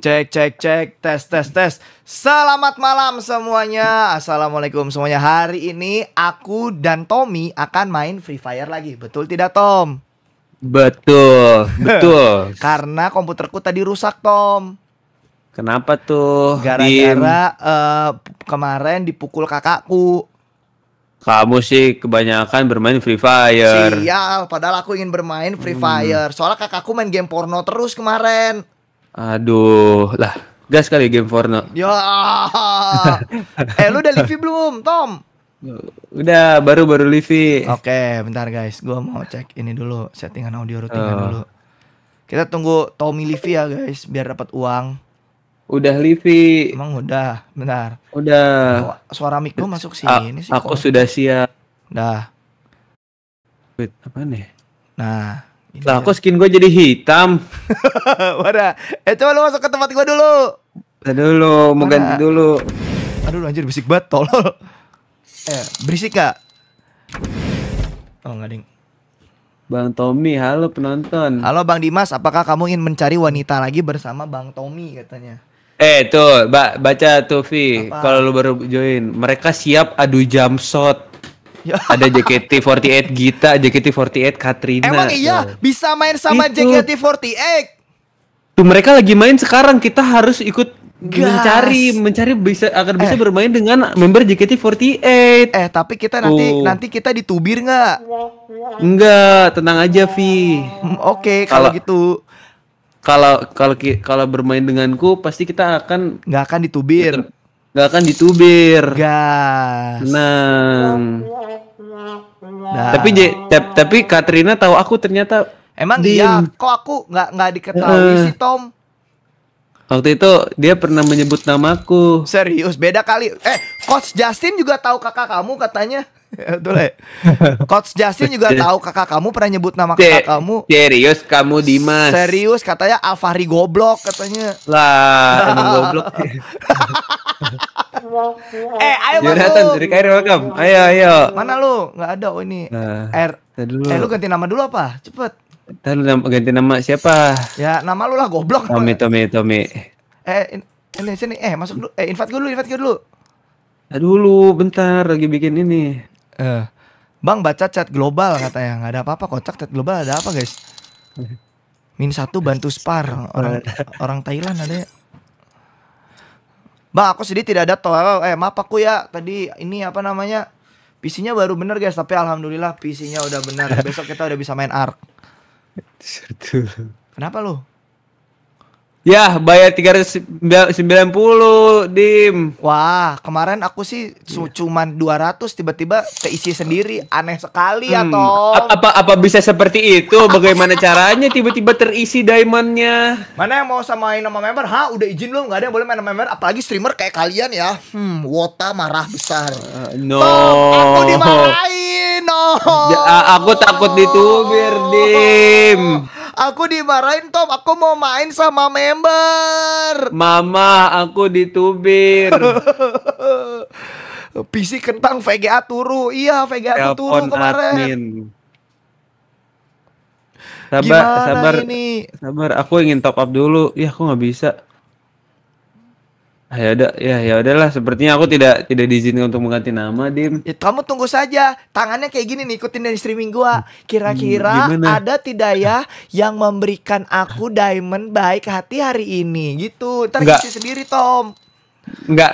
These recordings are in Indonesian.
Cek, cek, cek, tes, tes, tes. Selamat malam semuanya. Assalamualaikum semuanya. Hari ini aku dan Tommy akan main Free Fire lagi. Betul tidak, Tom? Betul, betul. Karena komputerku tadi rusak, Tom. Kenapa tuh? Gara-gara uh, kemarin dipukul kakakku. Kamu sih kebanyakan bermain Free Fire. Sial, padahal aku ingin bermain Free hmm. Fire. Soalnya kakakku main game porno terus kemarin. Aduh, lah, gas kali game porno. Ya. eh, lu udah Livi belum, Tom? Udah, baru-baru Livi. Oke, bentar guys. Gua mau cek ini dulu, settingan audio routingnya uh. Oh. dulu. Kita tunggu Tommy Livi ya, guys, biar dapat uang. Udah Livi. Emang udah, benar. Udah. Suara mic eh, masuk sini sih. Aku kok. sudah siap. Dah. Wait, apa nih? Ya? Nah, lah kok skin gue jadi hitam? Wadah, eh coba lu masuk ke tempat gue dulu. Tadi dulu, mau Mana? ganti dulu. Aduh anjir berisik banget tolol. Eh, berisik gak? Oh, enggak ding. Bang Tommy, halo penonton. Halo Bang Dimas, apakah kamu ingin mencari wanita lagi bersama Bang Tommy katanya? Eh tuh ba baca tuh Vi kalau lu baru join mereka siap adu jump shot. Ya. Ada JKT48 Gita, JKT48 Katrina. Emang iya bisa main sama Itu. JKT48. Tuh mereka lagi main sekarang kita harus ikut Gas. mencari mencari bisa agar bisa eh. bermain dengan member JKT48. Eh, tapi kita nanti oh. nanti kita ditubir nggak? Enggak, tenang aja Vi. Hmm, oke, okay, kalau gitu kalau kalau kalau bermain denganku pasti kita akan nggak akan ditubir nggak akan ditubir gas nah nah. tapi J, tapi Katrina tahu aku ternyata emang dia iya kok aku nggak nggak diketahui uh. sih Tom Waktu itu dia pernah menyebut namaku. Serius, beda kali. Eh, Coach Justin juga tahu kakak kamu katanya. Ya, betul ya. Coach Justin juga tahu kakak kamu pernah nyebut nama kakak kamu. Serius kamu Dimas. Serius katanya Alfari goblok katanya. Lah, emang goblok. eh, ayo Jonathan, dari Kair Ayo, ayo. Mana lu? Nggak ada oh ini. Nah, R. Eh, lu ganti nama dulu apa? Cepet. Tahu lu ganti nama siapa? Ya nama lu lah goblok. Tommy, Tommy, Tommy. Eh, in, ini sini, eh masuk dulu, eh invite gue dulu, invite gue dulu. Nah, dulu, bentar lagi bikin ini. Eh, bang baca chat global katanya nggak ada apa-apa kocak chat global ada apa guys? Min satu bantu spar orang orang Thailand ada. Ya. Bang aku sedih tidak ada toh Eh maaf aku ya tadi ini apa namanya? PC-nya baru bener guys, tapi alhamdulillah PC-nya udah bener. Besok kita udah bisa main Ark. Kenapa lo? Ya, bayar 390, Dim. Wah, kemarin aku sih yeah. cuman 200 tiba-tiba keisi sendiri. Aneh sekali ya, hmm. ya, Tom. Apa apa bisa seperti itu? Bagaimana caranya tiba-tiba terisi diamondnya? Mana yang mau samain sama member? Ha, udah izin lu nggak ada yang boleh main sama member, apalagi streamer kayak kalian ya. Hmm, wota marah besar. Uh, no. Tom, aku dimarahin no. aku takut ditubir, Dim. Aku dimarahin Tom, aku mau main sama member. Mama, aku ditubir. PC kentang VGA turu. Iya, VGA Telepon turu kemarin. Admin. Sabar, Gimana sabar. Ini? Sabar, aku ingin top up dulu. Ya, aku nggak bisa. Ah, ya udah ya ya udahlah sepertinya aku tidak tidak diizinkan untuk mengganti nama Dim. Ya, kamu tunggu saja. Tangannya kayak gini nih ikutin dari streaming gua. Hmm, Kira-kira hmm, ada tidak ya yang memberikan aku diamond baik hati hari ini gitu. Ntar sendiri Tom nggak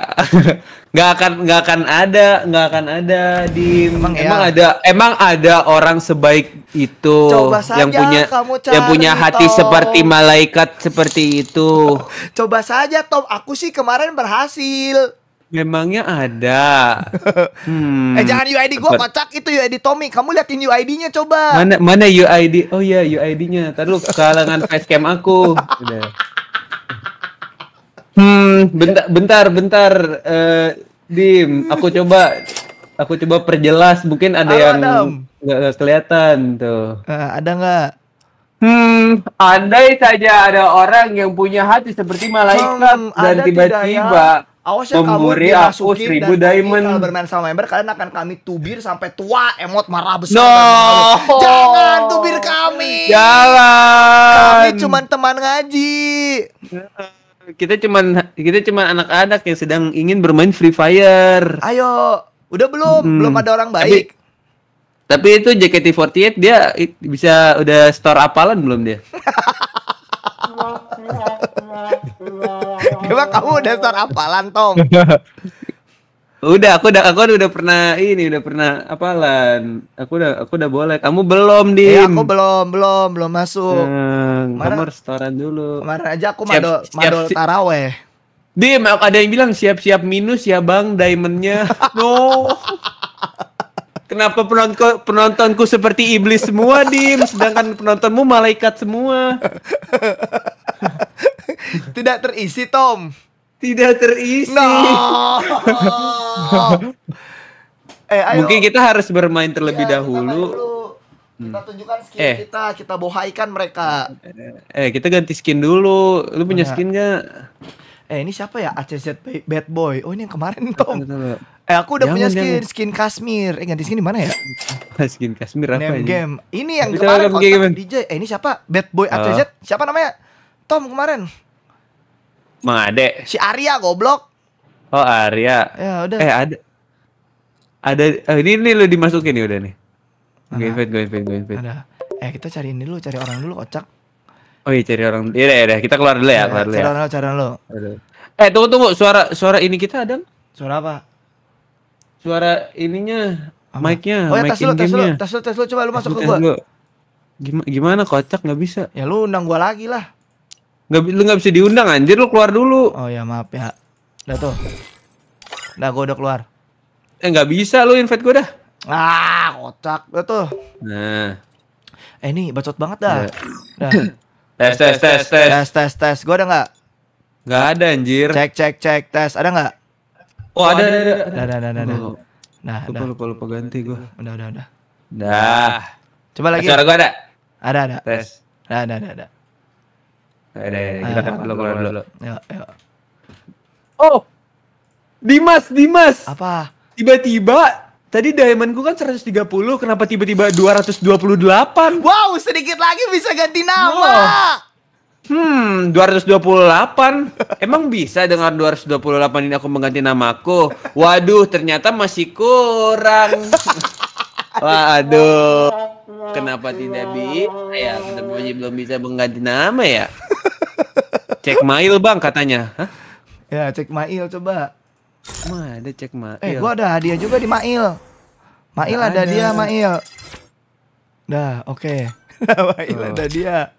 nggak akan nggak akan ada nggak akan ada di emang, iya. emang ada emang ada orang sebaik itu coba yang punya kamu cari, yang punya hati Tom. seperti malaikat seperti itu coba saja Tom aku sih kemarin berhasil Memangnya ada. hmm. Eh jangan UID gua kocak itu UID Tommy. Kamu liatin UID-nya coba. Mana mana UID? Oh iya UID-nya. taruh kalangan facecam aku. Udah. Hmm, bentar, bentar, bentar. Uh, Dim, aku coba, aku coba perjelas. Mungkin ada Halo, yang nggak kelihatan tuh. Uh, ada nggak? Hmm, andai saja ada orang yang punya hati seperti malaikat hmm, dan ya? tiba-tiba awasnya memberi kamu aku seribu diamond. Kalau bermain sama member, kalian akan kami tubir sampai tua, emot marah besar. No. Jangan tubir kami. Jangan. Kami cuma teman ngaji. Nah kita cuman kita cuman anak-anak yang sedang ingin bermain Free Fire. Ayo, udah belum? Hmm. Belum ada orang baik. Tapi, tapi itu JKT48 dia bisa udah store apalan belum dia? Gimana kamu udah store apalan, Tom? Udah, aku udah aku udah pernah ini udah pernah apalan. Aku udah aku udah boleh. Kamu belum di. Eh, aku belum belum belum masuk. Hmm, kemarin, kamu restoran dulu. Kemarin aja aku siap, mado mado taraweh. Dim, ada yang bilang siap-siap minus ya bang diamondnya. No. Kenapa penontonku, penontonku seperti iblis semua, Dim? Sedangkan penontonmu malaikat semua. Tidak terisi, Tom. Tidak terisi. No. eh, ayo. Mungkin kita harus bermain terlebih ya, dahulu. Kita, hmm. kita tunjukkan skin eh. kita, kita bohaikan mereka. Eh, eh, kita ganti skin dulu. Lu punya iya. skin gak? Eh, ini siapa ya? ACZ Bad Boy. Oh, ini yang kemarin, Tom. Eh aku udah jangan, punya skin jangan. skin Kasmir. Eh ganti skin di mana ya? skin Kasmir apa ini? game. Ini yang Bisa kemarin kontak game. DJ. Eh ini siapa? Bad Boy ACZ. Oh. Ah. Siapa namanya? Tom kemarin. Mang Ade. Si Arya goblok. Oh Arya. Ya udah. Eh ada. Ada oh, ini ini lu dimasukin nih udah nih. Mana? Gue invite, gue invite, gue invite. Ada. Eh kita cari ini dulu, cari orang dulu kocak. Oh iya cari orang. Iya iya deh, iya, kita keluar dulu ya, ya keluar dulu. Cari ya. orang cari orang Eh tunggu tunggu, suara suara ini kita ada? Suara apa? Suara ininya, mic-nya, oh, ya, mic tas in tas lu, tas lu, tas coba lu masuk ke gua. Gimana, gimana kocak nggak bisa? Ya lu undang gua lagi lah. Nggak, lu nggak bisa diundang anjir, lu keluar dulu. Oh ya maaf ya. Udah tuh. Udah gue udah keluar. Eh nggak bisa lu invite gue dah. Ah, kocak. Udah tuh. Nah. Eh ini bacot banget dah. Nah. Tes tes tes tes. Tes tes tes. Gue ada nggak? Nggak ada anjir. Cek cek cek tes. Ada nggak? Oh, oh ada ada ada. Ada ada nah, nah. Nah, lupa, lupa lupa ganti gue. Udah udah udah. Dah. Coba lagi. Suara gua ada. Ada ada. Tes. Ada ada ada. Ada ada. Kita ah. dulu keluar dulu. Ayo, ayo. Oh, Dimas, Dimas. Apa? Tiba-tiba tadi diamond diamondku kan 130, kenapa tiba-tiba 228? Wow, sedikit lagi bisa ganti nama. Wow. Hmm, 228. Emang bisa dengan 228 ini aku mengganti namaku? Waduh, ternyata masih kurang. Waduh. Kenapa tidak bisa ya? belum bisa mengganti nama ya? Cek mail bang katanya. Hah? Ya, cek Mail coba. Mana ada cek Mail. Eh, gua ada hadiah juga di Mail. Mail ada, dia, Mail. Dah, oke. Mail oh. ada dia.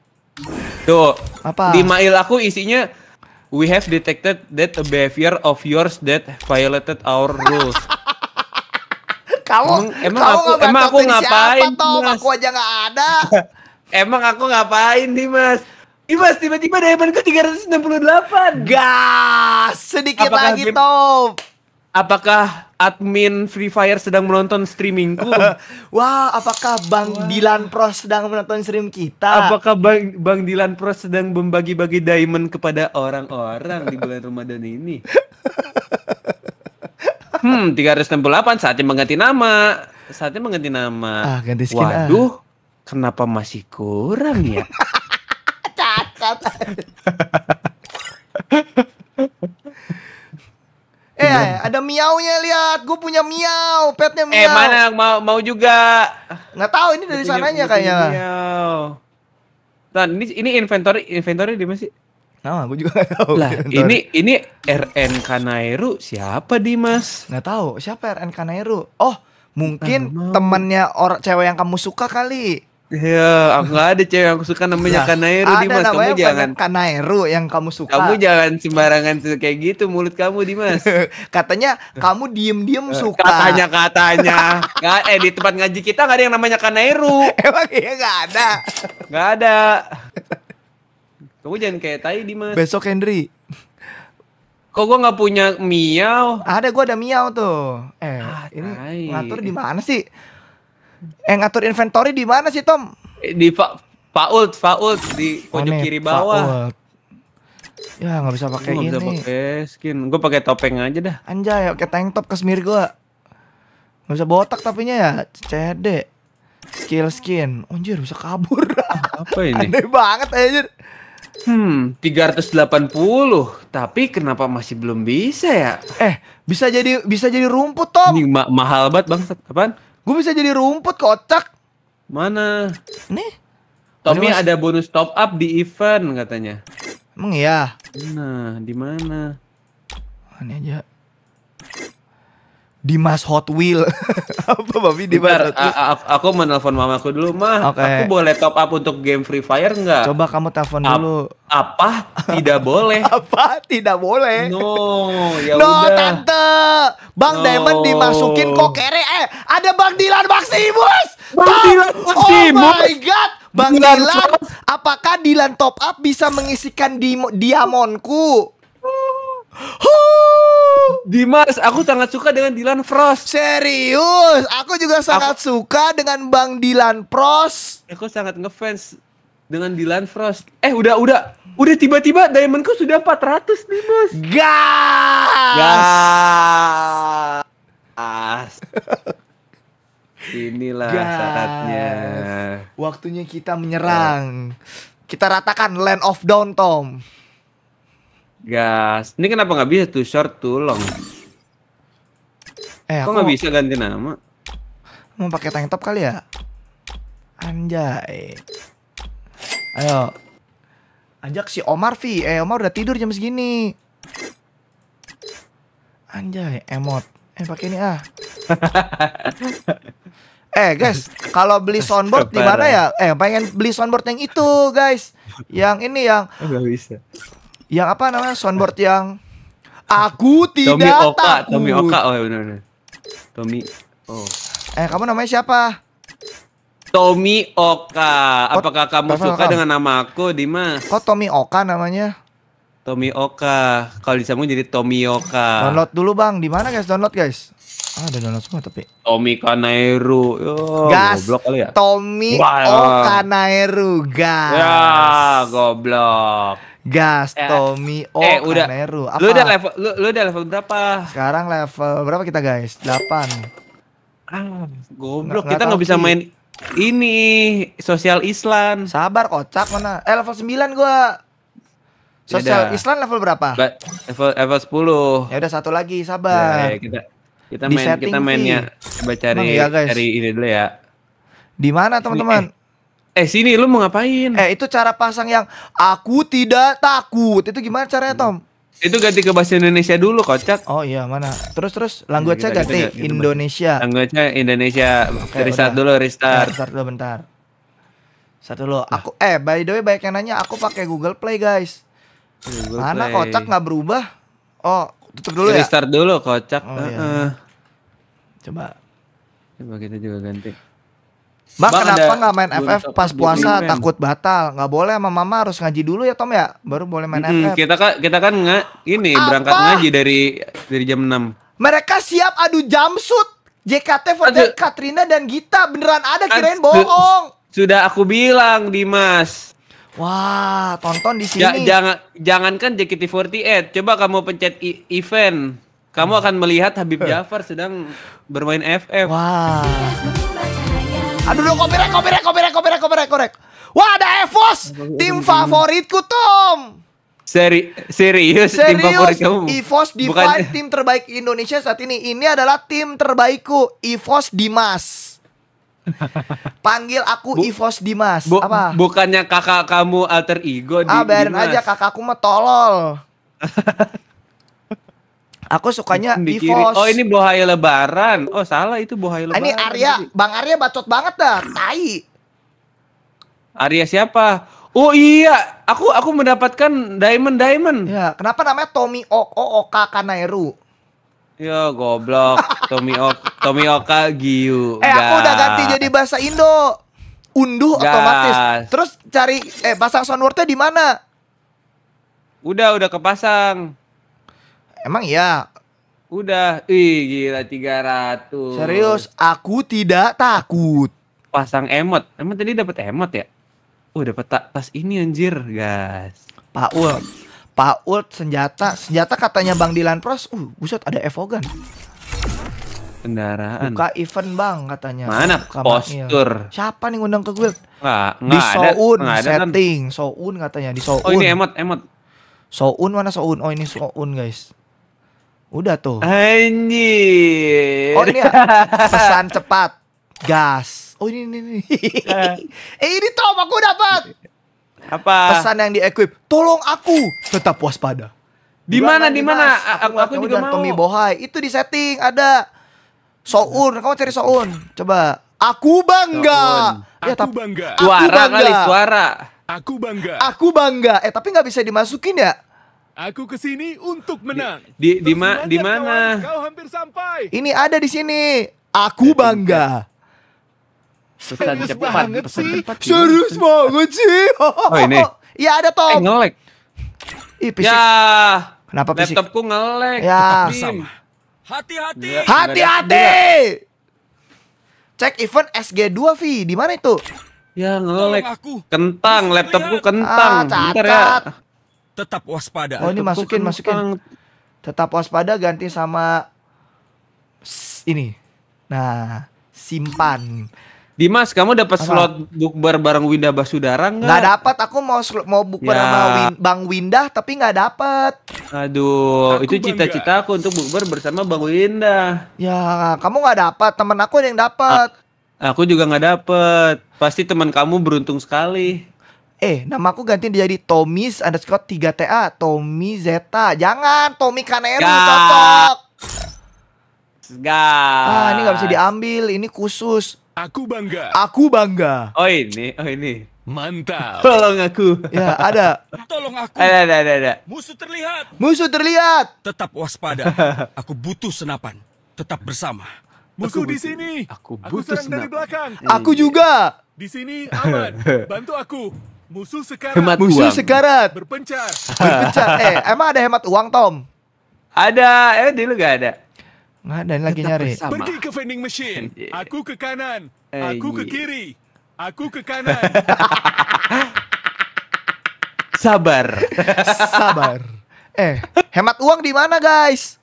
Tuh, apa? Di Mail aku isinya We have detected that a behavior of yours that violated our rules. kamu emang, emang kamu aku emang aku ngapain? Siapa, mas? Aku aja nggak ada. emang aku ngapain, nih, Mas? Ibas tiba-tiba diamond ke 368. Gas, sedikit apakah lagi game, top. Apakah admin Free Fire sedang menonton streamingku? Wah, apakah Bang Wah. Dilan Pro sedang menonton stream kita? Apakah Bang Bang Dilan Pro sedang membagi-bagi diamond kepada orang-orang di bulan Ramadan ini? Hmm, 368 saatnya mengganti nama. Saatnya mengganti nama. Ah, ganti skin ah. Waduh, ah. kenapa masih kurang ya? cacat. Eh, eh, ada miaunya lihat. Gue punya miau, petnya eh, miau. Eh, mana mau mau juga. Nggak tahu ini dari punya, sananya kayaknya. Miau. Nah, ini ini inventory inventory di mana sih? Nah, gue juga gak tahu. Lah, inventory. ini ini RN Kanairu siapa Dimas? Nggak tahu, siapa RN Kanairu? Oh, mungkin temannya orang cewek yang kamu suka kali. Iya, aku gak ada cewek yang aku suka namanya nah, Kanairu ada Dimas. Kamu jangan Kanairu yang kamu suka. Kamu jangan sembarangan kayak gitu mulut kamu Dimas. katanya kamu diem-diem eh, suka. Katanya katanya. gak, eh di tempat ngaji kita gak ada yang namanya Kanairu. Emang iya gak ada. gak ada. Kamu jangan kayak tai Dimas. Besok Hendri. Kok gue gak punya miau? Ada gue ada miau tuh. Eh, ah, ini ngatur di mana sih? Yang ngatur inventory di mana sih Tom? Eh, di Pak Fault, Fault di pojok Mane, ya? kiri bawah. Fault. Ya nggak bisa pakai ini. pakai skin. Gue pakai topeng aja dah. Anjay, pakai tank top kesmir gue. Gak bisa botak tapi nya ya, cede. Skill skin. Anjir bisa kabur. Apa ini? Aneh banget anjir. Hmm, 380. Tapi kenapa masih belum bisa ya? Eh, bisa jadi bisa jadi rumput, Tom. Ini ma mahal banget, Bang. Apaan? Gue bisa jadi rumput kocak. Mana? Nih. Tommy ada bonus top up di event katanya. Emang iya? Nah, di mana? Ini aja. Dimas Hot Wheel. apa babi Dimas Hot aku menelpon mamaku dulu, mah. Okay. Aku boleh top up untuk game Free Fire nggak? Coba kamu telepon dulu. Apa? Tidak boleh. apa? Tidak boleh. No, ya no, udah. tante. Bang no. Diamond dimasukin kok kere. Eh, ada Bang Dilan Maximus. Bang top. Dilan Maximus. Oh my god. Bang Dilan, Dilan apakah Dilan top up bisa mengisikan di diamonku? Oh. Huh. Dimas, aku sangat suka dengan Dylan Frost. Serius, aku juga sangat aku, suka dengan Bang Dylan Frost. Aku sangat ngefans dengan Dylan Frost. Eh, udah udah udah tiba-tiba diamondku sudah 400 nih, Gas. Gas. Inilah Gas. saatnya. Waktunya kita menyerang. Kita ratakan Land of Downtown. Tom. Gas. Ini kenapa nggak bisa tuh short tuh long? Eh, Kok nggak bisa ganti nama? Mau pakai tank top kali ya? Anjay. Ayo. Ajak si Omar Vi. Eh, Omar udah tidur jam segini. Anjay, emot. Eh, pakai ini ah. eh, guys, kalau beli soundboard di mana ya? Eh, pengen beli soundboard yang itu, guys. Yang ini yang Enggak bisa yang apa namanya soundboard yang aku tidak Tommy Oka, Tommy Oka, oh iya, benar benar. Tommy. Oh. Eh kamu namanya siapa? Tommy Oka. Apakah Kok, kamu suka kamu? dengan nama aku, Dimas? Kok Tommy Oka namanya? Tommy Oka. Kalau disambung jadi Tommy Oka. Download dulu bang. Di mana guys? Download guys. Ah, ada download semua tapi. Tommy Kanairu. Yo, gas. Goblok kali ya. Tommy Wah, ya. Nairu, ya, gas. Ya, goblok. Gas, eh, Tommy, oh, eh, udah. Kaneru. Apa? Lu udah level lu, lu udah level berapa? Sekarang level berapa kita, guys? 8. Ah, goblok, kita nggak bisa main ini sosial Islam. Sabar kocak mana? Eh level 9 gua. Ya sosial Islam level berapa? Ba level level 10. Ya udah satu lagi, ya, sabar. Ya, kita kita main kita mainnya coba cari ya, guys. cari ini dulu ya. Di mana eh, teman-teman? Eh sini lu mau ngapain? Eh itu cara pasang yang aku tidak takut. Itu gimana caranya Tom? Itu ganti ke bahasa Indonesia dulu kocak. Oh iya mana? Terus terus langgutnya gitu, gitu, ganti gitu, gitu, Indonesia. langgutnya Indonesia. Okay, restart udah. dulu restart. Ya, restart dulu bentar. Satu dulu. Aku eh by the way banyak yang nanya aku pakai Google Play guys. Google mana Play. kocak nggak berubah? Oh tutup dulu restart ya. Restart dulu kocak. Oh, uh -uh. Coba. Coba kita juga ganti. Mbak Bang kenapa nggak main FF pas puasa takut batal? Nggak boleh sama mama harus ngaji dulu ya Tom ya, baru boleh main hmm, FF. Kita kan kita kan nggak ini Apa? berangkat ngaji dari dari jam 6 Mereka siap adu jamsut. JKT48, Katrina dan Gita beneran ada kirain bohong. Sudah aku bilang Dimas. Wah, tonton di sini. Ja, jangan jangankan JKT48, coba kamu pencet event. Kamu akan melihat Habib eh. Jafar sedang bermain FF. Wah. Aduh, dong aduh, korek korek korek korek korek korek Wah, ada Evos, tim favoritku, Tom. Seri serius, serius tim favorit kamu. Evos Divine Bukan... tim terbaik Indonesia saat ini. Ini adalah tim terbaikku, Evos Dimas. Panggil aku Bu, Evos Dimas. Bu, Apa? Bukannya kakak kamu alter ego di Ah, aja kakakku mah tolol. Aku sukanya Divos. Oh ini bohai lebaran. Oh salah itu bohai lebaran. Ini Arya, Bang Arya bacot banget dah, tai. Arya siapa? Oh iya, aku aku mendapatkan diamond diamond. Ya, kenapa namanya Tommy Oko Oka Kanairu? Ya goblok, Tommy Oka Tommy Oka Giyu. Eh Gak. aku udah ganti jadi bahasa Indo. Unduh Gak. otomatis. Terus cari eh pasang soundwordnya di mana? Udah udah kepasang. Emang iya? Udah, ih gila 300. Serius, aku tidak takut. Pasang emot. Emang tadi dapat emot ya? Uh, oh, dapat ta tas ini anjir, guys. Pak Ult, Pak Ult senjata, senjata katanya Bang Dilan Pros. Uh, buset ada evogan. Kendaraan. Buka event Bang katanya. Mana Buka postur? Bang, iya. Siapa nih ngundang ke guild? Nggak, nggak di Soun ada, setting, kan. Soun katanya di Soun. Oh, ini emot, emot. Soun mana Soun? Oh, ini Soun, guys. Udah tuh. Anjir. Oh ini ya? pesan cepat. Gas. Oh ini ini ini. eh, eh ini Tom aku dapat. Apa? Pesan yang di equip. Tolong aku tetap waspada. Di mana di mana? Aku aku, juga mau. Tommy Bohai itu di setting ada. Soun, kamu cari Soun. Coba. Aku bangga. Ya, aku bangga. Aku bangga. Suara kali suara. Aku bangga. Aku bangga. Eh tapi nggak bisa dimasukin ya? Aku ke sini untuk menang. Di di, di, ma, di mana? Kawan, kau hampir sampai. Ini ada di sini. Aku bangga. Serius cepat, banget pesan sih. cepat. Serius banget sih. Oh ini. Iya ada toh. Eh, ngelek. Ih, pisik. Ya. Kenapa pisik? Laptopku ngelek. Ya. Sama. Hati-hati. Hati-hati. Cek event SG2 Vi, di mana itu? Ya ngelek. Kentang, laptopku kentang. Ah, Bentar ya tetap waspada. Oh ini masukin masukin. Tetap waspada ganti sama ini. Nah, simpan. Dimas, kamu dapat slot bukber bareng Winda Basudara nggak? Nggak dapat. Aku mau slot, mau bukber ya. sama Win, Bang Winda, tapi nggak dapat. Aduh, aku itu cita-cita aku untuk bukber bersama Bang Winda. Ya, kamu nggak dapat. Temen aku ada yang dapat. Aku juga nggak dapat. Pasti teman kamu beruntung sekali. Eh, nama aku ganti jadi Tomis underscore 3TA, Tommy Zeta. Jangan, Tommy Kaneru cocok. Gas. Ah, ini gak bisa diambil, ini khusus. Aku bangga. Aku bangga. Oh ini, oh ini. Mantap. Tolong aku. Ya, ada. Tolong aku. Ada, ada, ada, ada. Musuh terlihat. Musuh terlihat. Tetap waspada. aku butuh senapan. Tetap bersama. Musuh di sini. Aku butuh aku senapan. dari belakang. Aku iya. juga. Di sini aman. Bantu aku. Musuh sekarat. Hemat Musuh uang. sekarat. Berpencar. Berpencar. eh, emang ada hemat uang, Tom? Ada. Eh, dulu gak ada. Nggak ada, lagi nyari. Bersama. Pergi ke vending machine. Iya. Aku ke kanan. Eh, Aku ke iya. kiri. Aku ke kanan. Sabar. Sabar. Eh, hemat uang di mana, guys?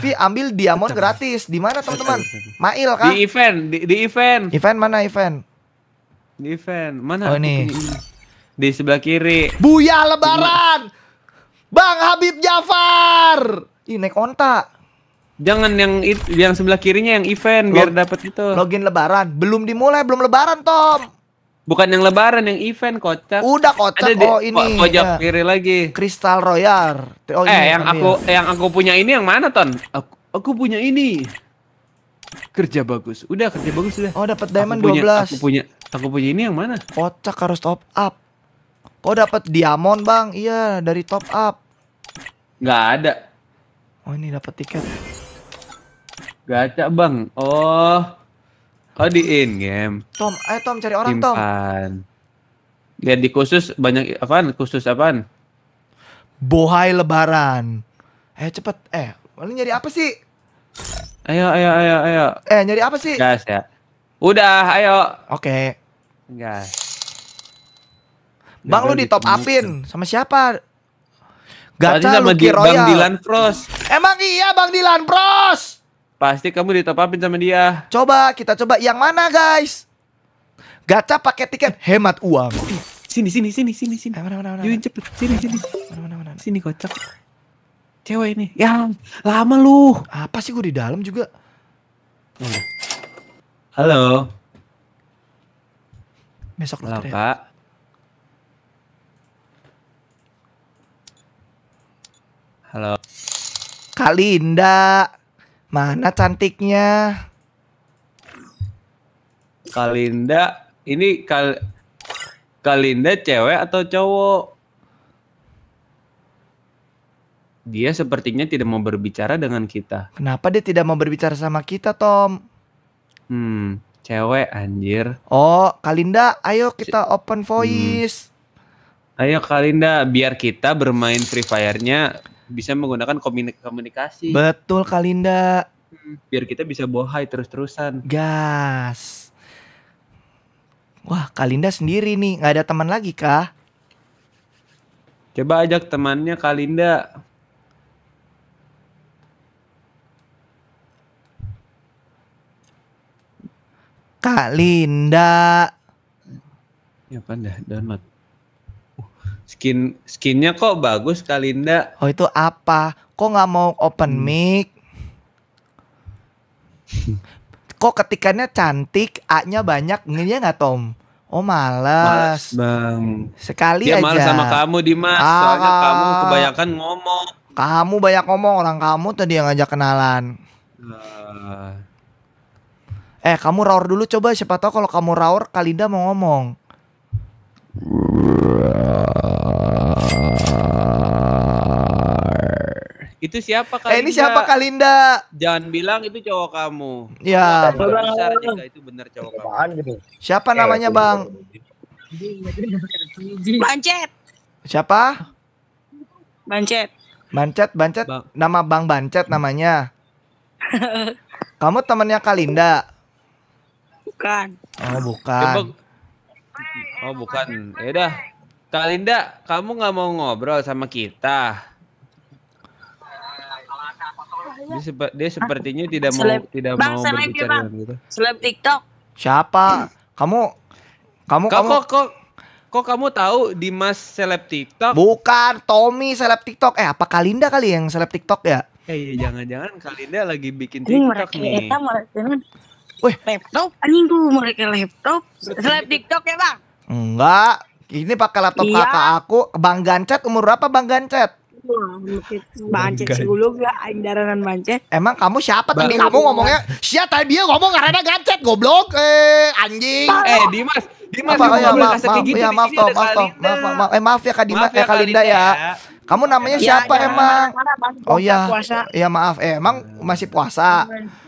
Vi ambil diamond gratis. Di mana, teman-teman? Mail kan? Di event, di, di event. Event mana event? Di event. Mana? Oh ini. Di sebelah kiri. Buya lebaran. Bang Habib Jafar. Ih naik onta. Jangan yang itu, yang sebelah kirinya yang event biar dapat itu. Login lebaran. Belum dimulai, belum lebaran, Tom. Bukan yang lebaran, yang event kocak. Udah kocak. Ada oh ini. Pojok ya. kiri lagi. Crystal Royal. Oh, eh, yang ambil. aku yang aku punya ini yang mana, Ton? Aku, aku punya ini kerja bagus. Udah kerja bagus udah. Oh, dapat diamond dua belas. Aku punya aku punya ini yang mana? Kocak harus top up. Oh, dapat diamond, Bang. Iya, dari top up. Nggak ada. Oh, ini dapat tiket. Gaca Bang. Oh. Oh, di in game. Tom, ayo Tom cari orang, Simpan. Tom. Lihat di khusus banyak apaan? Khusus apaan? Bohai lebaran. Eh, cepet. Eh, malah nyari apa sih? Ayo, ayo, ayo, ayo. Eh, nyari apa sih? Gas ya. Udah, ayo. Oke. Okay. Gas. Bang, lu di top upin sama siapa? Gacha sama Lucky Royal. Bang Dilan Pros. Emang iya Bang Dilan Pros. Pasti kamu di top upin sama dia. Coba kita coba yang mana, guys? Gacha pakai tiket hemat uang. Sini sini sini sini sini. Eh, mana mana mana. Yuin cepet. Sini sini. Mana mana mana. Sini kocak cewek ini. Ya lama lu. Apa sih gue di dalam juga? Halo. Besok ya Pak. Halo. Kalinda. Mana cantiknya? Kalinda, ini kal Kalinda cewek atau cowok? dia sepertinya tidak mau berbicara dengan kita. Kenapa dia tidak mau berbicara sama kita, Tom? Hmm, cewek anjir. Oh, Kalinda, ayo kita open hmm. voice. Hmm. Ayo Kalinda, biar kita bermain Free Fire-nya bisa menggunakan komunikasi. Betul Kalinda. Hmm, biar kita bisa bohai terus-terusan. Gas. Wah, Kalinda sendiri nih, nggak ada teman lagi kah? Coba ajak temannya Kalinda. Kak Linda. Ya apa kan, dah download. Uh, skin skinnya kok bagus Kak Linda. Oh itu apa? Kok nggak mau open hmm. mic? kok ketikannya cantik, A-nya banyak, n nggak Tom? Oh malas. Malas bang. Sekali Dia aja. Dia malas sama kamu Dimas. Ah. Soalnya ah, kamu ah. kebanyakan ngomong. Kamu banyak ngomong orang kamu tadi yang ngajak kenalan. Uh eh kamu raur dulu coba siapa tahu kalau kamu raur Kalinda mau ngomong itu siapa Kalinda? Eh, ini siapa Kalinda? Jangan bilang itu cowok kamu. Ya. Besar itu benar cowok kamu. Gitu? Siapa namanya eh, Bang? Bancet. Siapa? Bancet. Bancet, Bancet. Nama Bang Bancet namanya. Kamu temannya Kalinda bukan. Oh, bukan. Oh, bukan. Ya udah. Kalinda, kamu nggak mau ngobrol sama kita? Dia, sepe dia sepertinya ah, tidak seleb. mau tidak bang, mau berbicara bang. gitu. Seleb TikTok. Siapa? Kamu kamu kamu kok, kok kok kamu tahu Dimas seleb TikTok? Bukan, Tommy seleb TikTok. Eh, apa Kalinda kali yang seleb TikTok ya? Eh, iya, jangan-jangan Kalinda lagi bikin TikTok Ini nih. Eta, Wih, laptop? Anjing tuh mereka laptop. Selain TikTok ya, Bang? Enggak. Ini pakai laptop iya. kakak aku. Bang Gancet umur berapa Bang Gancet? Bancet dulu gak andaran bancet. Emang kamu siapa tadi kamu ngomongnya? Siapa tadi dia ngomong karena gancet goblok. Eh anjing. Eh Dimas, Dimas apa, oh ya, maaf, maaf, gitu, oh ya, maaf, toh, maaf, toh, maaf, maaf, eh maaf ya Kak Dimas, ya, eh Kalinda ya. ya. Kamu namanya iya, siapa iya. emang? Mana, Oh iya, iya maaf, eh, emang masih puasa. Iya.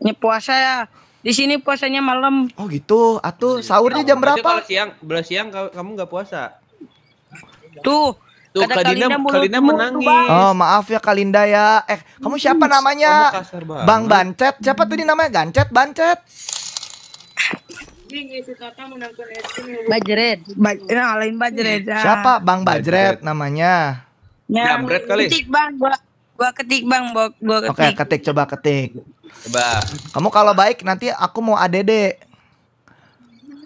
Ini puasa ya. Di sini puasanya malam. Oh gitu. Atuh iya. sahurnya jam berapa? Kalau siang, belas siang kamu nggak puasa. Tuh, Tuh Kata Kalinda, Kalinda, menangis. Oh maaf ya Kalinda ya. Eh kamu hmm. siapa namanya? Bang Bancet. Siapa tadi namanya? Gancet, Bancet. Bajret. bajret, nah, lain Bajret. Ya. Siapa? Bang Bajret, namanya. Ya, Jambret kali. Ketik Bang, gua gua ketik Bang, gua, gua ketik. Oke, okay, ketik coba ketik. Coba. Kamu kalau baik nanti aku mau ADD.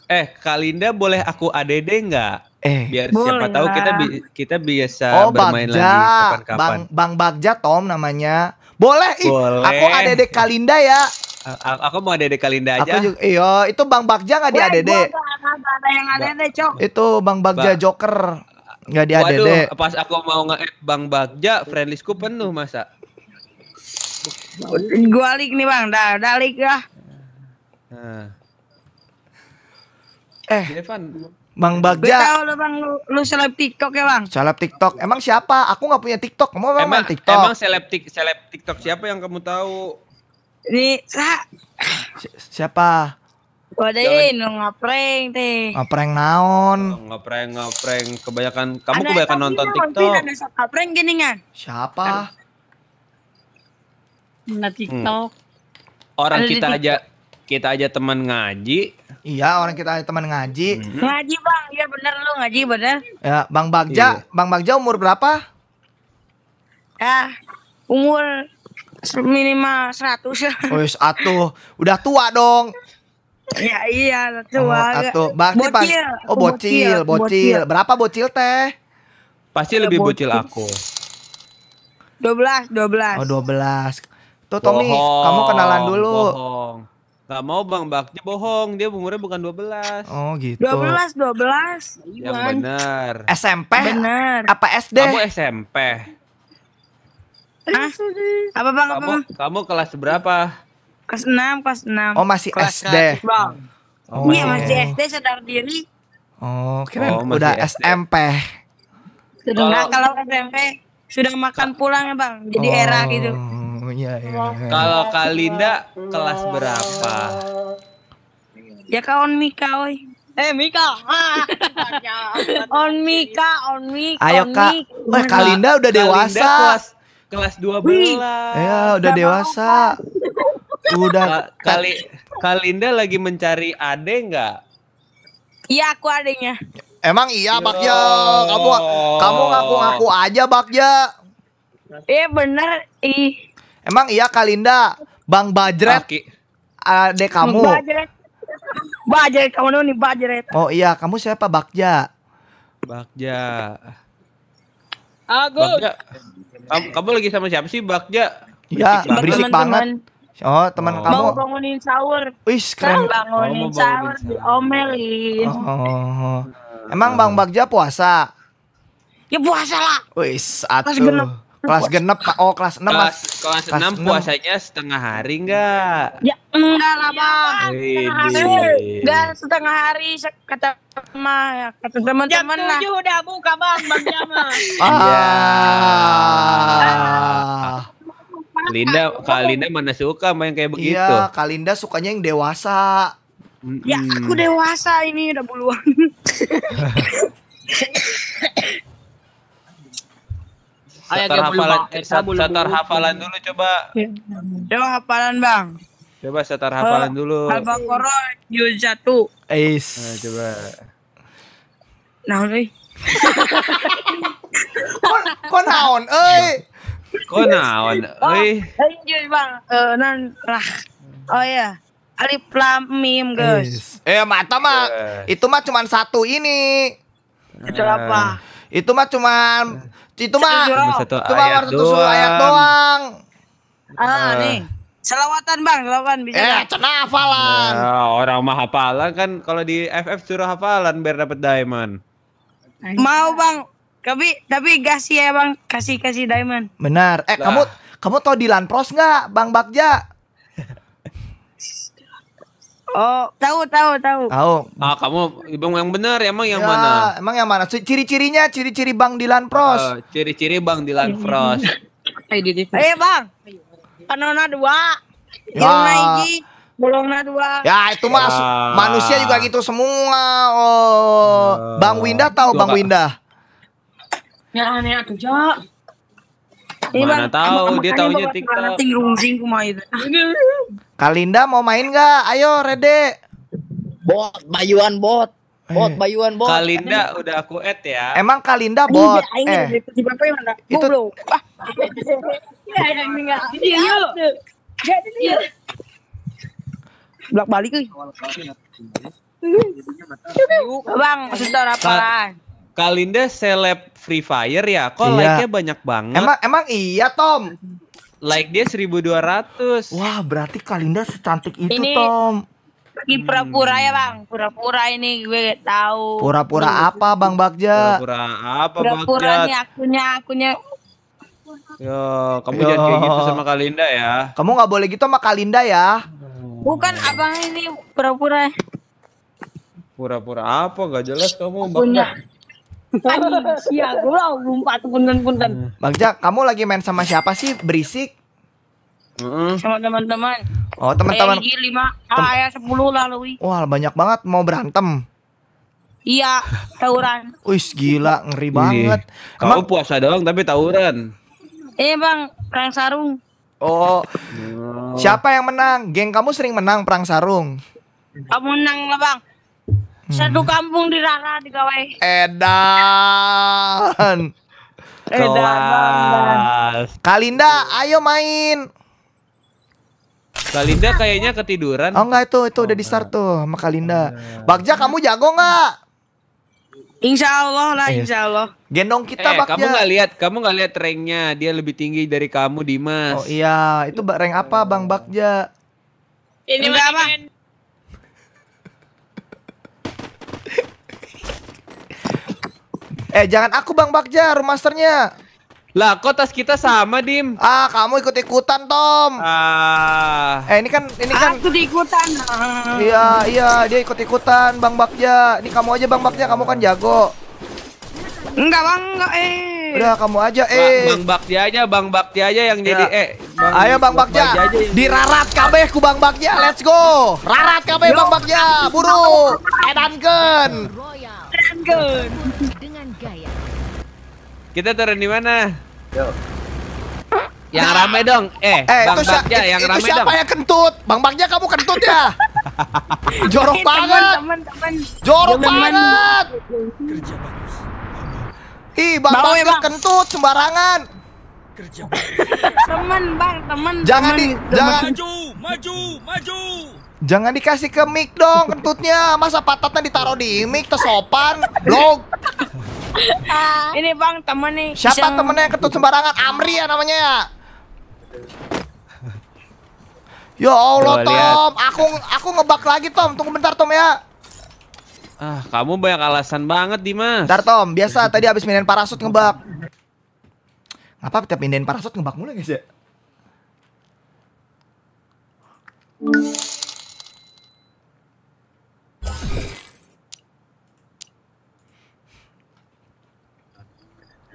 Eh, Kalinda boleh aku ADD nggak? Eh, biar boleh siapa tahu kita bi kita biasa oh, bermain Bagja. lagi kapan-kapan. Bang Bang Bagja Tom namanya. Boleh, ih, boleh. aku ADD Kalinda ya. A aku mau ADD Kalinda aja. Aku juga, iyo, itu Bang Bagja nggak di ADD? ada yang ADD, Cok. Itu Bang Bagja ba Joker. Nggak di ADD. Waduh, pas aku mau nge-add Bang Bagja, friendlistku penuh masa. Gua lik nih bang, dah, dah lik lah. Eh, Bang Bagja. Tahu lo Bang lu, seleb TikTok ya, Bang? Seleb TikTok. Emang siapa? Aku nggak punya TikTok. Kamu emang, emang TikTok. Emang seleb tik seleb TikTok siapa yang kamu tahu? Ini sa si siapa? Wadain, lu ngapreng teh. Ngapreng naon? Ngapreng oh, ngapreng, kebanyakan kamu ada kebanyakan nonton TikTok. Ngapreng gini kan? Siapa? Nah hmm. TikTok. Hmm. Orang ada kita aja kita aja teman ngaji. Iya, orang kita aja teman ngaji. hmm. Ngaji, Bang. Iya bener lu ngaji, bener. Ya, Bang Bagja, iya. Bang Bagja umur berapa? Ya, umur minimal 100. Wis atuh, udah tua dong. Ya iya, tua. Oh, atuh. bocil. Pas, oh, bocil, bocil, bocil. Berapa bocil teh? Pasti lebih bocil, bocil aku. 12, 12. Oh, 12. Tuh Tommy, bohong, kamu kenalan dulu. Bohong. Gak mau Bang Baknya bohong, dia umurnya bukan 12. Oh gitu. 12, 12. Yang benar. SMP? Benar. Apa SD? Kamu SMP. Ah, apa Bang? Kamu, apa, kamu kelas berapa? Kelas 6, kelas 6. Oh masih kelas SD. Kelas, bang. Oh. Iya masih SD sadar diri. Oh, kira oh, udah SD. SMP. Sudah kalau SMP sudah makan pulang ya Bang, jadi oh. era gitu. Oh ilmunya ya. Iya. Kalau Kalinda kelas berapa? Ya on Mika, oi. Eh Mika. on ah, Mika, ya on Mika. Ayo Kak. Wah, Kalinda iya, udah dewasa. Kalinda kelas dua 12. Ya, udah Gak dewasa. Mau. Udah kali Kalinda lagi mencari ade nggak? Iya, aku adenya. Emang iya, Yo. Ya kamu kamu ngaku-ngaku aja, Bakja. Iya, bener. Ih. Emang iya Kalinda, Bang Bajret, Aki. Ah, adek kamu. Bajret, kamu kamu nih Bajret. Oh iya, kamu siapa Bakja? Bakja. Aku. Ah, Bakja. Kamu, kamu lagi sama siapa sih Bakja? Iya, berisik banget. Oh, teman oh. kamu. Mau bangunin sahur. Wis keren. Mau bangunin, oh, bangunin sahur diomelin. Oh, oh, oh. Emang Bang Bagja puasa? Ya puasa lah. Wis, atuh. Kelas genep, oh kelas enam kelas, Kelas, enam puasanya setengah hari enggak? Ya enggak lah bang. Enggak setengah hari kata ma ya, kata teman-teman lah. Jam udah buka bang bang Jama. ah. Kalinda, iya. Kalinda mana suka main kayak iya, begitu? Iya, Kalinda sukanya yang dewasa. Ya, aku dewasa ini udah buluan. Ayo kita hafalan, satar hafalan dulu coba. Iya. Coba hafalan bang. Coba setar hafalan eh, dulu. al koro juz satu. Eis. Nah, coba. Nah, naon euy? Kon naon eh. Oh, Kon naon eh. Euy bang, eh nan lah. Oh ya. Alif lam mim guys. Eh mata mah itu mah cuma satu ini. Itu apa? Itu mah cuma itu mah itu waktu susu ayat doang. Ah, ah, nih. Selawatan bang, selawatan bisa. Eh, cenah hafalan. Nah, orang mah hafalan kan kalau di FF suruh hafalan biar dapat diamond. Mau bang, tapi tapi kasih ya bang, kasih kasih diamond. Benar. Eh lah. kamu kamu tau di Lanpros nggak, Bang Bagja? Oh, tahu tahu tahu. Tahu. Ah, kamu ibu yang benar, emang yang ya, mana? Emang yang mana? Ciri-cirinya ciri-ciri Bang Dilan Pro. Uh, eh, ciri-ciri Bang Dilan iya. Pro. Eh, Bang. Kanona dua. Ya. Bolongna dua. Ya itu mas, ya. manusia juga gitu semua. Oh, uh, Bang Winda tahu Bang Winda? Ya aneh tuh Jak. Mana dia tahu dia taunya TikTok. Kalinda mau main enggak? Ayo Rede. Bot, bayuan bot. Eh. Bot, bayuan bot. Kalinda udah aku add ya. Emang Kalinda bot. eh. Itu ah. Itu. Iya, iya. Belak balik iya. Bang, sebentar apa? Kalinda seleb Free Fire ya? Kok iya. like-nya banyak banget? Emang emang iya, Tom. Like dia 1200. Wah, berarti Kalinda secantik itu, ini, Tom. Ini pura-pura ya, hmm. Bang. Pura-pura ini gue tahu. Pura-pura hmm. apa, Bang Bagja? Pura-pura apa, pura -pura Bagja? Pura-pura nih akunnya, akunnya Yo, kamu Yo. jangan kayak gitu sama Kalinda ya. Kamu nggak boleh gitu sama Kalinda ya. Bukan abang ini pura-pura. Pura-pura apa? Gak jelas kamu. Akunnya. Anjing, sia gue punten-punten. Hmm. Bang Jack, kamu lagi main sama siapa sih? Berisik. Sama teman-teman. Oh, teman-teman. Ayah lima, kayak ah, sepuluh lah Wah, banyak banget mau berantem. Iya, tawuran. Wih, gila, ngeri banget. Kamu Emang... puasa doang tapi tawuran. Eh, Bang, perang sarung. Oh. Siapa yang menang? Geng kamu sering menang perang sarung. Kamu menang lah, Bang. Satu hmm. kampung di Rara di Gawai. Edan. Edan. Kalinda, ayo main. Kalinda kayaknya ketiduran. Oh enggak itu itu oh, udah di start tuh sama Kalinda. Oh, iya. Bagja kamu jago enggak? Insya Allah lah, eh. Insya Allah. Gendong kita, eh, Bagja. Kamu nggak lihat, kamu nggak lihat ranknya. Dia lebih tinggi dari kamu, Dimas. Oh iya, itu rank apa, Bang Bagja? Ini berapa? Eh jangan aku Bang Bagja, masternya. Lah kok tas kita sama Dim? Ah kamu ikut ikutan Tom. Ah. Eh ini kan ini kan. Aku ikutan. Iya iya dia ikut ikutan Bang Bakja. Ini kamu aja Bang Bakja kamu kan jago. Enggak bang enggak eh. Udah kamu aja eh. Bang, bang aja Bang Bakja aja yang ya. jadi eh. Bang, Ayo Bang Bagja. Dirarat kabeh ku Bang Bagja. Let's go. Rarat kabeh Bang Bakja. Buru. Edankeun. Edankeun gaya. Kita turun di mana? Yuk. Yang nah. ramai dong. Eh, eh Bang Bagja yang ramai dong. Itu siapa yang kentut? Bang Bagja kamu kentut ya? Jorok temen, banget. Temen, temen. Jorok temen. banget. Kerja bagus. Ih, Bang ya, Bagja ya, kentut sembarangan. Kerja bagus. Teman, Bang, teman. Jangan temen, di temen. jangan maju, maju, maju. Jangan dikasih ke mic dong kentutnya. Masa patatnya ditaruh di mic tersopan. Blog. Ini bang temen nih. Siapa Iseng. temennya ketut sembarangan? Amri ya namanya ya. ya Allah Tom, lihat. aku aku ngebak lagi Tom. Tunggu bentar Tom ya. Ah, kamu banyak alasan banget Dimas. Bentar Tom, biasa tadi abis mainin parasut ngebak. apa tiap mainin parasut ngebak mulai guys ya?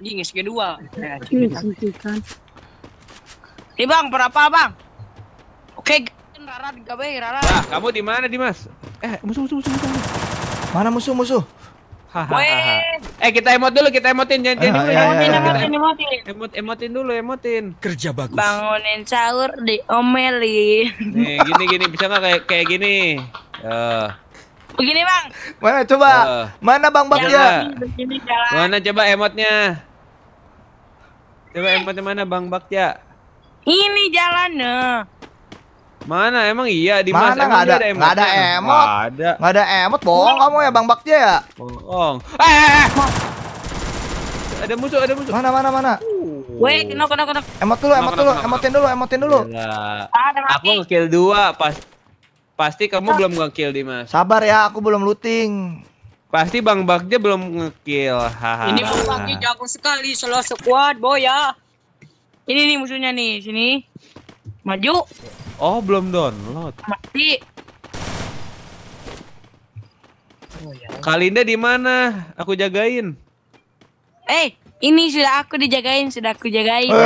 Anjing SG2. Eh, eh Bang, berapa Bang? Oke, Rara gawe Rara. Nah, kamu di mana Dimas? Eh, musuh musuh musuh. musuh. Mana musuh musuh? Hahaha. eh kita emot dulu, kita emotin jangan jangan eh, eh, dulu. Emotin, emotin, emotin. Emot emotin dulu, emotin. Kerja bagus. Bangunin sahur di omeli. Nih, gini gini bisa nggak kayak kayak gini? Uh. Begini bang. Mana coba? Uh. Mana bang baknya? Mana coba emotnya? Coba empatnya mana Bang Bakya? Ini jalannya. Mana emang iya di mana nggak ada emot ada, emot ada ada emot bohong kamu ya bang Bakya ya bohong eh eh, eh, eh, eh ada musuh ada musuh mana mana mana uh. kena kena kena emot dulu emot dulu emotin dulu emotin dulu ada aku ngekill dua pas pasti kamu belum ngekill Dimas sabar ya aku belum looting Pasti Bang Bagja belum ngekill. Hahaha. Ini Bang Bagja jago sekali solo squad, ya Ini nih musuhnya nih, sini. Maju. Oh, belum download. Mati. Oh, ya. Kalinda di mana? Aku jagain. Eh, ini sudah aku dijagain, sudah aku jagain. Oh.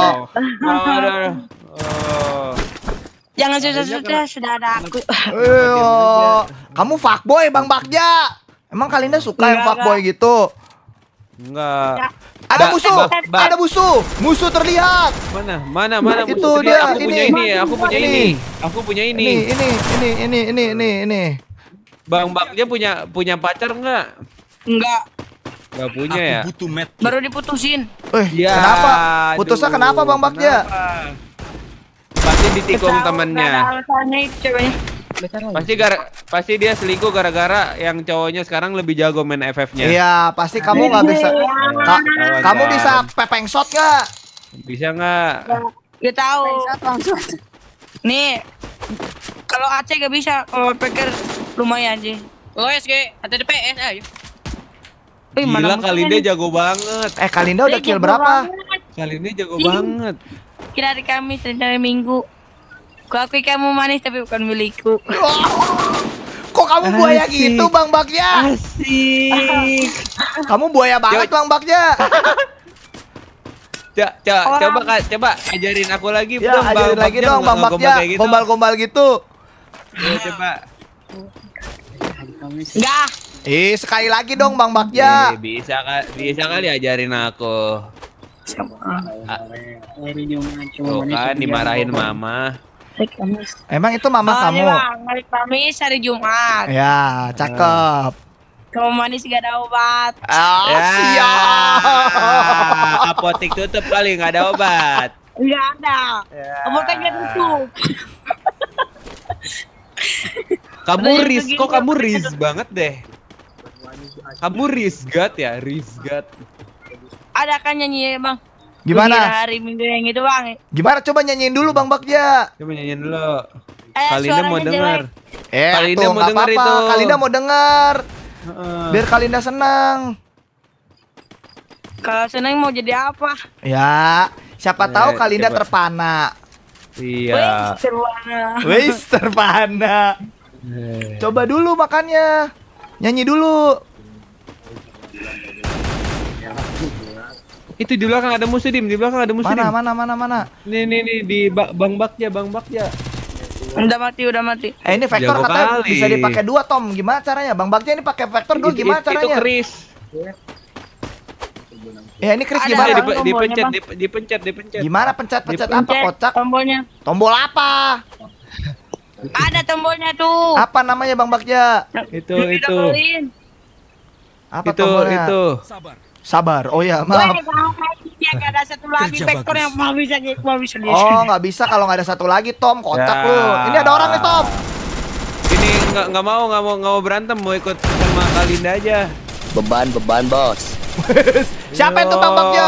Oh. Oh. Oh. Jangan susah-susah, sudah ada aku. Eh, kamu fuckboy Bang bakja. Emang Kalinda suka yang fuckboy boy gitu? Enggak. Ada musuh, ada musuh. Musuh terlihat. Mana? Mana? Mana? Itu dia. Aku punya ini, aku punya ini. Aku punya ini. Ini, ini, ini, ini, ini, ini. Bang bakja punya punya pacar enggak? Enggak. Enggak punya ya? Butuh med. Baru diputusin. Eh, iya, kenapa? Putusnya kenapa Bang bakja? Kenapa? pasti ditikung temannya. temennya alasannya itu ceweknya pasti gara pasti dia selingkuh gara-gara yang cowoknya sekarang lebih jago main FF-nya. Iya, pasti kamu nggak bisa. Iya. Ka kamu bisa pepeng shot gak Bisa nggak? Dia ya tahu. Nih, kalau Aceh gak bisa, kalau pikir lumayan sih. Lo SG atau di PS ayo. Gila, Kalinda jago banget. Eh, Kalinda udah kill berapa? Kalinda jago banget. Kira hari Kamis dan hari Minggu. Ku akui kamu manis tapi bukan milikku. Kok kamu buaya Asik. gitu Bang Bagja? Asik. Kamu buaya banget Yo. Bang Bagja. Co co coba kak, coba ajarin aku lagi ya, dong ajarin bang lagi dong Bang Bagja gitu. gombal gitu. Ya, coba. Enggak. Eh, sekali lagi dong Bang Bagja. Eh, bisa kak, bisa kali ajarin aku. Siapa? Tuh kan dimarahin mama. Emang itu mama kamu? hari Kamis hari Jumat. Ya, cakep. Kamu manis gak ada obat. Oh, ya. siap. Apotek tutup kali gak ada obat. nggak ada. Ya. Apoteknya tutup. kamu ris, gitu kok kamu ris banget deh. Kamu risgat ya, risgat ada kan nyanyi bang Gimana? Gembira hari minggu yang itu bang Gimana? Coba nyanyiin dulu bang Bagja Coba nyanyiin dulu eh, Kalinda eh, mau denger Eh Kalinda mau denger apa -apa. itu Kalinda mau denger uh. Biar Kalinda senang Kalau senang mau jadi apa? Ya Siapa eh, tahu Kalinda coba. terpana Iya Wis terpana Wis terpana eh. Coba dulu makannya Nyanyi dulu itu di belakang ada musuh dim, di belakang ada musuh mana, dim. Mana mana mana Nih nih nih di ba bang bakja, bang bakja. Udah mati, udah mati. Eh ini vektor Jago katanya kali. bisa dipakai dua Tom. Gimana caranya? Bang bakja ini pakai vektor gue gimana caranya? Itu Chris. Ya ini Chris ada, gimana? Di, dipencet, bang. dipencet, dipencet. Gimana pencet-pencet apa kocak? Tombolnya. Tombol apa? ada tombolnya tuh. Apa namanya Bang Bakja? Itu itu. Apa itu, tombolnya? Itu. Sabar. Sabar. Oh ya, maaf. Oh, nggak bisa kalau nggak ada satu lagi Tom kotak ya. lu. Ini ada orang nih Tom. Ini nggak nggak mau nggak mau nggak mau berantem mau ikut sama Kalinda aja. Beban beban bos. siapa itu Bang Bagjo?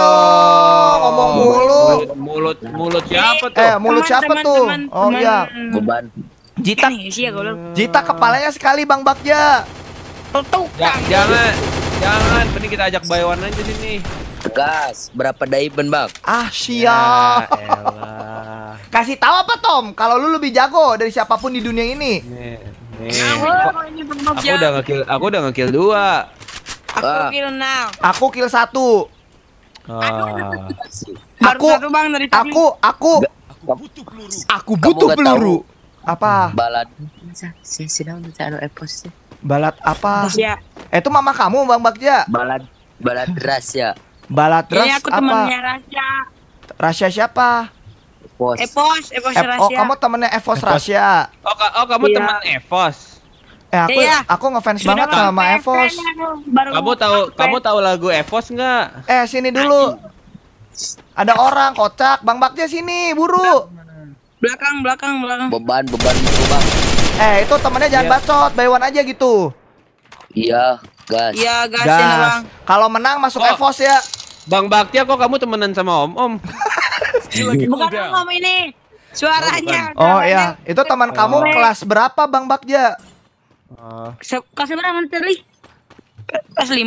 Ngomong mulu. Mulut mulut siapa tuh? Eh, mulut teman, siapa teman, tuh? Teman, oh iya. Beban. Jita. Ya, Jita kepalanya sekali Bang Bagja. Tutup. Ya, jangan, jangan. Mending kita ajak Baywan aja di sini. Tegas, berapa daiben bang? Ah siap. Ya, Kasih tahu apa Tom? Kalau lu lebih jago dari siapapun di dunia ini. Nih, nih. Aku, udah ngekill, aku udah ngekill dua. Aku ah. kill enam. Aku kill satu. Ah. Aku, aku, bang, dari aku, aku, aku butuh peluru. Aku butuh peluru. Apa? Balad. Sedang mencari eposnya balat apa? Ya. Eh, itu mama kamu Bang Bagja. balat balad ras ya. Balad ras aku apa? temannya Rasya. Rasya siapa? Epos. Epos eh, Epos eh, eh, oh, Rasya. Oh, kamu temennya Epos rahasia. Rasya. Oh, ka oh kamu iya. teman Evos. Eh aku ya, aku ngefans banget sama Evos. Kamu tahu kamu tahu lagu Epos nggak? Eh sini dulu. Ada orang kocak, Bang Bagja sini, buru. Belakang, belakang, belakang. Beban, beban, beban. Eh, itu temennya jangan yeah. bacot, buy aja gitu. Iya, gas. Iya, gas, gas. Ya, Kalau menang masuk kok, oh. EVOS ya. Bang Bakti, kok kamu temenan sama Om Om? Bukan Om Om ini. Suaranya. Oh, oh iya, itu teman oh. kamu kelas berapa Bang Bakja? Uh. Kelas berapa nanti? Kelas 5.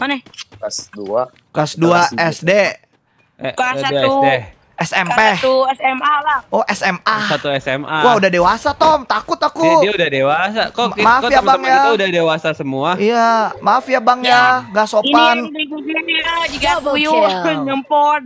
Mana? Kelas 2. Kelas 2 SD. Kelas 1. SMP. Satu SMA lah. Oh SMA. Satu SMA. Wah udah dewasa Tom, takut aku. Dia, dia udah dewasa. Kok, maaf kok ya bang ya. Kita udah dewasa semua. Iya, maaf ya bang ya, ya. gak sopan. Ini yang ya, juga. puyuh nyempon.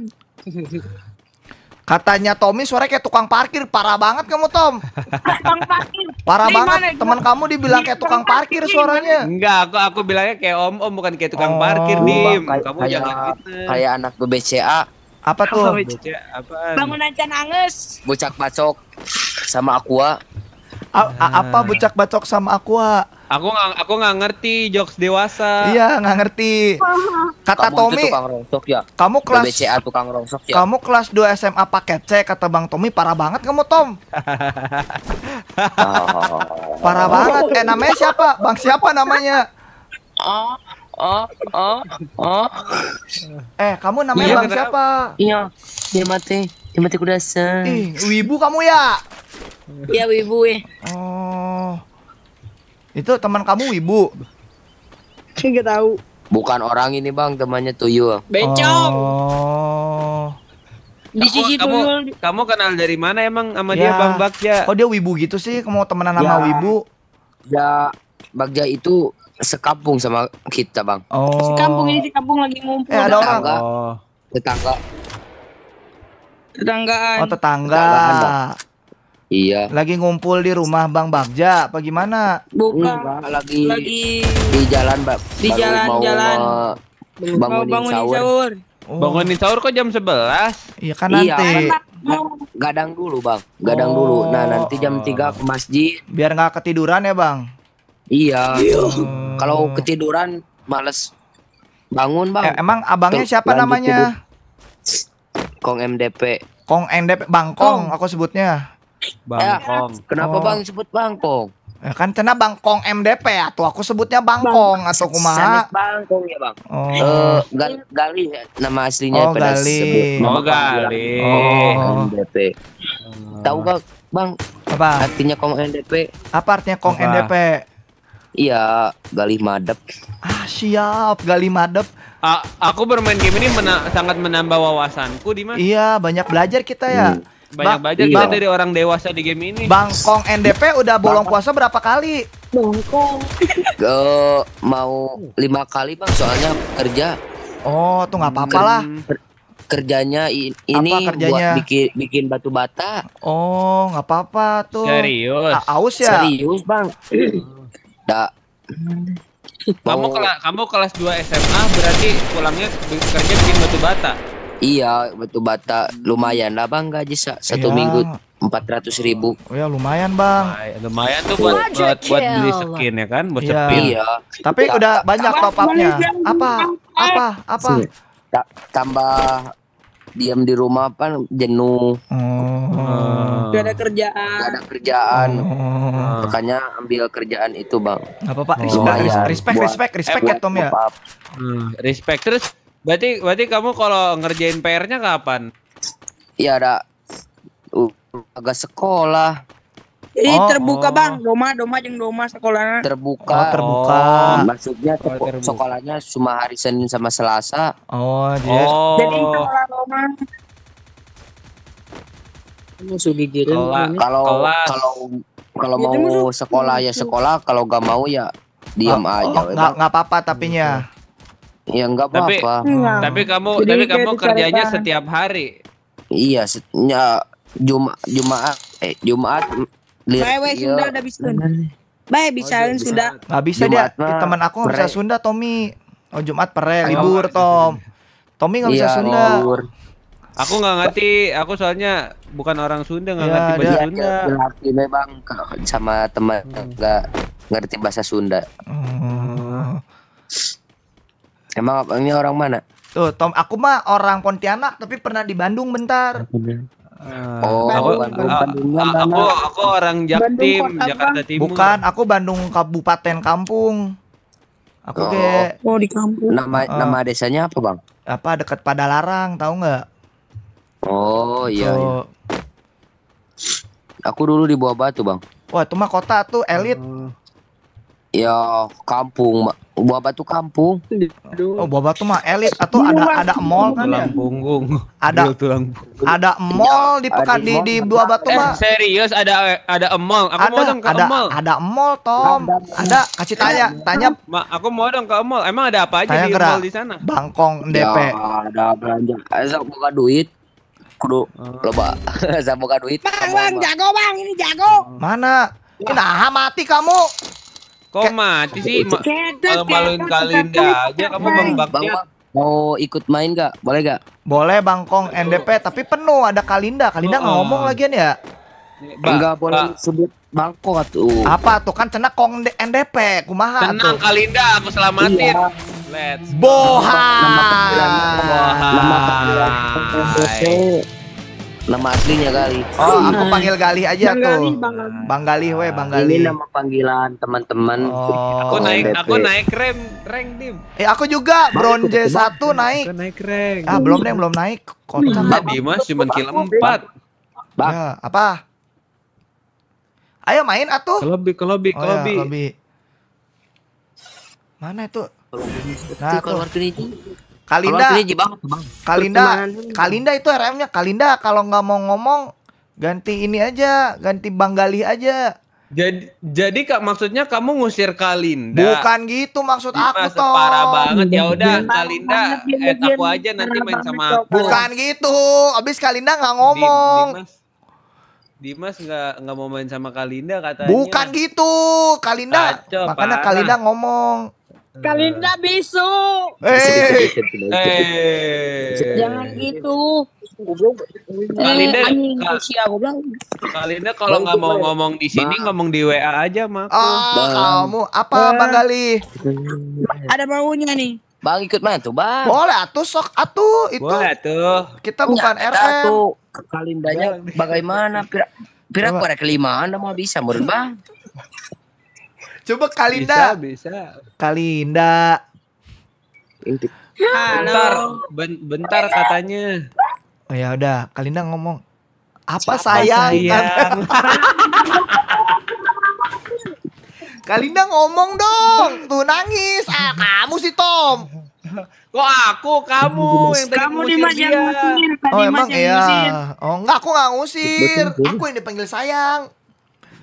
Katanya Tommy suara kayak tukang parkir, parah banget kamu Tom. tukang parkir. Parah Dimana, banget. Teman kamu dibilang kayak tukang parkir suaranya. Enggak, aku aku bilangnya kayak om-om bukan kayak tukang oh, parkir, Dim. kamu kayak, jangan gitu. Kayak anak BCA. Apa tuh? bang apa? Bangunan can anges. Bucak bacok sama aqua. A -a apa ah. bucak bacok sama aqua? Aku nggak aku nggak ngerti jokes dewasa. Iya, nggak ngerti. Kata kamu Tommy. Ya? Tukang rongsok ya. Kamu kelas BCA tukang rongsok ya. Kamu kelas 2 SMA paket C kata Bang Tommy parah banget kamu Tom. Oh. parah banget. Eh namanya siapa? Bang siapa namanya? Oh oh, oh, oh. Eh, kamu namanya iya, Bang kenapa? siapa? Iya, dia mati. Dia mati kudasa. Eh, wibu kamu ya? Iya, wibu. Eh. Oh. Itu teman kamu wibu? Enggak tahu. Bukan orang ini, Bang, temannya tuyul. Bencong. Oh. Di kamu, sisi kamu, Kamu kenal dari mana emang sama ya. dia Bang Bagja? Kok dia wibu gitu sih? Kamu temenan ya. sama wibu? Ya, Bagja itu sekampung sama kita bang. Oh. Sekampung ini sekampung lagi ngumpul. Eh, ada orang. Tetangga. Oh. Tetangga. Tetanggaan. Oh tetangga. Tetanggaan, iya. Lagi ngumpul di rumah Bang Bagja. Apa gimana? Bukan. Hmm, lagi, lagi di jalan Bang. Di jalan-jalan. Eh, mau Bangunin, bangunin sahur. sahur. Oh. Bangunin sahur kok jam sebelas? Iya kan iya, nanti. Iya. Kan gadang dulu bang, gadang oh. dulu. Nah oh. nanti jam tiga ke masjid. Biar nggak ketiduran ya bang. Iya. Oh. Kalau ketiduran males bangun, Bang. Eh, emang abangnya Tuh, siapa namanya? Tidur. Kong MDP. Kong MDP Bangkong Kong. aku sebutnya. Bangkong. Eh, kenapa oh. Bang sebut Bangkong? Ya kan cina Bangkong MDP atau aku sebutnya Bangkong bang, atau kumaha? Bangkong ya Bang. Oh. Uh, Gal Gali nama aslinya oh, oh Gali. Oh Gali. Oh. MDP. Tahu gak Bang? Apa? Artinya Kong NDP. Apa artinya Kong Apa? NDP? Iya, Galih Madep. Ah, siap, Galih Madep. A aku bermain game ini mena sangat menambah wawasanku, di mana. Iya, banyak belajar kita ya. Hmm. Banyak ba belajar iya. kita dari orang dewasa di game ini. Bang Kong NDP udah bolong puasa berapa kali? Bangkong. Kong. uh, mau lima kali, Bang, soalnya kerja. Oh, tuh nggak apa-apa lah. kerjanya ini apa kerjanya? buat bikin bikin batu bata. Oh, nggak apa-apa tuh. Serius. A Aus ya? Serius, Bang. Da. Kamu kelas kamu kelas 2 SMA berarti pulangnya kerja bikin batu bata. Iya, batu bata lumayan lah Bang gaji satu iya. minggu empat ratus ribu. Oh ya lumayan bang. Lumayan tuh buat buat, buat beli skin ya kan, buat iya. cepil. Iya. Tapi udah banyak top up-nya. Apa? Apa? Apa? tambah diam di rumah kan jenuh oh. gak ada kerjaan gak ada kerjaan oh. makanya ambil kerjaan itu bang apa pak respect, respect, respect respect respect eh, ya Tom ya hmm, respect terus berarti berarti kamu kalau ngerjain PR-nya kapan? Iya ada agak sekolah jadi oh, terbuka oh. bang, doma doma yang doma sekolahnya. Terbuka. Oh, terbuka. Oh, maksudnya oh, terbuka. sekolahnya cuma hari Senin sama Selasa. Oh, jadi. Oh. Jadi sekolah doma. kalau kalau kalau mau sekolah ya sekolah, kalau gak mau ya diam oh, aja. Oh, ya nggak kan? nggak apa-apa iya, tapi nya Ya nggak apa-apa. Tapi, tapi kamu jadi tapi kamu kerjanya setiap hari. Iya, ya, Jumat Jumat eh Jumat Baik, baik Sunda udah bisa. Baik bicarin Sunda. Gak bisa dia. Teman aku gak bisa Sunda, Tommy. Oh Jumat pere libur Tom. Tommy nggak bisa iya, Sunda. Aku nggak ngerti, aku soalnya bukan orang Sunda nggak ya, ngerti bahasa iya, Sunda. Ngerti iya, memang sama teman hmm. nggak ngerti bahasa Sunda. Hmm. Emang ini orang mana? Tuh Tom, aku mah orang Pontianak tapi pernah di Bandung bentar. Eh, oh, aku, Bandung, aku, aku, aku orang Jaktim, Jakarta Timur. Bukan, aku Bandung Kabupaten Kampung. Aku oh. kayak Oh, di kampung. Nama uh, nama desanya apa, Bang? Apa dekat Padalarang, tahu nggak? Oh, iya, so, iya. Aku dulu di Buah Batu, Bang. Wah, itu mah kota tuh elit. Uh. Ya, kampung, Buah Batu kampung. Oh, Buah Batu mah elit atau iya, ada ada mall kan ya? Punggung. Ada tulang Ada mall di pekan di, di Buah Batu eh, mah. serius ada ada mall. Aku mau dong ke ada, mall. Ada mall, Tom. Ada kasih tanya, tanya. Ma, aku mau dong ke mall. Emang ada apa aja tanya di mall di sana? Bangkong DP. Ya, ada belanja. Eh, Saya buka duit. Kudu oh. loba. Saya buka duit. Bang, bang, jago, Bang. Ini jago. Mana? Ini nah, mati kamu. Kok mati sih? Kalau maluin Kalinda aja kamu Bang Mau ikut main gak? Boleh gak? Boleh Bang Kong NDP tapi penuh ada Kalinda. Kalinda oh. ngomong lagian ya? Enggak boleh sebut Kong tuh. Apa tuh kan cenak Kong NDP kumaha Tenang Kalinda aku selamatin. Iya. Let's Boha. nama, Nama aslinya Gali. Oh, aku panggil Gali aja Bang tuh. Gali, Bang, Bang Gali, we Bang Gali. Ini nama panggilan teman-teman. Oh, aku naik DP. aku naik rem rank dim. Eh, aku juga bronze 1 naik. Aku naik rank. Ah, belum deh, belum naik. Kocak. Tadi Mas cuma kill 4. Bang. Ya, apa? Ayo main atuh. Ke lobby, ke lobby, ke oh, ya, lobby. Mana itu? Nah, itu. Kalinda. Kalinda. Kalinda itu RM-nya. Kalinda kalau nggak mau ngomong ganti ini aja, ganti Bang Galih aja. Jadi jadi kak maksudnya kamu ngusir Kalinda. Bukan gitu maksud Dima, aku toh. Parah banget ya udah Kalinda eh aku aja nanti main sama aku. Bukan gitu. Abis Kalinda nggak ngomong. Dimas. nggak nggak mau main sama Kalinda katanya. Bukan gitu. Kalinda Kacau, makanya parah. Kalinda ngomong Kalinda bisu. Hey. Jangan gitu. Kalinda Kalinda kalau nggak mau ngomong di sini ngomong di WA aja mak. Oh, kamu apa bang. bang Gali? Ada maunya nih. Bang ikut mana tuh bang? Boleh atuh sok atuh itu. Boleh atuh. Kita bukan ya, RM. Atuh. Kalindanya bagaimana? Pira, pira kelima anda mau bisa menurut bang. Coba Kalinda. Bisa, bisa. Kalinda. Bentar, bentar katanya. Oh ya udah, Kalinda ngomong. Apa sayang? sayang? Kalinda ngomong dong, tuh nangis. Ah, kamu sih Tom. Kok aku kamu yang tadi kamu yang ngusir, tadi oh, emang iya. Oh enggak, aku enggak ngusir. Aku yang dipanggil sayang.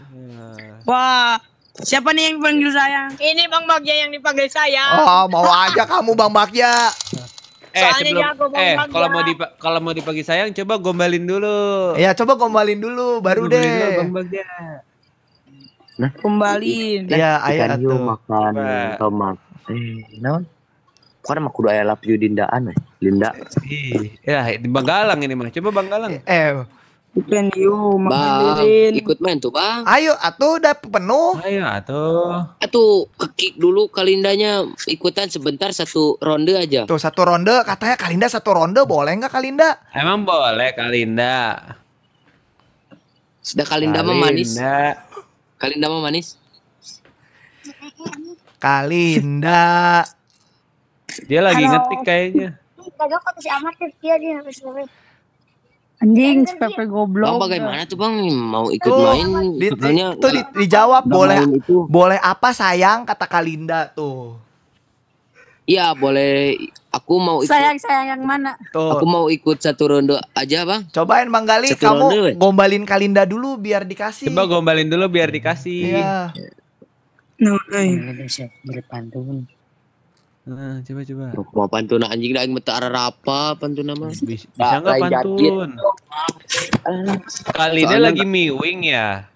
Nah. Wah, Siapa nih yang dipanggil sayang? Ini Bang Bagja yang dipanggil sayang. Oh, mau aja kamu Bang Bagja. Eh, eh, Soalnya sebelum, aku Bang eh, Bagja. kalau mau di kalau mau dipanggil sayang coba gombalin dulu. ya coba gombalin dulu baru gombalin deh. Dulu, Bang Bagja. Nah, gombalin. Iya, ayah atuh. makan tomat. Eh, naon? Kok ada udah ayah love dindaan eh. Ya? Linda. iya di banggalang ini mah. Coba banggalang. Eh, Bukan yuk, Bang, ikut main tuh, Bang. Ayo atuh udah penuh. Ayo atuh. Atuh kekik dulu Kalindanya ikutan sebentar satu ronde aja. Tuh satu ronde katanya Kalinda satu ronde boleh nggak Kalinda? Emang boleh Kalinda. Sudah Kalinda, Kalinda. mah manis. Kalinda mah manis. Kalinda. Dia lagi Halo. ngetik kayaknya. Kagak kok si Amat dia di Anjing, sepepe goblok. Bang, bagaimana tuh bang mau ikut oh, main? Di, sebenarnya itu di, dijawab boleh. Itu. Boleh apa sayang kata Kalinda tuh. Iya boleh. Aku mau ikut. Sayang sayang yang mana? Tuh. Aku mau ikut satu ronde aja bang. Cobain bang Gali, satu kamu ronde, eh. gombalin Kalinda dulu biar dikasih. Coba gombalin dulu biar dikasih. Iya. No, nah, eh. no coba coba. Mau pantun anjing lagi mata arah apa pantun nama? Bisa, nggak pantun? Kali ini lagi miwing ya.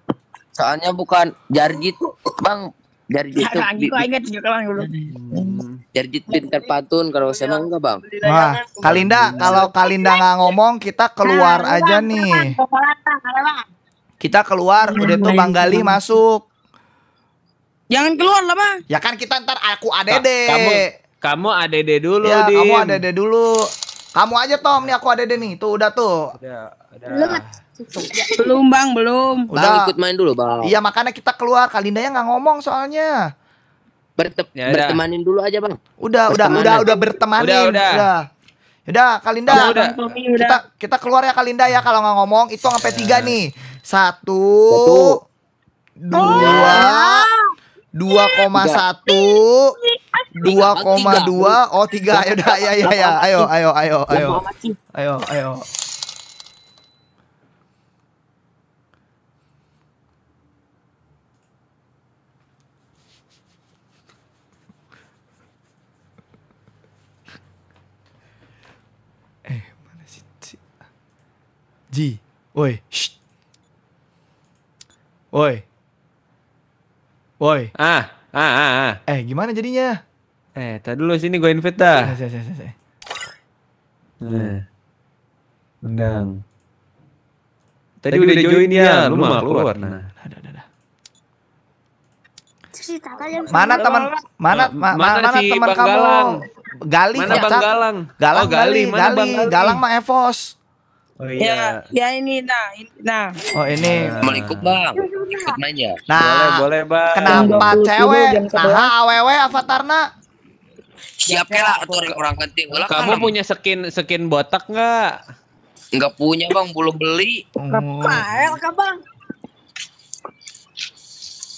Soalnya bukan jarjit, Bang. Jarjit itu. Anjing gua inget juga dulu. Jarjit pintar pantun kalau saya enggak, Bang. Wah, Kalinda kalau Kalinda nggak ngomong kita keluar aja nih. Kita keluar udah tuh Bang Gali masuk. Jangan keluar lah bang. Ya kan kita ntar aku ADD. Kamu kamu ADD dulu. Ya Dim. kamu ADD dulu. Kamu aja Tom, nih aku ADD nih. Tuh udah tuh. Udah, udah. Belum, bang, belum. Udah. Bang ikut main dulu bang. Iya makanya kita keluar. Kalinda yang nggak ngomong soalnya. Bertep, ya, bertemanin dulu aja bang. Udah, udah, udah, udah bertemanin. Udah, udah. udah. Yaudah, Kalinda. Udah, udah. Kita kita keluar ya Kalinda ya kalau nggak ngomong itu sampai tiga nih. Satu, Satu. dua, oh. 2,1 dua oh tiga ya udah ya ya ya ayo ayo ayo ayo ayo ayo Eh mana sih Ji, woi, woi, Woi. Ah, ah, ah, ah. Eh, gimana jadinya? Eh, tadi dulu sini gue invite dah. Saya, eh, saya, saya, saya. Nah. Undang. Tadi, tadi udah, udah join ya, lu mah keluar. Nah, ada, ada, ada. Mana teman mana ma, ma, mana, mana si teman kamu? Galang. Gali mana Bang Galang? Galang, oh, Gali, Gali, Galang, Galang mah Evos. Oh ya, iya. Ya, ya ini nah, ini, nah. Oh ini. Mau bang, iya, iya, iya. ikut main ya. Nah, boleh boleh bang. Kenapa cewek? Nah, aww avatarna. Siap ya lah, atau orang penting. Kamu Kamu punya skin skin botak nggak? Nggak punya bang, belum beli. Kepel, oh. bang.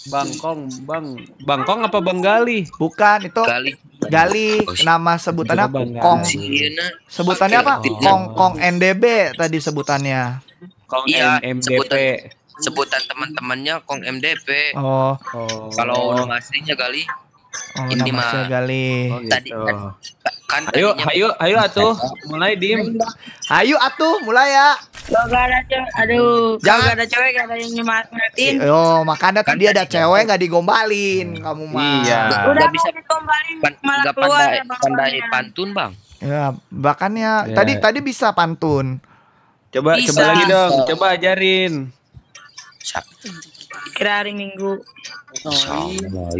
Bangkong, bang, Bangkong apa banggali? Bukan itu. Gali. Gali nama sebutannya Kong. Iya, nah. Sebutannya apa? Kong Kong NDB tadi sebutannya. Kong iya, MDP. Sebutan, sebutan teman-temannya Kong MDP. Oh. oh. Kalau nama aslinya Gali. Oh, ini mah Gali. Kan oh, gitu. Tadi kan ayo ayo ayo atuh mulai dim ayo atuh mulai ya gak ada cewek aduh jangan gak ada cewek gak ada yang nyemangatin yo eh, oh, makanya tadi kan ada cewek gak digombalin kamu mah iya udah gak bisa digombalin pan, malah gak keluar pandai, ya, pandai iya. pantun bang ya bahkan ya iya. tadi tadi bisa pantun coba bisa. coba lagi dong coba ajarin kira hari minggu Sama.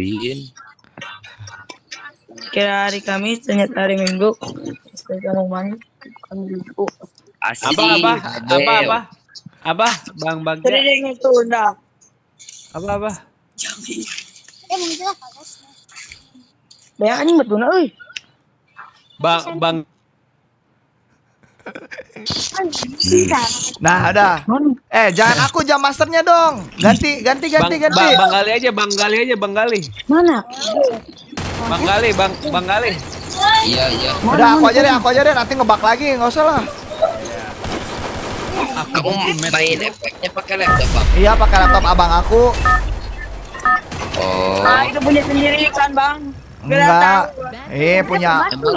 Kira hari Kamis, ternyata hari Minggu. Kita mau main. Minggu. Apa, apa, apa, apa, apa, Bang Bagja. yang itu udah. Apa, apa? Eh, mungkin lah kagas. Bayang anjing betuna, Bang, bang. Nah, ada Eh, jangan aku jam masternya dong. Ganti, ganti, ganti, ganti. Bang, bang, bang Gali aja, Bang Gali aja, Bang Gali. Mana? Bang Gali, Bang Bang Gali. Iya, iya. Udah aku aja deh, aku aja deh nanti ngebak lagi, enggak usah lah. Aku main efeknya pakai laptop, Iya, pakai laptop abang aku. Oh. Ah, itu punya sendiri kan, Bang? Enggak. Eh, punya. Emang,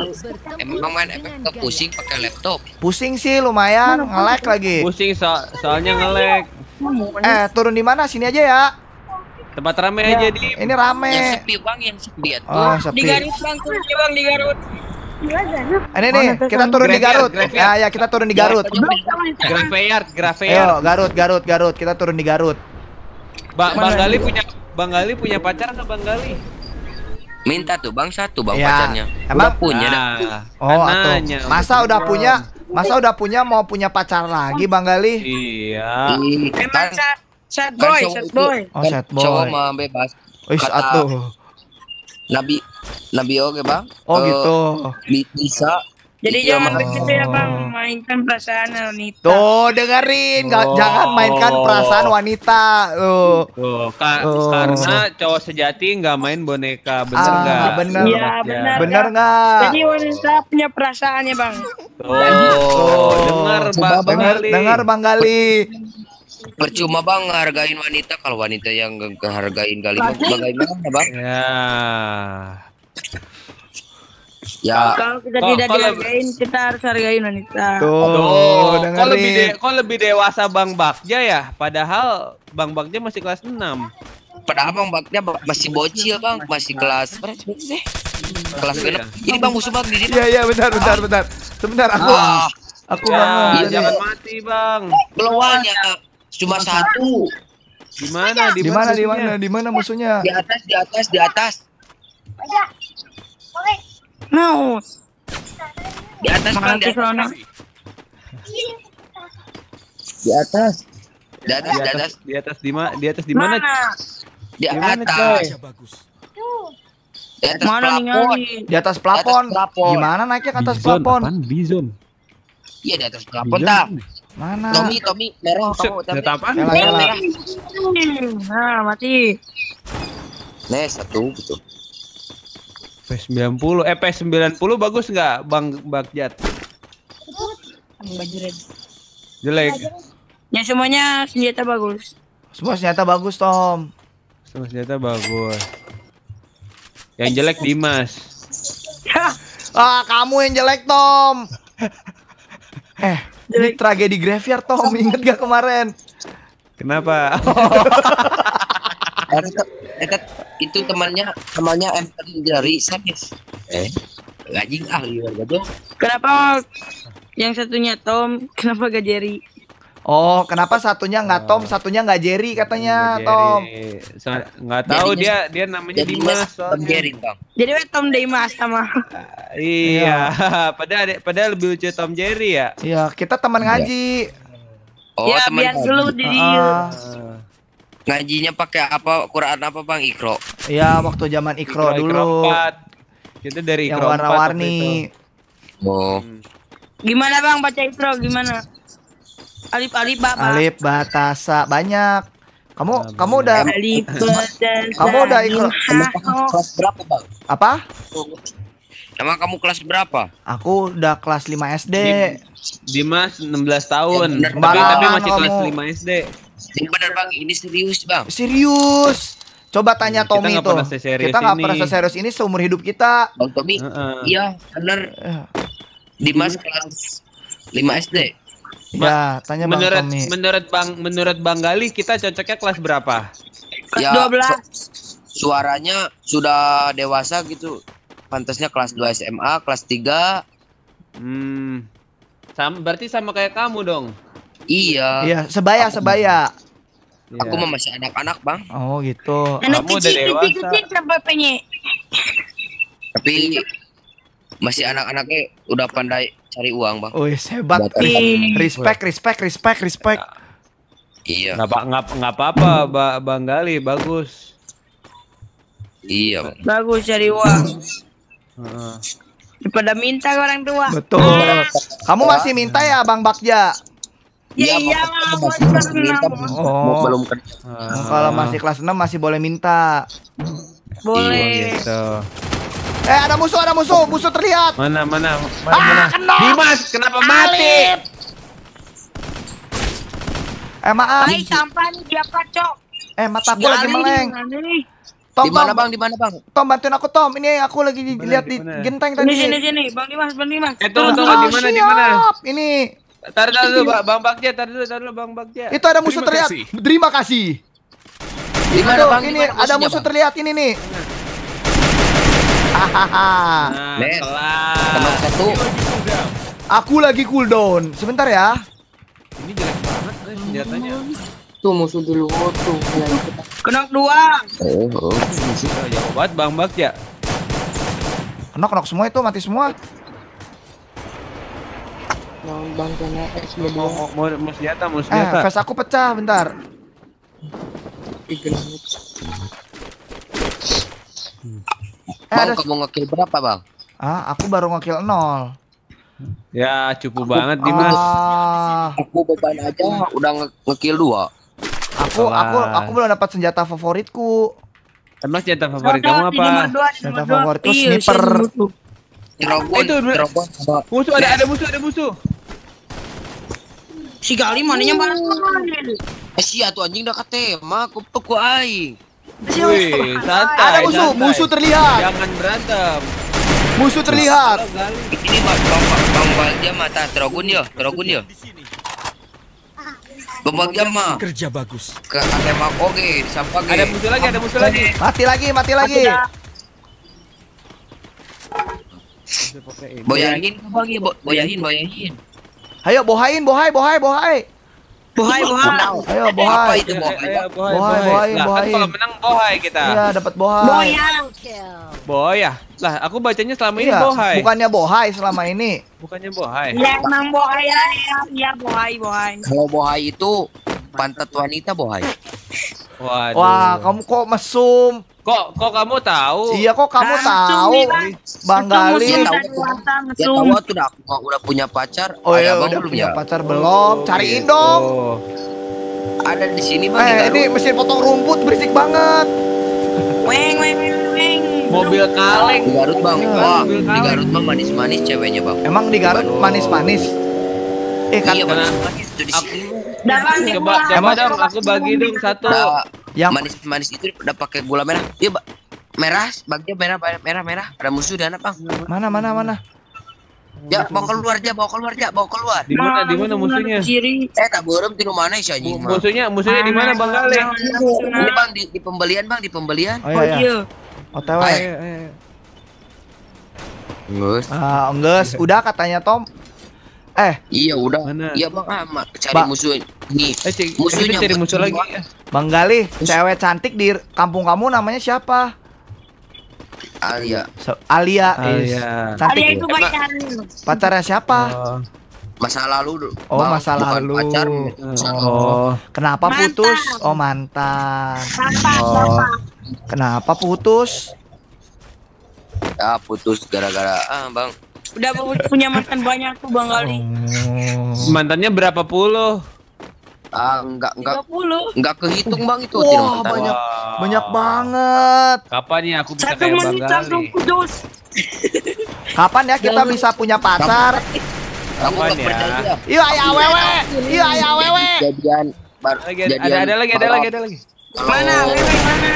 emang main ke pusing pakai laptop. Pusing sih lumayan, ngelek lagi. Pusing so soalnya ngelek. Eh, turun di mana? Sini aja ya. Tempat rame ya. di Ini rame. Yang sepi bang, yang sepi ya. Oh, sepi. Di Garut bang, turunnya bang di Garut. Iya, ini nih, kita turun di Garut. Ya, ya kita turun di Garut. Graveyard, Graveyard. Yo, Garut, Garut, Garut. Kita turun di Garut. Ba bang Gali punya Bang Gali punya pacar nggak Bang Gali? Minta tuh Bang satu Bang ya. pacarnya. Emang udah punya nah. Oh, Ananya, atau masa udah punya, masa udah punya mau punya pacar lagi Bang Gali? Iya. Emang Sad kan boy, sad boy. Kan oh, sad boy. Cowok mah bebas. Wih, atuh. Nabi Nabi oke, Bang. Oh, uh, gitu. Bisa jadi ya, jangan begitu ya bang, mainkan perasaan wanita. Tuh dengerin, oh. jangan mainkan perasaan wanita. Tuh, Tuh ka, oh. karena cowok sejati nggak main boneka, bener ah, nggak? Ah, bener, Iya, benar. Benar ya. nggak? Jadi wanita punya perasaannya bang. oh oh. dengar bang, dengar, dengar bang Gali percuma bang hargain wanita kalau wanita yang ngehargain kali bagaimana bang ya Ya. Kalau kita kalo, tidak kalo, dihargain, kita harus hargain wanita. Tuh, oh, kok lebih de kok lebih dewasa Bang Bakja ya? Padahal Bang Bakja masih kelas 6. Padahal Bang Bakja masih bocil, Bang. Masih kelas Kelas ya. Ini Bang musuh Bang di sini. Iya, iya, benar benar ah. benar. Sebentar aku. Ah. Aku ya, bangun. Ya, jangan mati, Bang. Keluarnya Cuma satu. Di mana? Di mana? Di mana? Di mana musuhnya? Di atas, di atas, di atas. mau Di atas, Bang, di atas. Di atas. Di atas, di atas. Di atas di mana? Di atas di mana? Di atas. Di atas mana pelapon. Di atas pelapon. Gimana naiknya ke atas pelapon? Iya, di atas pelapon, tak. Mana? Tommy, Tommy, merah kamu, Tetap apa? Merah, merah. Nah, mati. Nih, satu gitu. P90, eh P90 bagus nggak Bang Bagjat? Jelek. Ya semuanya senjata bagus. Semua senjata bagus, Tom. Semua senjata bagus. Yang jelek Dimas. ah, kamu yang jelek, Tom. eh, ini tragedi graveyard Tom, inget gak kemarin? Kenapa? Eta, itu temannya temannya M dari Sanis. Eh, gajing ah liur Kenapa yang satunya Tom, kenapa gak Jerry? Oh, kenapa satunya nggak Tom, oh. satunya nggak Jerry katanya Jerry. Tom? So, nggak tahu dia dia namanya Jadi Dimas. Tom Jerry Tom. Jadi Tom Dimas sama. Uh, iya, iya. padahal padahal lebih lucu Tom Jerry ya. Iya, kita teman iya. ngaji. Oh, ya, teman biar dulu di uh, Ngajinya pakai apa? Quran apa Bang Ikro? Iya, waktu zaman Ikro, dulu. Kita dari Ikro Yang warna-warni. Oh. Gimana Bang baca Ikro gimana? Alif Alif ba, Alif Batasa banyak. Kamu ah, kamu udah Alif Batasa. Kamu udah ikut kelas berapa, Bang? Apa? Emang kamu kelas berapa? Aku udah kelas 5 SD. Dimas 16 tahun. Ya, bener, tapi, tapi masih kamu. kelas 5 SD. Ini benar Bang, ini serius, Bang. Serius. Coba tanya kita Tommy tuh. Kita nggak pernah seserius ini seumur hidup kita. Bang Tommy, uh -uh. iya benar. Eh. Dimas kelas 5 SD. Ya, tanya Bang menurut, Tommy. Menurut Bang menurut Bang Gali kita cocoknya kelas berapa? Kelas ya, 12. Su suaranya sudah dewasa gitu. Pantasnya kelas 2 SMA, kelas 3. Hmm. Sam berarti sama kayak kamu dong. Iya. Iya, sebaya aku, sebaya. Aku iya. mah masih anak-anak, Bang. Oh, gitu. Anak kamu kecil, udah dewasa. Kecil, kecil, kecil, penye. Tapi masih anak-anaknya udah pandai cari uang bang. Oh hebat. Iya, respect, respect, respect, respect. Iya. Nggak, nggak, nggak apa-apa, ba Bang Gali, bagus. Iya. Bagus cari uang. Daripada minta ke orang tua. Betul. Kamu masih minta ya, Bang Bakja? Ya, iya, iya mau kelas Oh. Belum Kalau masih kelas enam masih boleh minta. Boleh. Iya, gitu. Eh ada musuh, ada musuh, musuh terlihat. Mana, mana, mana, ah, mana. Kena. Dimas, kenapa Alip. mati? Eh maaf. eh sampah nih dia kacok. Eh mata aku lagi meleng. Tom, di mana Bang? Di mana Bang? Tom bantuin aku Tom. Ini aku lagi dimana, lihat di genteng tadi. Ini sini sini, Bang Dimas, Bang Dimas. Eh tunggu tunggu di mana di mana? Ini Taruh dulu Bang Bagja, taruh dulu, taruh dulu Bang Bagja. Itu ada musuh terlihat. Terima kasih. Di mana bang, ini ada musuh terlihat ini nih nah, Nes, kena satu. Aku lagi cooldown. Sebentar ya. Ini jelek banget guys eh, senjatanya. Tuh musuh dulu oh, tuh. Kena iya, iya. dua. Eh, oh, jauh banget Bang Bak ya. Kena kena semua itu mati semua. Yang nah, bang kena eh, eh, S2. Mau mau mau senjata, mau senjata. Eh, face aku pecah bentar. Ignite. Hmm. Bang, eh, kamu ngekill berapa, Bang? Ah, aku baru ngekill nol. Ya, cukup aku, banget ah. Dimas. Ah. Aku beban aja udah ngekill dua. Aku aku aku belum dapat senjata favoritku. Emang senjata favorit kamu apa? Senjata favoritku iya, sniper. Drogon, eh, itu drogon. Musuh ada ada musuh ada musuh. Si Gali mananya mana? Eh sia tuh anjing dah katema, aku peku aing. Wih, Ada musuh, santai. musuh terlihat. Jangan berantem. Musuh terlihat. Ini Bang Bang Bang dia mata Trogun yo, Trogun yo. Pembagian mah kerja bagus. Ke Atema oke, Ada musuh lagi, ada musuh lagi. Mati lagi, mati lagi. boyangin, boyangin, boyangin. Ayo bohain, bohai, bohai, bohai. Bohai, bohai. Ayo, bohai. Apa itu bohai? Bohai, bohai, bohai. bohai. Kalau menang bohai kita. Iya, dapat bohai. Bohai Boya. Lah, aku bacanya selama iya, ini bohai. Bukannya bohai selama ini. Bukannya bohai. Ya, emang bohai ya. Iya, bohai, bohai. Kalau bohai itu pantat wanita bohai. Waduh. Wah, kamu kok mesum? Kok kok kamu tahu? Iya kok kamu tahu? Bang Gali. Dia Ya, kamu tuh udah udah punya pacar. Oh iya udah punya ya? pacar belum? Cariin dong. Ada di sini bang. Eh ini mesin potong rumput berisik banget. Weng weng weng. Mobil kaleng. Di Garut bang. Wah di Garut bang manis manis ceweknya bang. Emang di Garut manis manis. Eh kan. Iya nah, manis itu di sini coba coba dong aku bagi dong satu. Yang manis-manis itu udah pakai gula merah. Iya, merah, bagian merah, merah, merah. Ada musuh mana bang Mana, mana, mana? Ya, bawa keluar aja, bawa keluar aja, bawa keluar. Di mana, di mana nah, musuhnya? Kiri. Eh, tak berem di mana sih anjing Musuhnya, musuhnya di mana Bang Gale? Nah, Ini Bang di, di pembelian, Bang, di pembelian. Oh iya. Oh, iya. iya. OTW. tahu ayo. Iya, enggus. Ah, enggus. Udah katanya Tom. Eh. Iya udah. Mana? Iya Bang Ahmad cari ba musuh ini. Eh, cik, eh, musuhnya cari musuh lagi. Ya. Bang Gali, cewek cantik di kampung kamu namanya siapa? Alia. So, Alia. Alia. Cantik. Alia itu pacar. Ya? Pacarnya siapa? Oh. Masa lalu. Oh, Bang. Oh, masa lalu. Pacar. Oh. Kenapa mantan. putus? Oh, mantan. Mantan, oh. Kenapa putus? Ya, putus gara-gara ah, Bang Udah punya mantan banyak tuh Bang Ali Oh. Mantannya berapa puluh? Ah, enggak enggak 30. enggak kehitung Bang itu Wah, wow, banyak wow. banyak banget. Kapan ya aku bisa Satu kayak Bang Gali? Kudus. Kapan ya kita bisa punya pacar? Kamu ya percaya. Iya, ayo ya, awewe. Iya, ayo ya, awewe. Jadian baru ada ada lagi, ada lagi, ada lagi. Mana? Mana?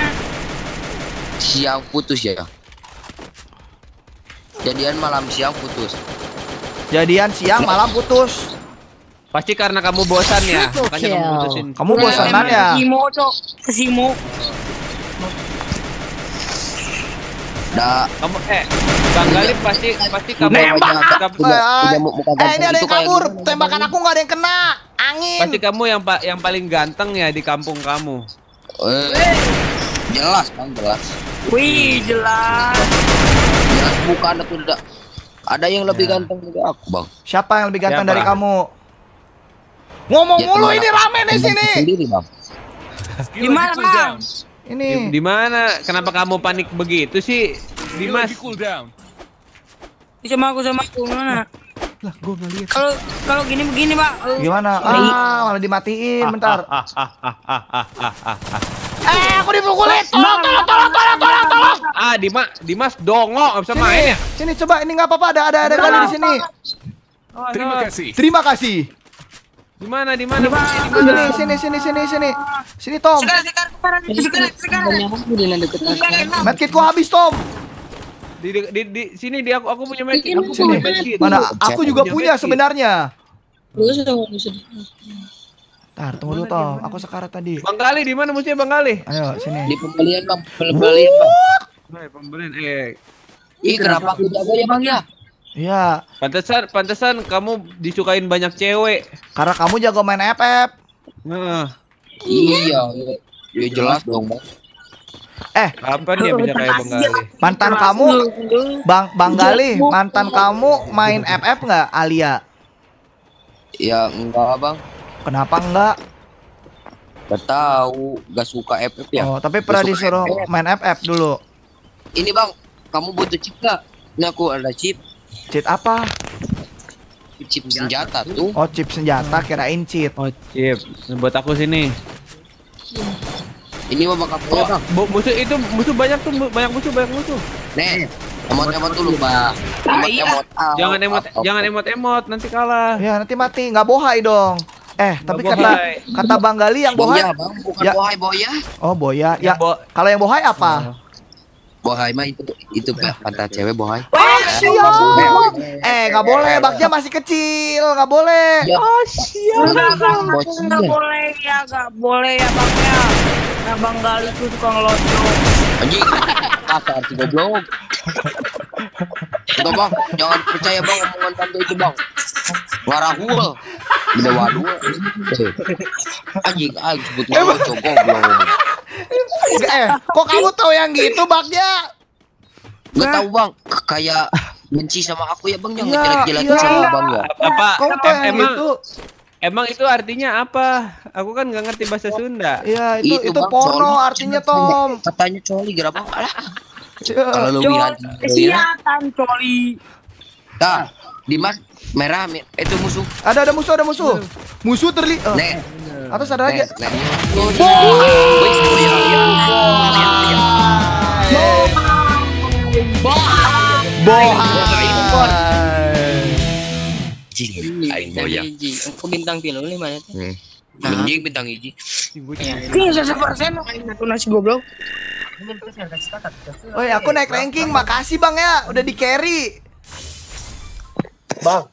Si putus ya. Jadian malam siang putus. Jadian siang malam putus. Pasti karena kamu bosan ya. Gitu, Makanya kamu putusin. Kamu kan ya. Simo, Cok. Simo. Nah, kamu eh Bang Galip pasti pasti kamu nembak. Eh, eh, eh, ini ada yang kabur. Tembakan aku nggak ada yang kena. Angin. Pasti kamu yang pak yang paling ganteng ya di kampung kamu. Eh, jelas, Bang, jelas. Wih, jelas bukan atas bukaan aku ada yang lebih ya. ganteng dari aku bang siapa yang lebih ganteng ya, dari kamu ngomong ya, mulu ini rame di sini sendiri di mana bang ini di mana kenapa kamu panik begitu sih Dimas di down. ini sama aku sama aku mana lah gue nggak kalau kalau gini begini pak gimana ah malah dimatiin bentar Eh, aku dipukulin. Tolong, tolong, tolong, tolong, tolong, tolong. Ah, Dimas, Dimas dongo, nggak bisa main ya. Sini coba, ini enggak apa-apa, ada ada ada gali di sini. Oh, Terima kasih. Terima kasih. Di mana? Di mana? Sini, sini, sini, sini, sini. Sini, Tom. Medkitku habis, Tom. Di, di, di, di sini di aku aku punya medkit. Aku punya medkit. Mana? Aku juga punya sebenarnya. Terus Tar, tunggu dulu toh. Aku sekarat tadi. Bang Kali di mana musuhnya Bang Kali? Ayo sini. Di pembelian Bang, pembelian Bang. Hei, eh, pembelian eh. Ih, kenapa aku jago ya Bang ya? Iya. Pantesan, pantesan kamu disukain banyak cewek. Karena kamu jago main FF. Nah. Iya, iya. Ya jelas dong, Bang. Eh, kapan ya bisa kayak Bang Gali? Mantan kamu Bang Bang Gali, mantan kamu main FF enggak, Alia? Ya enggak, Bang. Kenapa enggak? Gak tahu, gak suka FF ya. Oh, tapi pernah disuruh FF. main FF dulu. Ini bang, kamu butuh chip nggak? Ini nah, aku ada chip. Chip apa? Chip senjata tuh. Oh, chip senjata kirain chip. Oh, chip. Buat aku sini. Ini mau bakal oh, bu musuh itu musuh banyak tuh, banyak musuh, banyak musuh. Nih, emot-emot dulu, Bang. Iya. Emot-emot. Jangan emot, jangan emot-emot, nanti kalah. Ya, nanti mati, nggak bohai dong. Eh, tapi bohai. kata kata Bang Gali yang bohai, boya, bang. bukan ya. bohai boya. Oh, boya. Ya, ya bo kalau yang bohai apa? Nah. Bohai mah itu itu bah, kata cewek bohai. Oh, nah, siap. Eh, nggak boleh, baknya masih kecil, nggak boleh. Ya. Oh, siap. Nggak boleh ya, nggak boleh ya baknya. Nah, Bang Gali itu tukang lojo. Anjing, kasar juga goblok. Tuh bang, jangan percaya bang omongan tante itu bang. Warahul. Bila wadu. Anjing, anjing ah, sebut gue coba belum. Eh, kok kamu tahu yang gitu bagnya? Gak nah. tahu bang, kayak benci sama aku ya bang yang ngejelek jelek iya. sama bang ya. Apa? Kau tahu yang emang, itu, Emang itu artinya apa? Aku kan gak ngerti bahasa Sunda. Iya, itu itu, itu bang, porno artinya Tom. Katanya coli gerabah. Alah. Kalau lu lihat gitu ya. kesiatan coli. Tah, Dimas merah eh, itu musuh. Ada ada musuh, ada musuh. Musuh terli. Uh. Nek. Atas ada lagi. Bohong. Bohong. Jing, Bohong. goyang. Aku bintang pilu lima ya. Anjing bintang hiji. Ini iya. sesuatu persen aing nasi goblok. Woi, aku naik ranking. Makasih Bang ya, udah di carry. Bang.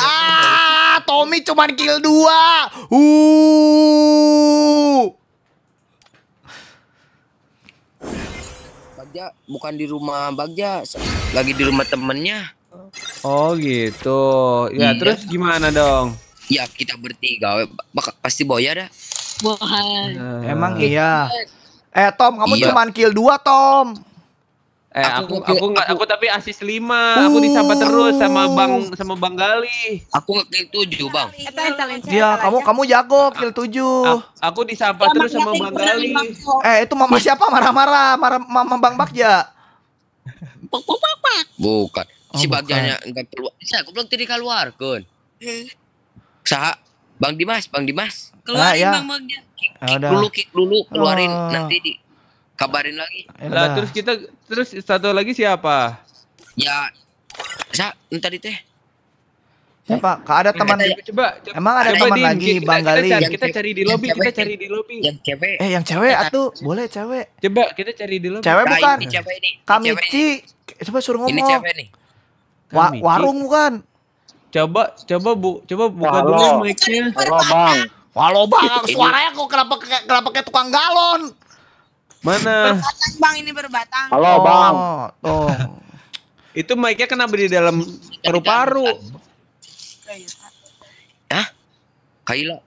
Ah, Tommy cuman kill 2. Uh. Bagja bukan di rumah Bagja, lagi di rumah temennya. Oh gitu. Ya hmm. terus gimana dong? Ya kita bertiga pasti boya dah. Uh, emang iya. Eh. Eh Tom, kamu iya. cuma kill 2 Tom. Eh aku aku, aku, nggak aku, aku, tapi asis 5. Uh, aku disapa terus sama Bang sama Bang Gali. Aku kill 7, Bang. Eh, iya, kamu kamu jago kill 7. Aku, aku terus sama Bang Gali. Eh itu mama siapa marah-marah? Marah mama Bang Bakja Bukan. Oh, si Bakjanya enggak keluar. Saya aku belum tadi keluar, Kun. Hmm. Saha Bang Dimas, Bang Dimas. keluar ah, ya. Bang Bakja kick, kick ah, dulu kick dulu keluarin oh. nanti di kabarin lagi. Eh, lah terus kita terus satu lagi siapa? Ya saya entar di teh. Siapa? Kak ada teman coba, coba, Emang ada teman lagi kita, Bang Gali. Kita, kita cari di lobby, kita cari di lobby. Yang cewek. Eh, yang cewek atuh, boleh cewek. Coba kita cari di lobby. Cewek nah, bukan. Ini cewek ini. kami Kamici. Coba suruh ngomong. Ini cewek nih. Wa warung bukan. Coba coba Bu, coba buka dulu mic-nya. Halo, Bang. Walau bang, suaranya kok kenapa kenapa kayak tukang galon? Mana? Berbatang bang ini berbatang. Halo oh, bang. toh Itu mic-nya kenapa di dalam paru-paru? Ya, Hah? Kayla?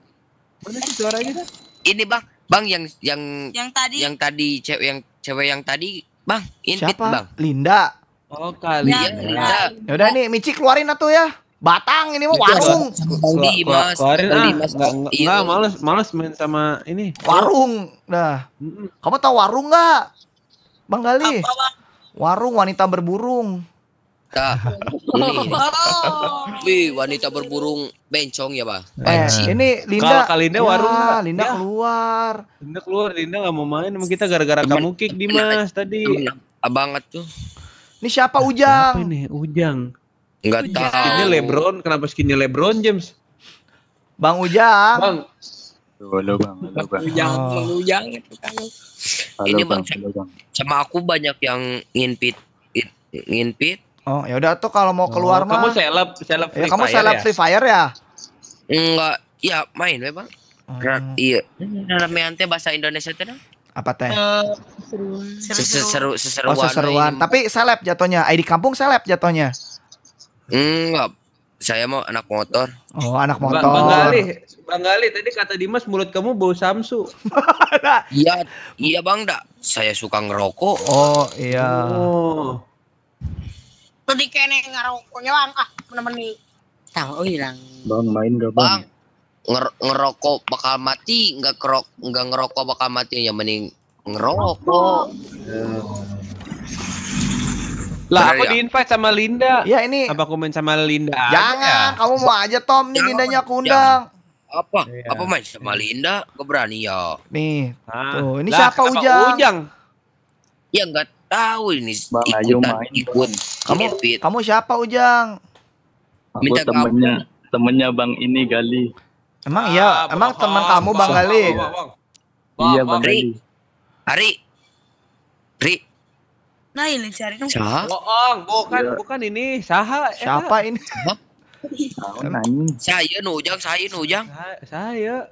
Mana sih suaranya? Ini bang, bang yang yang yang tadi yang tadi cewek yang cewek yang tadi bang ini Siapa? bang Linda. Oh kali. Iya, Linda. Ya udah nih Michi keluarin atuh ya. Batang ini mah warung. Saudi mas. Keluarin ah, mas. Enggak, iya. males, males main sama ini. Warung. Nah. Kamu tahu warung enggak? Bang Gali. Warung wanita berburung. Nah, ini. Oh. Wih, wanita berburung bencong ya, Pak. Eh, ini Linda. Kalau Linda ya, warung. Ya, Linda ya. keluar. Linda keluar, Linda nggak mau main sama kita gara-gara kamu kick Dimas tadi. Abangat tuh. Ini siapa Ujang? Siapa ini? Ujang. Enggak tahu. Skinnya LeBron, kenapa skinnya LeBron James? Bang Ujang. Bang. Halo Bang, halo Bang. Ujang, oh. Bang Ujang itu Halo, Ini Bang, bang. sama aku banyak yang ngintip ngintip. Oh, ya udah tuh kalau mau keluar oh, mah. Kamu seleb, seleb Free ya, kamu seleb ya? Free Fire ya? Enggak, ya main ya, Bang. Oh. Iya. Ramean teh bahasa Indonesia teh apa teh? Uh, seru seru seseruan. Oh, seseruan. Tapi seleb jatuhnya. ID kampung seleb jatuhnya. Enggak, saya mau anak motor. Oh, anak motor. Bang, Bang Gali, Bang Gali tadi kata Dimas mulut kamu bau samsu. Iya, iya Bang, dak. Saya suka ngerokok. Oh, iya. Oh. Tadi kene ngerokoknya Bang, ah menemani. Tahu oh, hilang. Bang main gak Bang? bang nger ngerokok bakal mati, enggak kerok enggak ngerokok bakal mati yang mending ngerokok. Oh. Lah iya, aku ya. di invite sama Linda. Ya ini. Apa aku main sama Linda? Jangan, ya. kamu mau aja Tom, nih Lindanya aku undang. Jangan. Apa? Ya. Apa main sama Linda? berani ya. Nih. Ah. Tuh, ini lah, siapa Ujang? Ujang. Ya enggak tahu ini Bang ikutan main. ikut. Kamu kamu siapa Ujang? Aku Minta temennya temennya Bang ini Gali. Emang iya? ah, iya, emang teman kamu Bang, bang Gali. Iya Bang Gali. Ari Ari Nah, ini cari dong. Saha? Oh, bukan ya. bukan ini. Saha? Eh, siapa ini? Saya nujang saya nujang Saya.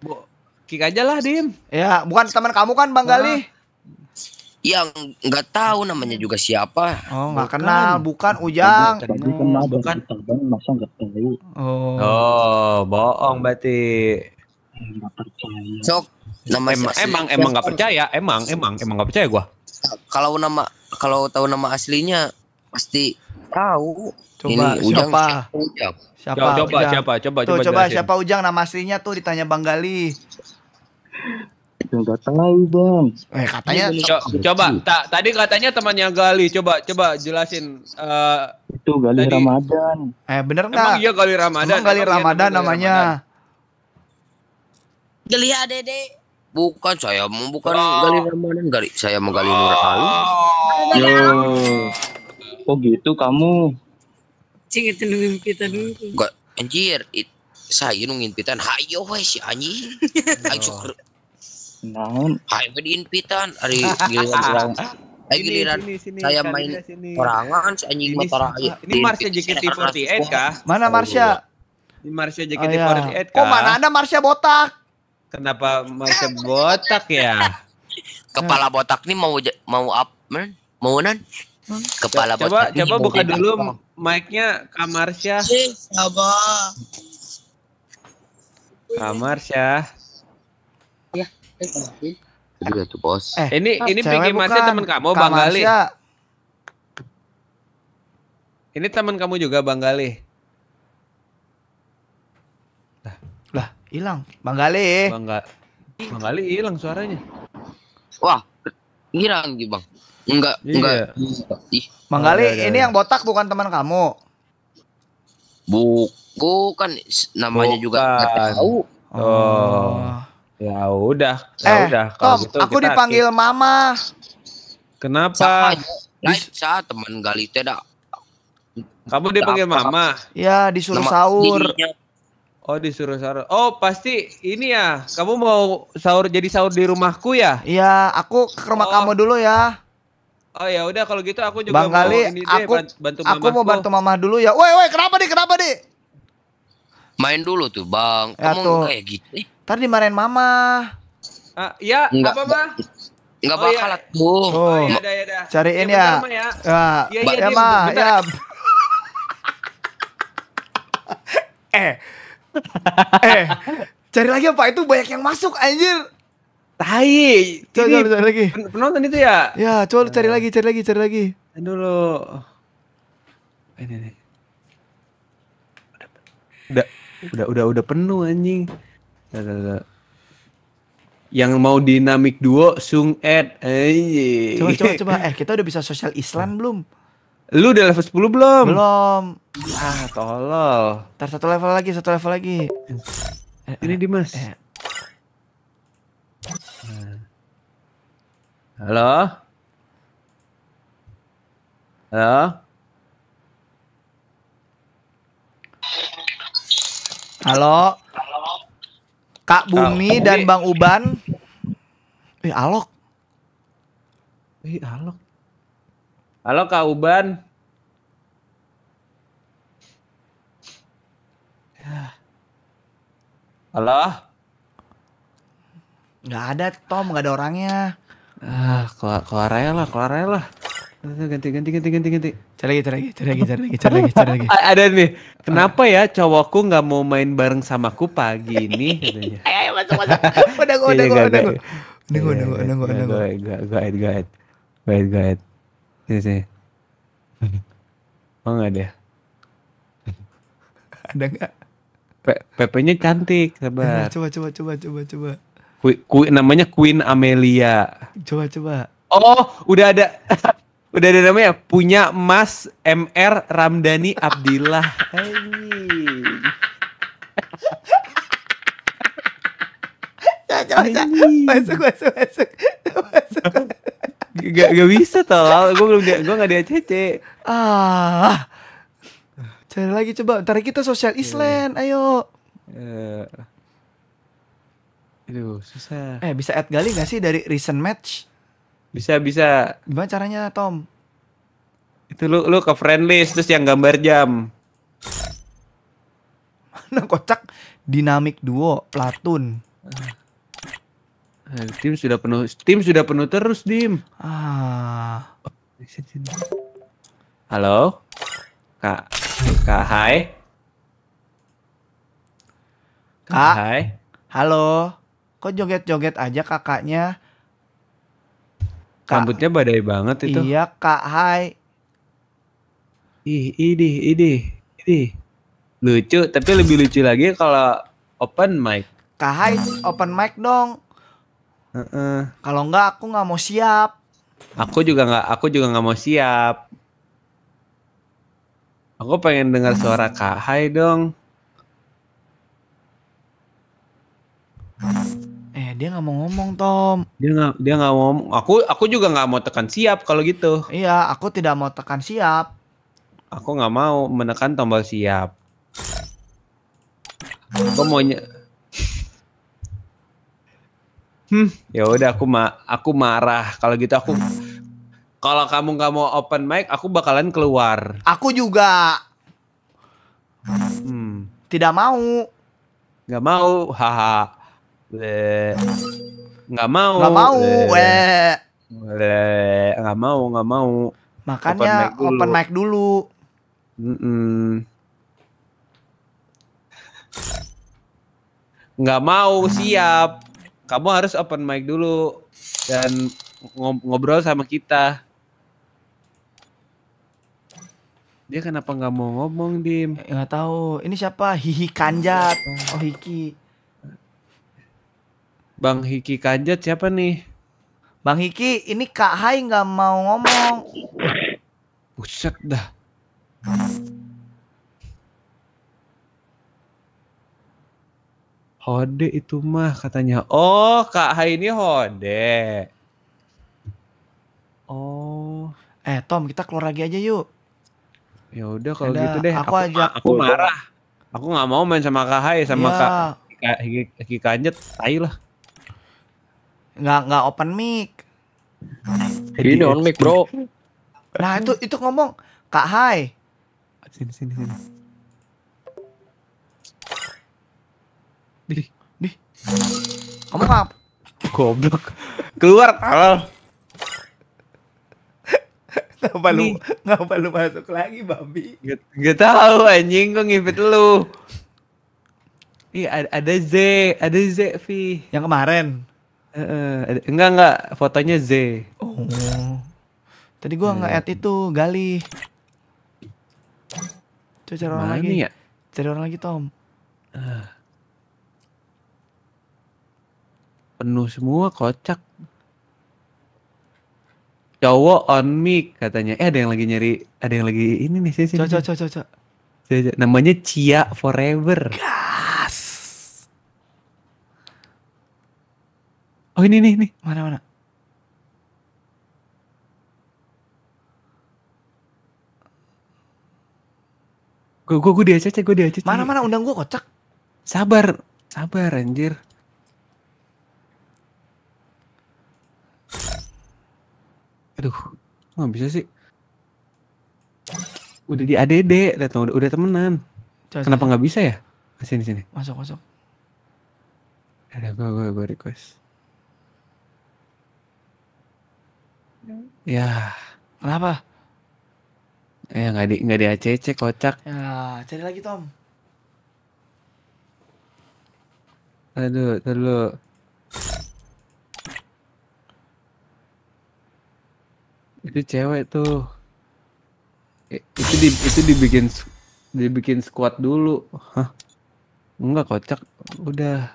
Bu, kik aja lah, Dim. Ya, bukan teman kamu kan Bang Gali? Yang nggak tahu namanya juga siapa. Oh, nggak kenal, bukan Ujang. kenal oh, bukan terbang masa nggak tahu. Oh. Oh, bohong berarti. Sok, namanya emang emang nggak percaya, emang emang emang nggak percaya gua kalau nama kalau tahu nama aslinya pasti tahu. Coba Ini, Ujang, siapa? Ujang. Siapa? Coba, coba, Ujang. siapa? Coba, tuh, coba, coba siapa Ujang nama aslinya tuh ditanya Bang Gali. Enggak tahu bang. Eh katanya. coba coba, tak tadi katanya temannya Gali. Coba, coba jelasin. Uh, itu Gali tadi. Ramadan. Eh bener nggak? Emang iya Gali Ramadan. Emang Gali iya Ramadan namanya. Gali Adede. Bukan saya mau bukan oh. gali ramalan gali saya mau gali nur alu Yo. Oh gitu kamu. Cing itu nungin pita dulu. Enggak anjir it, saya nungin pitan. Hayo wes si anjing. Aing sok naon? Hayo pita. ari giliran orang. Ayo giliran saya main perangan si anjing mata aja. Ini Marsha JKT48 eh, kah? Mana Marsha? Ini Marsha JKT48 iya. eh, kah? Kok mana ada Marsha botak? Kenapa macam botak ya? Kepala botak nih mau mau up, man? Mau nan? Hmm? Kepala coba, botak. Coba coba buka dulu mic-nya kamar Syah. Coba. Eh, kamar Syah. Ya, eh, Aduh, tuh bos. Eh, ini ah, ini pingin Masnya teman kamu Bang Gali. Ini teman kamu juga Bang Gali. Hilang. Bang Gali. Bang, Ga Gali hilang suaranya. Wah, hilang gitu, Bang. Enggak, iya. enggak. Ih. Bang Gali, oh, ini yang botak bukan teman kamu. Bukan namanya bukan. juga enggak tahu. Oh. oh. Ya udah, ya eh, udah. Kalau Tom, gitu aku dipanggil akhir. Mama. Kenapa? Saya nah, teman Gali tidak Kamu dipanggil Mama? Ya, disuruh Nama sahur. Oh disuruh sahur. Oh pasti ini ya. Kamu mau sahur jadi sahur di rumahku ya? Iya, aku ke rumah oh. kamu dulu ya. Oh ya udah kalau gitu aku juga Bang mau kali, ini aku, bantu Aku mau bantu mama dulu ya. Woi woi kenapa nih kenapa nih? Main dulu tuh bang. Ya, Kamu tuh. kayak gitu. Tadi Ntar mama. Ah, ya Enggak, apa mah? Enggak oh, bakal Iya. Oh, iya ah, ya ya Cariin ya. oh, ya, ya, iya, iya, ya, ya, ya, ya, ya, ya, ya, ya, ya, ya, ya, ya, ya, ya, eh, cari lagi apa itu banyak yang masuk anjir. Tai. Coba, coba cari lagi. Penonton itu ya. Ya, coba lu cari lagi, cari lagi, cari lagi. Aduh oh, lo. Ini nih. Udah, udah, udah, udah penuh anjing. Udah, udah, Yang mau dinamik duo Sung Ed. Anjing. Coba coba coba eh kita udah bisa sosial Islam belum? Lu udah level 10 belum? Belum. Ah, tolol. Entar satu level lagi, satu level lagi. Eh, ini Dimas. Eh. Halo? Halo? Halo? Kak Bumi oh, dan Bang Uban. Eh, Alok. Eh, Alok. Halo Kak Uban. Halo? Nggak ada Tom, nggak ada orangnya. Ah, keluar, keluar aja lah, keluar aja lah. Ganti, ganti, ganti, ganti, ganti. Cari lagi, cari lagi, cari lagi, cari lagi, cari lagi, cari lagi. ada nih, kenapa ya cowokku nggak mau main bareng sama aku pagi ini? ayo, ayo, eh, eh, masuk, masuk. Udah gue, udah iya, gue, udah gue. Udah gue, udah gue, udah gue. Go ahead, go ahead. Go ahead, go ahead. Sini, sini. Mau nggak ada. Ya? ada nggak? pp Pepe-nya cantik, sabar. Coba, coba, coba, coba, coba. Kui, namanya Queen Amelia. Coba, coba. Oh, udah ada. udah ada namanya. Punya Mas MR Ramdhani Abdillah. ya, coba, coba. Masuk, masuk, masuk. masuk gak, gak bisa tolol gue belum dia gue gak dia cc ah cari lagi coba tarik kita sosial iya. Island ayo uh, Aduh, susah. Eh, bisa add Gali gak sih dari recent match? Bisa, bisa. Gimana caranya, Tom? Itu lu lu ke friend list terus yang gambar jam. Mana kocak dinamik duo Platun. Ah. Eh, tim sudah penuh, tim sudah penuh terus, Dim. Ah. Halo? Kak. Kak, hai. Kak. Hai. Halo. Kok joget-joget aja kakaknya? Kak. Rambutnya badai banget itu. Iya, Kak, hai. Ih, idih, idih, idih. Lucu, tapi lebih lucu lagi kalau open mic. Kak, hai, open mic dong. Uh -uh. Kalau enggak aku nggak mau siap. Aku juga nggak, aku juga nggak mau siap. Aku pengen dengar suara Kak Hai dong. Eh dia nggak mau ngomong Tom. Dia nggak dia nggak mau ngomong. Aku aku juga nggak mau tekan siap kalau gitu. Iya, aku tidak mau tekan siap. Aku nggak mau menekan tombol siap. Aku mau hmm ya udah aku ma aku marah kalau gitu aku kalau kamu nggak mau open mic aku bakalan keluar aku juga hmm. tidak mau nggak mau haha nggak mau nggak mau eh nggak mau nggak mau makanya open mic dulu, open mic nggak mau siap kamu harus open mic dulu dan ngobrol sama kita. Dia kenapa nggak mau ngomong, Dim? Eh, nggak tahu. Ini siapa? Hihi Kanjat. Oh, Hiki. Bang Hiki Kanjat siapa nih? Bang Hiki, ini Kak Hai nggak mau ngomong. Buset dah. Hode itu mah katanya. Oh, Kak Hai ini Hode. Oh. Eh, Tom, kita keluar lagi aja yuk. Ya udah kalau gitu deh. Aku, aku ajak. Aku marah. Aku nggak mau main sama Kak Hai sama ya. Kak Hiki Kanjet, tai lah. Nggak nggak open mic. Ini on mic, Bro. Nah, itu itu ngomong Kak Hai. Sini sini sini. Kamu ngap? Goblok. Keluar kalau. Ngapa lu, ngapa lu masuk lagi, babi? Gak, tau tahu anjing, kok ngipit lu. Iya, ada, Z, ada Z, v Yang kemarin? Eh, uh, enggak, enggak, fotonya Z. Oh. Tadi gua nggak hmm. nge itu, Gali. Coba cari orang Mana lagi. Ya? Cari orang lagi, Tom. Uh. penuh semua kocak cowok on mic katanya eh ada yang lagi nyari ada yang lagi ini nih sih cocok cocok cocok namanya Cia Forever gas oh ini nih nih mana mana gue gue gue dia cek, gue dia ACC mana mana undang gue kocak sabar sabar anjir aduh nggak bisa sih udah di ADD datang udah, udah temenan coba, kenapa nggak bisa ya di sini masuk masuk ada gue gue gue request ya kenapa ya nggak di nggak di ACC kocak ya cari lagi Tom aduh terlalu itu cewek tuh itu di, itu dibikin dibikin squad dulu hah enggak kocak udah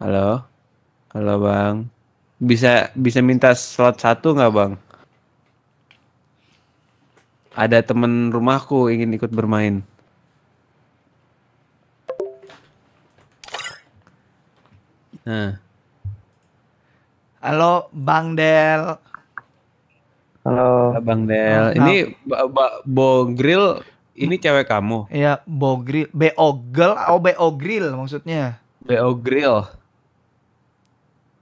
halo halo bang bisa bisa minta slot satu nggak bang ada temen rumahku ingin ikut bermain Hmm. Halo Bang Del. Halo. Bang Del. Ini Ini Grill. ini cewek kamu. Iya, Bogril, Beogel, oh Grill maksudnya. Grill.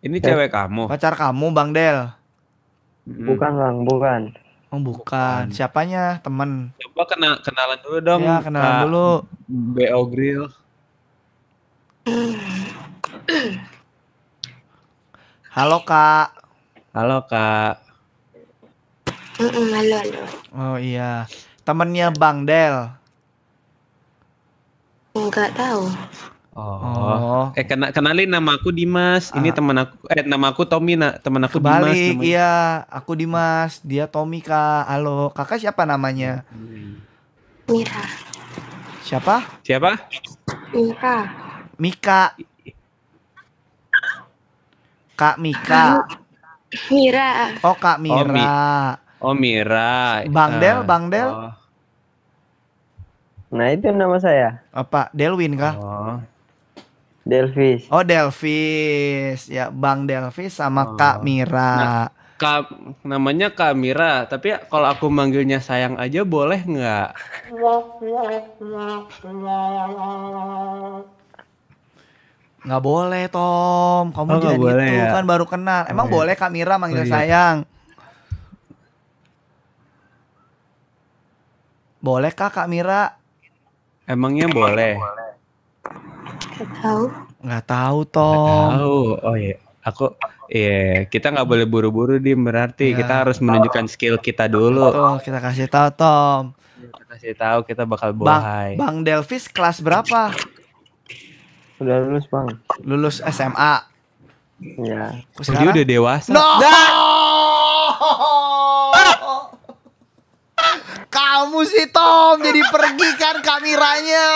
Ini ya. cewek kamu. Pacar kamu Bang Del. Bukan Bang, bukan. Oh bukan. bukan. Siapanya? Temen. Coba kena kenalan dulu dong. Ya kenalan dulu. Bo Grill. Halo kak. Halo kak. halo halo. Oh iya, temennya Bang Del. Enggak tahu. Oh. oh. Eh kena, kenalin nama aku Dimas. Ini ah. teman aku eh nama aku Tommy nak teman aku Kebalik, Dimas. Namanya. Iya, aku Dimas, dia Tommy Kak. Halo, Kakak siapa namanya? Mira. Siapa? Siapa? Mika. Mika. Kak Mika. Mira. Oh Kak Mira. Oh, Mi oh Mira. Bang uh, Del, Bang Del. Oh. Nah itu nama saya. Apa? Oh, Delwin kah? Oh. Delvis. Oh Delvis, ya Bang Delvis sama oh. Kak Mira. Nah, Kak namanya Kak Mira, tapi kalau aku manggilnya sayang aja boleh nggak? Nggak boleh Tom, kamu oh, jangan boleh, ya? kan baru kenal. Emang oh, iya. boleh Kak Mira manggil oh, iya. sayang? Boleh Kak Kak Mira? Emangnya boleh? Nggak tahu. Nggak tahu Tom. Gak tahu. Oh iya. Aku Iya, kita nggak boleh buru-buru di berarti yeah. kita harus menunjukkan skill kita dulu. Tuh, kita kasih tahu Tom. Kita kasih tahu kita bakal bohai. Bang, Bang Delvis kelas berapa? Sudah lulus, Bang. Lulus SMA. Iya. Kok sekarang? Dia udah dewasa. No! Nah! Kamu sih Tom jadi pergi kan kameranya.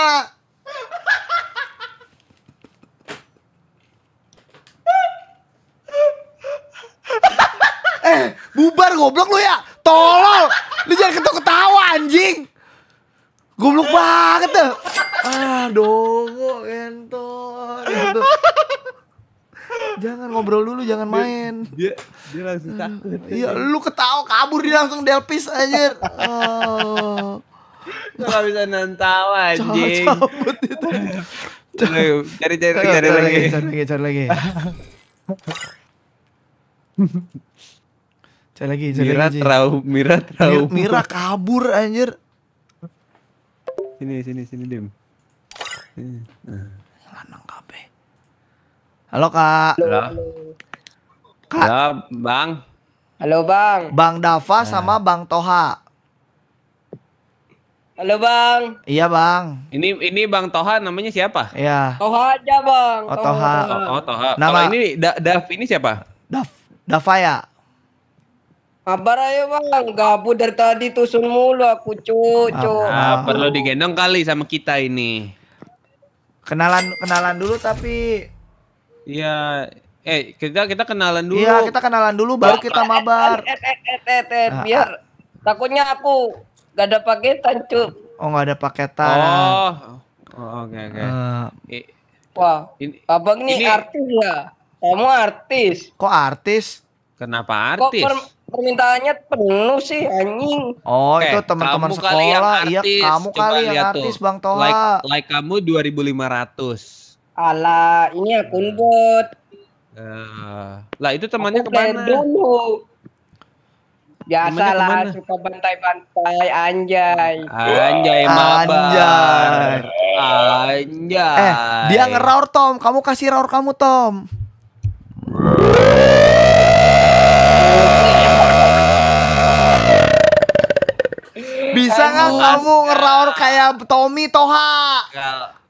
eh, bubar goblok lu ya. Tolol. Lu jangan ketawa anjing. Goblok banget dah. Ah, dongo entot. entot. Jangan ngobrol dulu, jangan main. Dia dia langsung takut. Iya, lu ketawa kabur dia langsung delpis aja. Oh. Gak bisa nantawa anjing. Cabut itu. Cari cari cari, lagi. Cari lagi, cari lagi. Cari lagi, cari Mira lagi. Trau, Mira trau. Mira kabur anjir. Sini sini sini Dim. Nah. Lanang kape Halo Kak. Halo. Kak. Halo Bang. Halo Bang. Bang Dava nah. sama Bang Toha. Halo Bang. Iya Bang. Ini ini Bang Toha namanya siapa? ya, Toha aja Bang. Oh Toha. Toha. Oh, Toha. Nama Kalo ini da Daf ini siapa? Dava ya. Kabar ayo bang, gabut dari tadi tusun mulu aku cucu. Ah, ah, ah perlu digendong kali sama kita ini. Kenalan kenalan dulu tapi. Iya, eh kita kita kenalan dulu. Iya kita kenalan dulu baru kita eh, mabar. Eh eh eh eh, eh. eh ah, biar ah. takutnya aku gak ada paketan cuy. Oh gak ada paketan. Oh, oh oke okay, oke. Okay. Uh, Wah, ini, abang ini, ini artis ya? Kamu artis. Kok artis? Kenapa artis? Kok permintaannya penuh sih anjing. Oh, okay. itu teman-teman sekolah. Iya, kamu kali yang iya, artis Bang Toha. Like, like kamu 2500. Ala ini akun nah. bot. Uh, nah. lah itu temannya ke mana? Dulu. Biasalah suka bantai-bantai anjay. Anjay mabar. Anjay. Anjay. Eh, dia ngeraur Tom, kamu kasih raur kamu Tom. Bisa nggak kamu ngeraur kayak Tommy Toha?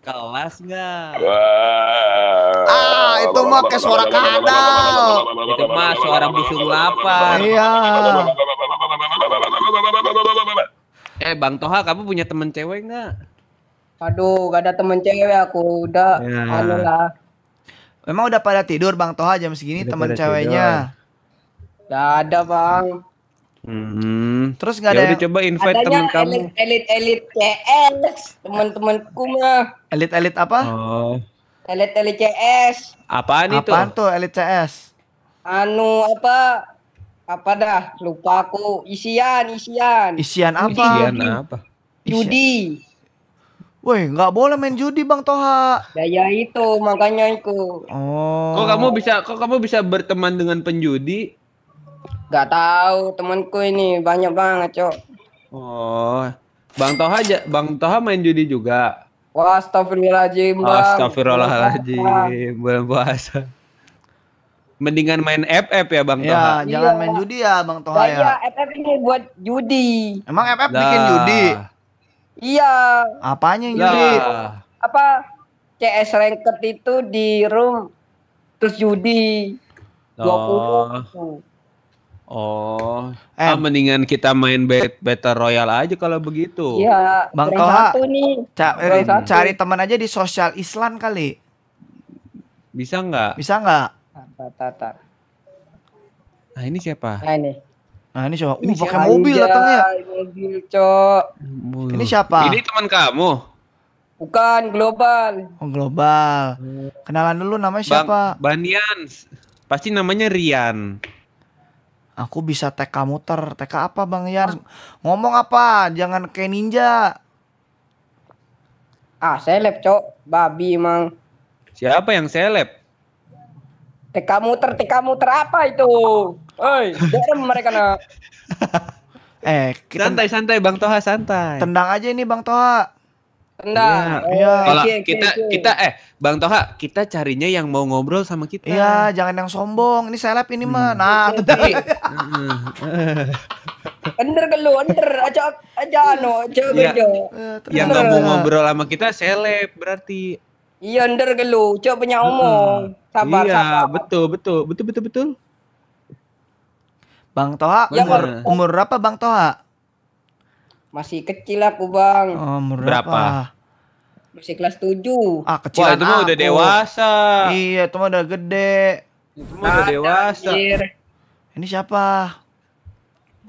Kelas nggak? Ah, itu mah kayak suara kadal. Itu mah suara busur lapar. Iya. Eh, Bang Toha, kamu punya temen cewek nggak? Aduh, gak ada temen cewek aku udah ya. anu lah. Memang udah pada tidur Bang Toha jam segini udah temen ceweknya. Tidur. Gak ada bang. Hmm. Terus nggak ya ada. Udah yang... coba invite teman kamu. Elit-elit CS, teman-temanku mah. Elit-elit apa? Oh. Elit-elit CS. Apaan, Apaan itu? Apaan tuh elit CS? Anu apa? Apa dah? Lupa aku. Isian, isian. Isian apa? Isian apa? Judi. Woi, nggak boleh main judi Bang Toha. Ya, ya itu makanya itu. Oh. Kok kamu bisa kok kamu bisa berteman dengan penjudi? Gak tahu temanku ini banyak banget cok. Oh, Bang Toha aja, Bang Toha main judi juga. Wah, astagfirullahaladzim, Wah, Astagfirullahaladzim, bulan puasa. Mendingan main FF ya Bang iya, Toha. Ya, jangan main judi ya Bang Toha ya. Iya, FF ini buat judi. Emang FF nah. bikin judi? Iya. Apanya yang judi? Apa CS ranked itu di room terus judi. Oh. 20. Oh, eh. Ah, mendingan kita main bet Battle Royale aja kalau begitu. Iya, Bang Toha, ca eh, cari teman aja di sosial Islam kali. Bisa nggak? Bisa nggak? Tatar. Nah ini siapa? Nah ini. Nah ini siapa? Uh, ini uh, pakai mobil datangnya. Mobil, cok. Ini siapa? Ini teman kamu. Bukan global. Oh, global. Hmm. Kenalan dulu namanya siapa? Bang, Banian. Pasti namanya Rian. Aku bisa TK muter. TK apa Bang Yan? Ngomong apa? Jangan kayak ninja. Ah, seleb, Cok. Babi emang. Siapa yang seleb? TK muter, TK muter apa itu? Oi, dorong mereka nak. eh, kita... santai santai Bang Toha santai. Tendang aja ini Bang Toha. Tendang. Iya, iya. Oh, okay, kita kita eh Bang Toha, kita carinya yang mau ngobrol sama kita. Iya, jangan yang sombong. Ini seleb ini hmm. mah. Nah, tendang. Hmm. Ender gelu, ender aja aja no, aja iya. bejo. Eh, yang nggak mau ngobrol sama kita seleb berarti. Iya, ender gelu. Coba punya hmm. omong. Sabar, iya, sabar. betul, betul. Betul, betul, betul. Bang Toha, umur, umur berapa Bang Toha? Masih kecil aku, Bang. Umur oh, berapa? Ah. Masih kelas 7. Ah, kecil Wah, itu mah udah dewasa. Iya, itu mah udah gede. Itu mah udah dewasa. Ini siapa?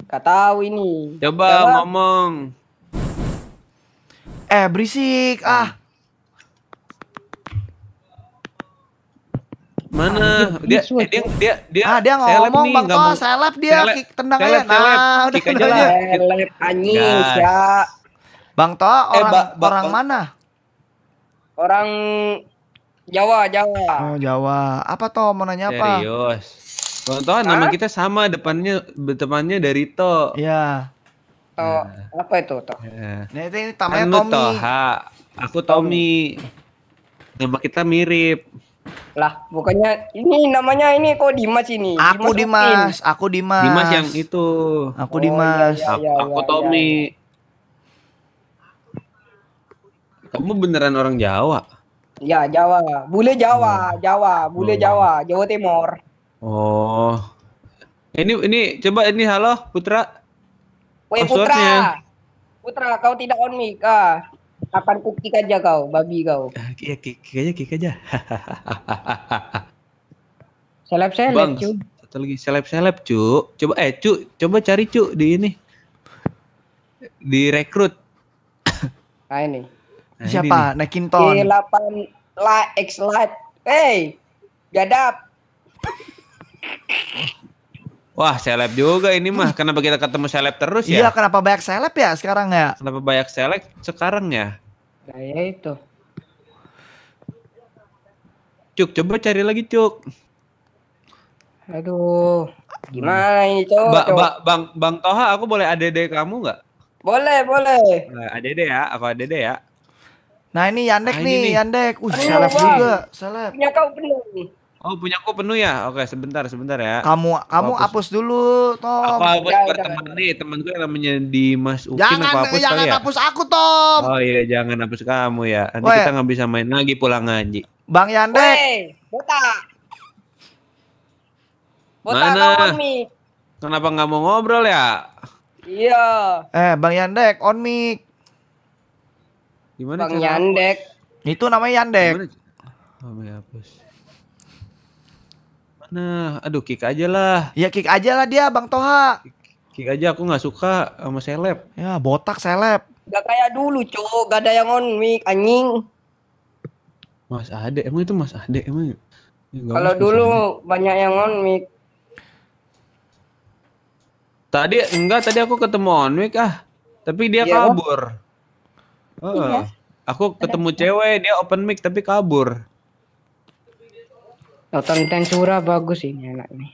Gak tahu ini. Coba ngomong. Eh, berisik. Ah. Mana? Ah, dia dia eh, dia dia, dia ah, dia ngomong nih, Bang Toh seleb dia seleb, kick tendang seleb, aja. Seleb, nah, udah aja Seleb anjing, ya. Bang Toh eh, orang ba, ba, orang mana? Orang Jawa, Jawa. Oh, Jawa. Apa toh mau nanya apa? Serius. Bang Toh nama kita sama depannya depannya dari To. Iya. To nah. apa itu To? Ya. Nah, itu ini namanya kan Tommy. Toha. Aku Tommy. Nama kita mirip. Lah, bukannya ini namanya ini kok Dimas ini. Aku Dimas, Dimas aku Dimas. Dimas yang itu. Aku oh, iya, Dimas. Iya, iya, aku, aku iya, Tommy. Iya, iya. Kamu beneran orang Jawa? Ya, Jawa. Bule Jawa, oh. Jawa, bule oh. Jawa, Jawa Timur. Oh. Ini ini coba ini halo Putra. Woi Putra. Putra, kau tidak on mic ah. Makan cookie aja kau, babi kau. Iya, kick aja, kick aja. seleb seleb Bang, cu. Satu lagi seleb seleb cu. Coba eh cu, coba cari cu di ini. Di rekrut. Nah ini. Nah, Siapa? Nakinton. Di 8 la X light, Hey, gadap. Wah, seleb juga ini mah. Kenapa kita ketemu seleb terus iya, ya? Iya, kenapa banyak seleb ya sekarang ya? Kenapa banyak seleb sekarang ya? ya itu Cuk, coba cari lagi, Cuk. Aduh, gimana ini, Cuk? Ba, ba, bang, Bang Toha, aku boleh ADD kamu nggak? Boleh, boleh. Nah, ADD ya, apa ADD ya. Nah, ini Yandek nah, nih, ini nih, Yandek. Uh, salah juga, seleb. Punya kau bener nih. Oh, punya aku penuh ya? Oke, sebentar, sebentar ya. Kamu kamu hapus, hapus dulu, Tom. Apa hapus ya, teman nih, teman gue namanya Dimas Ukin jangan, apa hapus jangan ya? hapus aku, Tom. Oh iya, jangan hapus kamu ya. Nanti Wey. kita nggak bisa main lagi pulang ngaji. Bang Yandek. Weh, botak. Buta Mana? Kenapa nggak mau ngobrol ya? Iya. Eh, Bang Yandek, on mic. Gimana Bang Yandek? Aku? Itu namanya Yandek. Gimana? Oh, hapus. Nah, aduh kick aja lah. Ya kick aja lah dia Bang Toha. Kick, aja aku nggak suka sama seleb. Ya botak seleb. Gak kayak dulu, cowok Gak ada yang on mic anjing. Mas Ade, emang itu Mas Ade emang. Ya, ya Kalau dulu sama. banyak yang on mic. Tadi enggak, tadi aku ketemu on mic ah. Tapi dia ya, kabur. Oh. Iya. Aku ketemu cewek, dia open mic tapi kabur. Nonton Tensura bagus ini enak nih.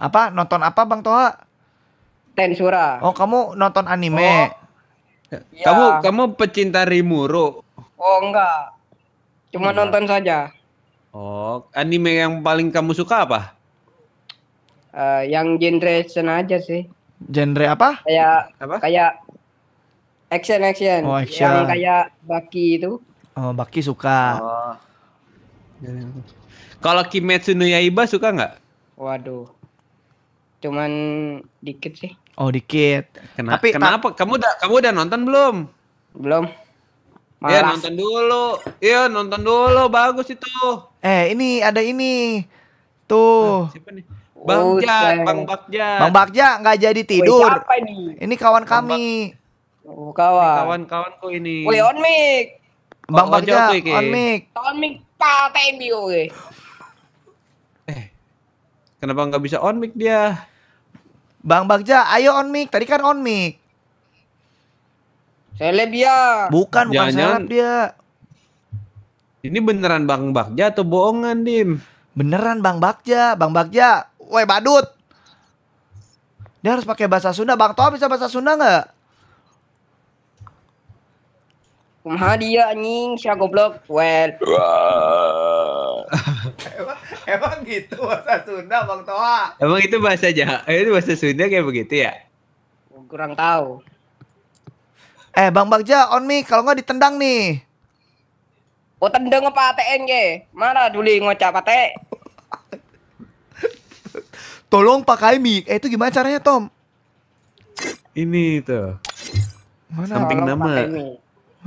Apa? Nonton apa Bang Toha? Tensura. Oh, kamu nonton anime. Oh. Ya. Kamu kamu pecinta Rimuru? Oh, enggak. Cuma enggak. nonton saja. Oh, anime yang paling kamu suka apa? Uh, yang genre action aja sih. Genre apa? Kayak apa? Kayak action action. Oh, action. Yang kayak Baki itu. Oh, Baki suka. Oh. Kalau Kimetsu no Yaiba suka nggak? Waduh. Cuman dikit sih. Oh, dikit. Kena, Tapi kenapa? kamu udah kamu udah nonton belum? Belum. Iya, Malas. Ya nonton dulu. Iya, nonton dulu. Bagus itu. Eh, ini ada ini. Tuh. Ah, siapa nih? Bang oh, Jack, Bang Bakja. Bang Bakja nggak jadi tidur. Woy, siapa ini? Ini kawan Bang kami. Oh, kawan. Kawan-kawanku ini. Woi, on mic. Bang oh, Bakja, on mic. On mic, Kenapa nggak bisa on mic dia? Bang Bagja, ayo on mic. Tadi kan on mic. Seleb ya. Bukan, bukan seleb dia. Ini beneran Bang Bagja atau bohongan, Dim? Beneran Bang Bagja, Bang Bagja. Woi, badut. Dia harus pakai bahasa Sunda. Bang Toa bisa bahasa Sunda nggak? Kumaha dia anjing, siapa goblok. Well. Emang gitu bahasa Sunda Bang Toa. Emang itu bahasa Jawa? Eh, itu bahasa Sunda kayak begitu ya? Kurang tahu. Eh Bang Bagja on me kalau nggak ditendang nih. Oh tendang apa ATN ge? Mana duli ngocap pate? Tolong pakai mic. Eh itu gimana caranya Tom? Ini tuh. Mana? Samping nama.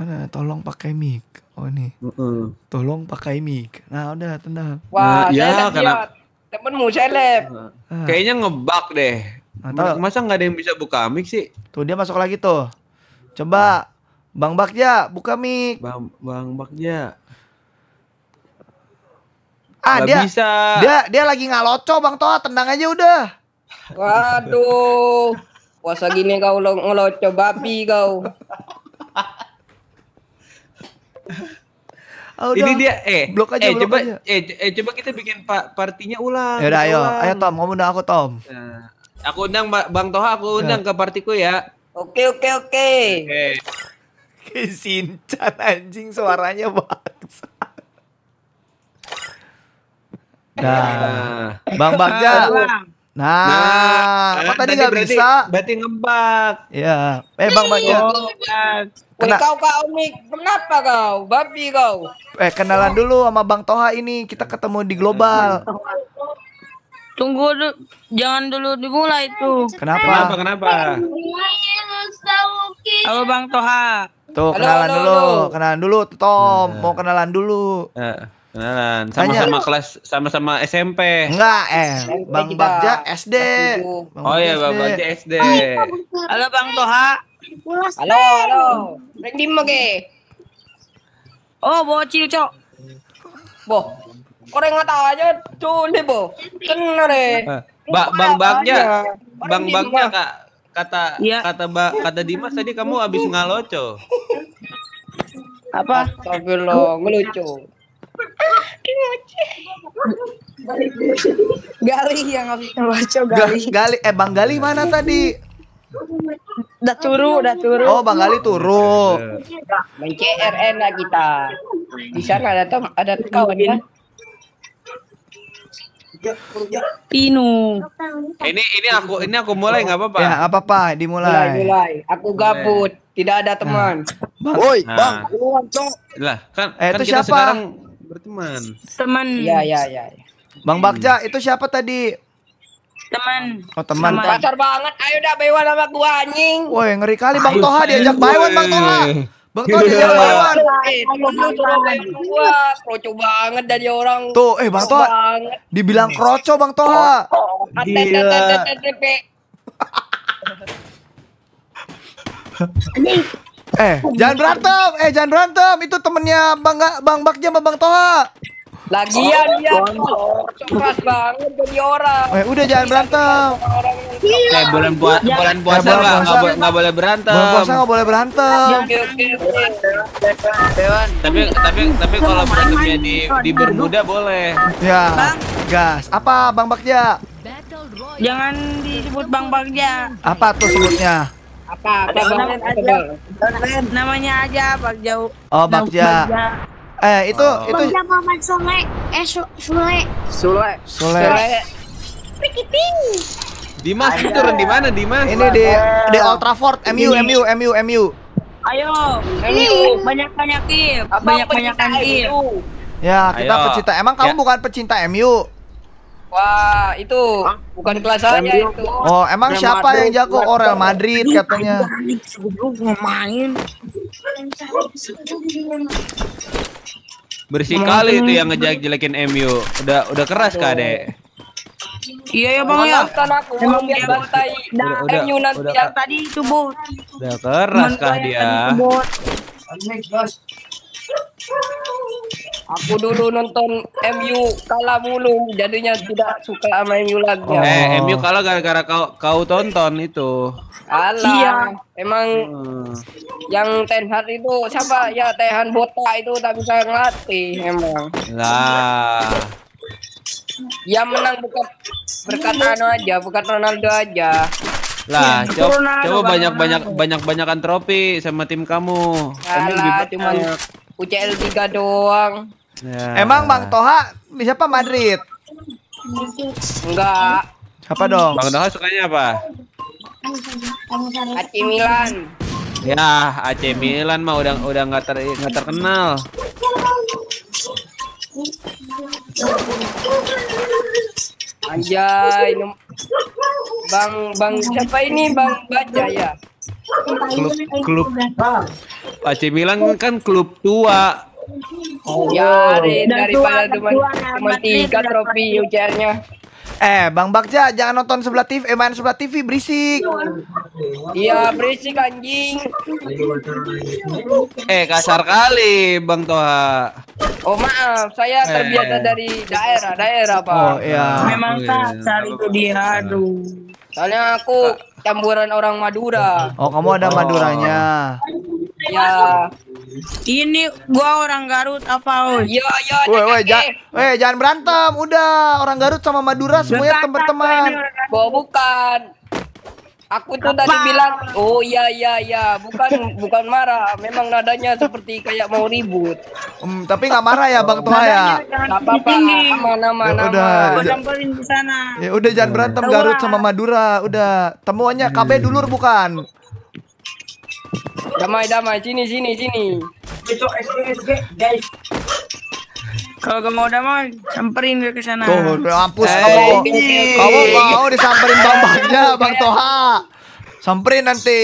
Mana? Tolong pakai mic oh ini uh-uh. tolong pakai mic nah udah tenang wah nah, ya karena mau seleb uh. kayaknya ngebak deh Atau... masa nggak ada yang bisa buka mic sih tuh dia masuk lagi tuh coba uh. bang Bakja buka mic bang bang Bakja ah dia bisa. dia dia lagi ngaloco bang Toa Tendang aja udah waduh puasa gini kau lo ngeloco babi kau Oh, Ini dia eh blok aja eh, blok coba aja. Eh, eh coba kita bikin pak partinya ulang. Ya udah ayo, ulang. ayo Tom, kamu undang aku Tom. Nah, aku undang Bang Toha, aku ya. undang ke partiku ya. Oke oke oke. Oke. anjing suaranya bangsa. Nah, Bang Bagja. Nah, nah, tadi nggak bisa? Berarti ngembak. ya Eh, Bang Bagja. Oh, Kena... kau kau Mik, kenapa kau? Babi kau. Eh kenalan dulu sama Bang Toha ini, kita ketemu di global. Tunggu dulu, jangan dulu dimulai itu. Kenapa? Kenapa? Kenapa? Halo Bang Toha. Tuh halo, kenalan halo, dulu, halo. kenalan dulu, Tom. Nah. Mau kenalan dulu. Nah. Kenalan, sama-sama kelas, sama-sama SMP. Enggak, eh, Bang Bagja SD. Bang oh iya, Bang Bagja SD. Halo Bang Toha. Pulas. Halo, halo. Randim oke. Oh, bocil, Cok. Boh. Koreng mata aja, tuh bo. Kena deh. Ba bang Bagja, Bang Bagja Kak kata ya. kata ba, kata Dimas tadi kamu habis ngaloco. Apa? tapi lo ngelucu. Gali yang habis ngaloco Gali. Gali eh Bang Gali mana tadi? Udah turu, udah turu. Oh, Bang Ali turu. Main CRN lah kita. Di sana ada tem ada kawan ya. Pinu. Ini ini aku ini aku mulai nggak apa-apa. Ya, apa apa dimulai. Mulai, mulai. Aku gabut, mulai. tidak ada nah. teman. Nah. Bang, woi, nah. Bang, keluar, Cok. Lah, kan, eh, kan itu kita siapa? sekarang berteman. Teman. Iya, iya, iya. Bang Bakja, itu siapa tadi? Teman. Oh, teman. Pacar banget. Ayo dah Baywan sama gua anjing. Woi, ngeri kali Bang Toha diajak ayo, Bang Toha. Iya. Bang Toha diajak Baywan. Eh, gua kroco banget dari orang. Tuh, eh Bang Toha. Dibilang kroco Bang Toha. Gila. Eh, jangan berantem. Eh, jangan berantem. Itu temennya Bang Bang Bakja sama Bang Toha. Lagian oh, dia cepat banget jadi orang. Eh, udah jangan berantem. Eh, bulan ya. eh, puasa bulan puasa enggak boleh berantem. Bulan puasa enggak boleh berantem. Tapi tapi tapi kalau berantemnya di gitu, di Bermuda boleh. Ya. Gas. Apa Bang Bagja? Jangan disebut Bang Bagja. Apa tuh sebutnya? Apa? Bang Namanya aja Bagja. Oh, Bagja. Eh itu oh. itu Bang Muhammad Sule eh Sule Sule Sule Pikiting Dimas Ayo. itu turun di mana Dimas? Ini di di Old Trafford MU MU MU MU. Ayo, MU banyak banyak tim. banyak banyak tim. Ya, kita Ayo. pecinta. Emang kamu ya. bukan pecinta MU? Wah, itu Hah? bukan kelas saya itu. Oh, emang Real siapa Madrid, yang jago oh, Real Madrid katanya. Ini, main. Bersih kali itu yang jelekin MU. Udah udah keras kak dek. Iya ya bang ya. emang dia bantai. dan udah, nah, MU nanti udah, yang tadi itu bot. Udah keras kah dia? Aku dulu nonton MU kalah mulu, jadinya tidak suka sama MU lagi. Oh. Eh, MU kalah gara-gara kau kau tonton itu. Alah, iya. emang hmm. yang Ten Hag itu siapa? Ya Ten Hag itu tak bisa ngelatih emang. Lah. Yang menang bukan berkat Ronaldo anu aja, bukan Ronaldo aja. Lah, ya, coba, Ronaldo coba banyak-banyak banyak-banyakan trofi sama tim kamu. Alah, cuma UCL 3 doang. Ya. Emang Bang Toha siapa Madrid? Enggak. Siapa dong? Bang Toha sukanya apa? AC Milan. Ya, AC Milan mah udah udah nggak ter, gak terkenal. Anjay, Bang Bang siapa ini Bang Baca ya? Klub klub AC Milan kan klub tua, Oh, dari dari cuma cuma tiga trofi ujarnya. Eh, Bang Bakja jangan nonton sebelah TV, eh main sebelah TV berisik. Iya, berisik anjing. Eh, kasar kali Bang Toha. Oh, maaf, saya eh. terbiasa eh. dari daerah, daerah, Pak. Oh, iya. Memang oh, kasar iya. itu dia, aduh. Soalnya aku campuran orang Madura. Oh, kamu ada Maduranya. Ya. Ini gua orang Garut apa, Oi? Yo yo. Woi, woi, jangan berantem. Udah, orang Garut sama Madura semuanya teman-teman. Gua bukan. Aku tuh tadi bilang, oh ya ya ya, bukan bukan marah, memang nadanya seperti kayak mau ribut. Hmm, tapi nggak marah ya Bang Toha ya. Nggak apa-apa, mana mana. Ya, udah, di sana. Ya udah jangan berantem Garut sama Madura, udah. Temuannya KB dulur bukan? Damai damai sini sini sini. itu SG guys. Kalau kamu mau damai, samperin gue ke sana. Tuh, mampus eh, kamu. Kamu mau disamperin bambangnya Bang Toha. Samperin nanti.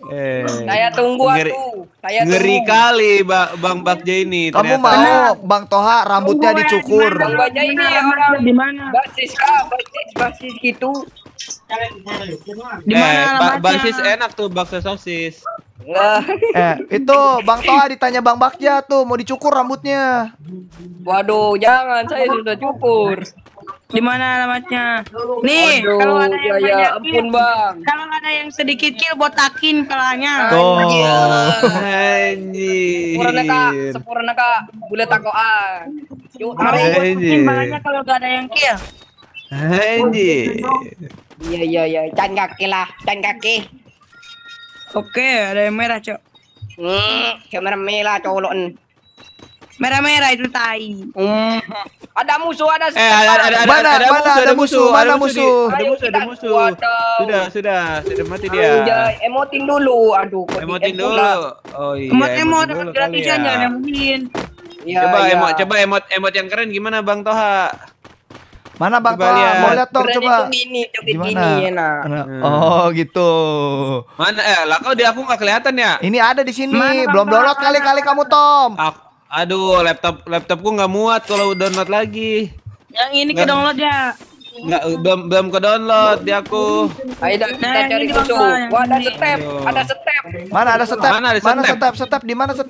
Eh, saya tunggu ngeri, aku. Saya ngeri tunggu. kali ba Bang Bagja ini. Kamu ternyata. mau Bang Toha rambutnya dicukur. Bang Bagja ini orang di mana? Basis kah? Basis basis gitu. Di mana eh, Sis enak tuh bakso sosis. Nah. Eh, itu Bang Toa ditanya Bang Bakja tuh mau dicukur rambutnya. Waduh, jangan saya sudah cukur. Di mana alamatnya? Nih, kalau ada yang ya, ya banyak ampun, kill, Bang. Kalau ada yang sedikit kill botakin kelanya. Tuh. Anjir. Sepurna Kak, sepurna Kak. Bulat takoan. Yuk, tarik. Botakin kalau gak ada yang kill. Anjir. Iya iya iya, jalan kaki lah, jalan kaki. Oke, ada yang merah, Cok. Hmm, cok merah-merah colokan. Merah-merah itu tai. Hmm. Ada musuh, ada eh, ada, ada, ada, ada, mana, ada, musuh, ada musuh, ada musuh, ada musuh. Sudah, sudah, sudah mati dia. emoting dulu. Aduh, emoting dulu. Oh iya. Emot emot gratisan jangan ya. mungkin Ya, coba ya. emot, coba emot emot yang keren gimana Bang Toha? Mana Bang coba Toa? Mau lihat dong coba. Gini, Gimana? Gini, enak. Hmm. Oh, gitu. Mana eh lah kau di aku nggak kelihatan ya? Ini ada di sini. Mana, Belum download kali-kali kamu, Tom. A aduh, laptop laptopku nggak muat kalau download lagi. Yang ini ke download ya. Enggak belum belum ke download di aku. Ayo kita nah, cari itu. Wah, ada step, ada step. Mana ada step? Mana ada step? Mana step? Step di mana step?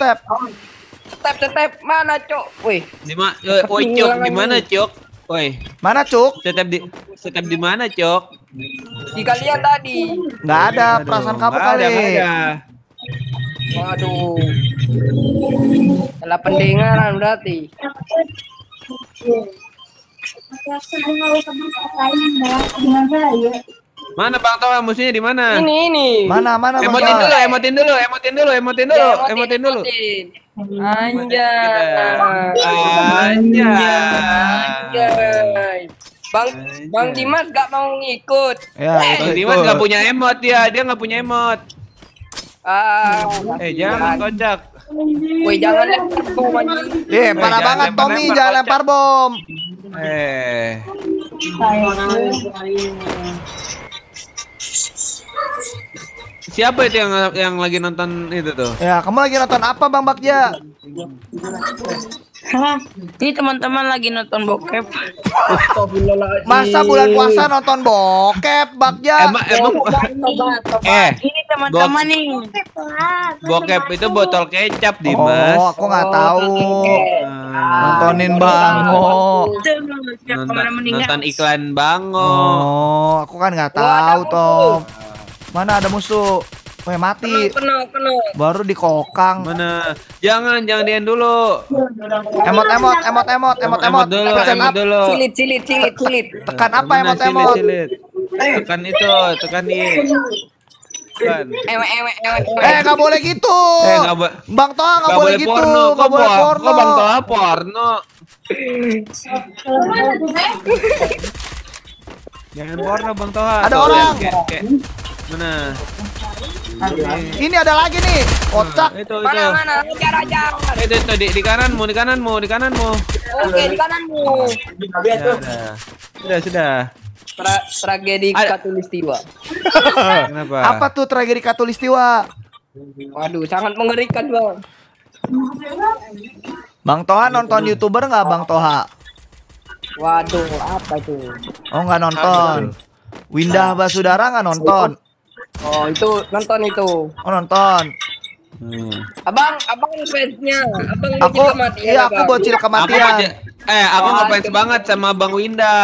Step step mana, Cok? Wih. Di mana? Eh, woi, Cok, di mana, Cok? Woi. Mana Cuk? Tetap di tetap di mana Cuk? Di kalian tadi. Enggak ada Aduh, perasaan kamu kali. Ada, Waduh. Salah pendengaran berarti. Aku lain, Mana Bang Toa musuhnya di mana? Ini ini. Mana mana Bang Emotin dulu, emotin dulu, emotin dulu, emotin dulu, ya, emotin, dulu. Anjay. Anjay. Bang Anjay. Bang Dimas gak mau ngikut. Ya, eh, Bang Dimas gak punya emot ya, dia gak punya emot. Ah, eh jangan kocak. Woi jangan lempar bom anjing. Eh, parah banget Tommy jangan lempar bom. Eh. Siapa itu yang yang lagi nonton itu tuh? Ya, kamu lagi nonton apa Bang Bakja? Hah, ini teman-teman lagi nonton bokep. Masa bulan puasa nonton bokep, Bakja? Emang emang eh, eh ini teman-teman nih. Bokep itu botol kecap, Dimas. Oh, aku nggak tahu. Nontonin Bango. Nonton, iklan Bango. Oh, aku kan nggak tahu, Tom. Mana ada musuh? Weh mati. Kenal kenal. kena. Baru dikokang. Mana? Jangan, jangan dian dulu. Emot, emot, emot, emot, emot, emot. Dulu, emot dulu. Cilit, cilit, cilit, cilit. Tekan apa emot, emot? Tekan itu, tekan di. Ewe, ewe, ewe, eh nggak boleh gitu. Eh, bo Bang Toa nggak boleh, boleh gitu. Porno. Gak boleh porno. Kok Bang Toa porno? Jangan porno Bang Toha. Ada orang. Kayak, kayak, Mana? Ini ada lagi nih, kocak. itu, itu. Mana mana? Kejar aja. Eh, itu itu di, di kananmu, di kananmu, di kananmu. Oke, di kananmu. mu. Iya, sudah, sudah. sudah. Tra tragedi katulistiwa. Kenapa? Apa tuh tragedi katulistiwa? Waduh, sangat mengerikan, Bang. Bang Toha nonton YouTuber nggak, Bang Toha? Waduh, apa tuh? Oh, nggak nonton. Windah Basudara nggak nonton. Oh itu nonton itu. Oh nonton. Hmm. Abang, abang fansnya, abang iya, aku, kematian. Iya, aku bocil kematian. Aku, eh, aku oh, ngefans banget sama Bang Winda.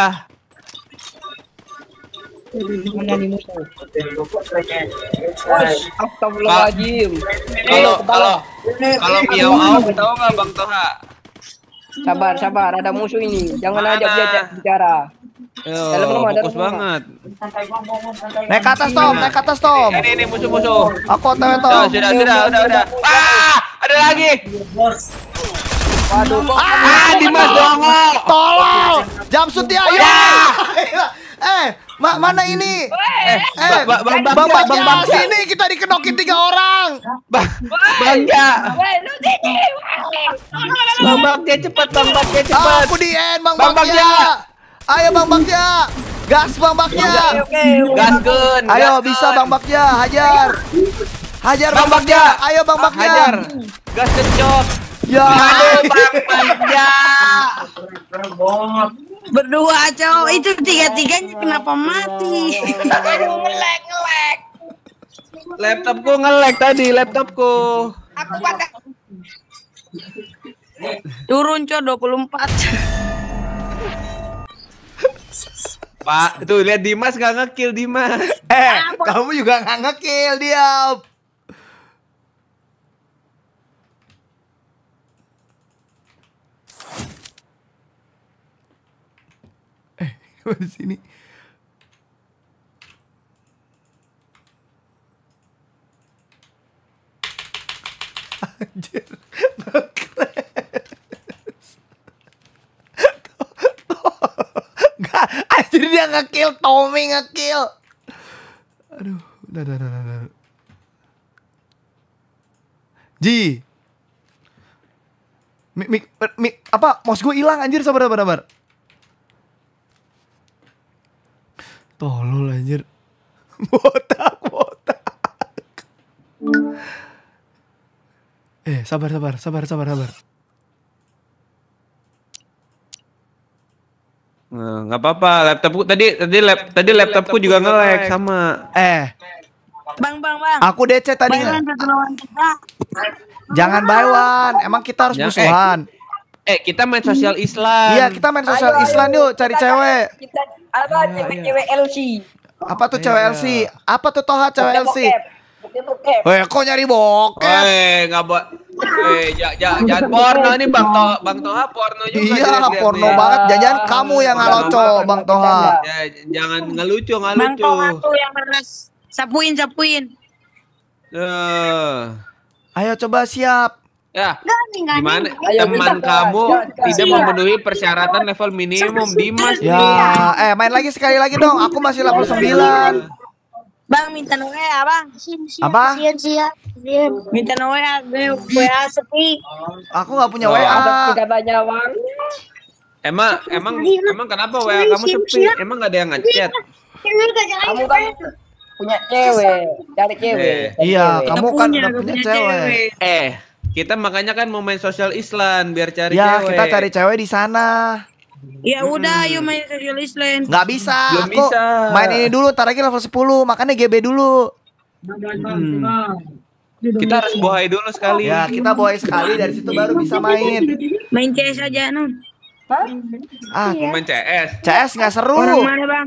Astagfirullahaladzim. Kalau kalau eh, kalau kalau, eh, kalau, tahu nggak Bang Toha? Sabar, sabar, ada musuh ini. Jangan ajak dia bicara. Helm belum ada. Fokus banget. Naik ke atas Tom, naik ke atas Tom. Ini ini musuh-musuh. Aku otw Tom. Sudah, sudah, udah, udah. Ah, ada lagi. Waduh, ah, Dimas dongol. Tolong. jam dia. Ayo. Oh, ya. Eh, Ma mana ini? Eh, eh ba bang bang bang bang bang sini kita dikenokin tiga orang. Bang bang ya Bang bang dia cepat, bang bang dia cepat. Aku di end, bang bang dia. Ayo Bang Bakja. Gas Bang Bakja. Gas gun. Ayo bisa Bang hajar. Hajar Bang, Ayo Bang Hajar. Gas kencok. Ya. Aduh Bang Berdua cowok itu tiga-tiganya kenapa mati? Aku ngelek ngelek. Laptopku ngelek tadi laptopku. Aku pada Turun cowok 24. Pak, tuh lihat Dimas gak ngekill Dimas. Eh, ah, kamu juga gak ngekill dia. Eh, di sini. Anjir, Anjir dia ngekill, Tommy ngekill. Aduh, dah dah dah dah. Ji. Mik, mik, er, mik, apa? Mouse gue hilang anjir sabar sabar sabar. Tolol anjir. Botak, botak. Eh, sabar sabar, sabar sabar sabar. Eh, nggak apa-apa laptopku tadi tadi lap, tadi laptopku juga ngelag sama eh bang bang bang aku DC tadi bang, jangan bayuan emang kita harus musuhan ya, eh, eh kita main sosial hmm. Islam iya kita main sosial ayo, Islam ayo, yuk cari kita, cewek kita apa iya, cewek iya. LC apa tuh cewek LC iya. apa tuh Toha cewek LC Eh, kok nyari bokep? Eh, nggak buat Eh, jangan porno nih Bang Toha, Bang Toha porno juga. Iya, deh, porno ya. banget. Jangan kamu yang ngaloco, Bang Toha. Ya, jangan ngelucu, ngelucu. Bang Toha tuh yang meres. Sapuin, sapuin. Uh. Ayo coba siap. Ya. Gimana teman kamu tidak memenuhi persyaratan level minimum Dimas? Ya, eh main lagi sekali lagi dong. Aku masih level 9. Bang, minta noea, bang. Apa? Sin, sin, Minta noea, WA sepi. Aku nggak punya oh, WA. Tidak banyak uang. Emang, emang, emang kenapa WA kamu sepi? Emang nggak ada yang ngechat? Kamu kan punya cewek, cari cewek. Eh. iya, kamu kan udah punya, cewek. Eh, kita makanya kan mau main sosial Islam biar cari ya, cewek. Ya, kita cari cewek di sana. Ya udah, yuk main Social Island. Gak bisa. Belum aku bisa. main ini dulu, ntar lagi level sepuluh, makanya GB dulu. Hmm. Kita harus bohai dulu sekali. Ya, kita bohai sekali dari situ baru bisa main. Main CS aja, non? Hah? Ah, iya. main CS. CS nggak seru. Orang mana, Bang?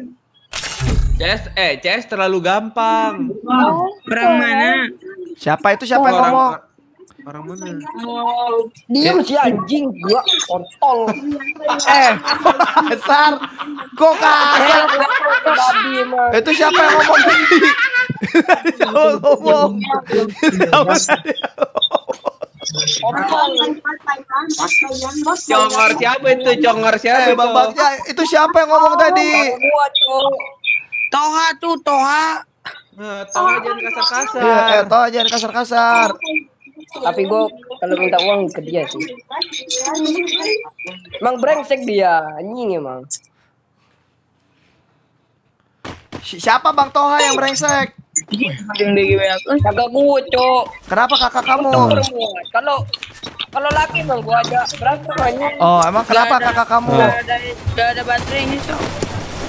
CS eh CS terlalu gampang. Oh, orang mana? Siapa itu siapa oh, yang orang, ngomong? Orang mana? diam si anjing gua kontol. eh, besar Kok kasar? Itu siapa yang ngomong tadi? Siapa ngomong? Iya, iya. Siapa itu Congor siapa eh, itu? Congor siapa? itu siapa yang ngomong tadi? Toha tuh Toha. toha jangan kasar-kasar. eh, Toha jangan kasar-kasar. Iya, eh, tapi gue kalau minta uang ke dia sih emang brengsek dia anjing emang siapa Bang Toha yang brengsek? Kakak gue, Cok. Kenapa kakak kamu? Kalau kalau laki bang gue aja berapa banyak Oh, emang kenapa kakak kamu? Gak ada, gak ada Cok.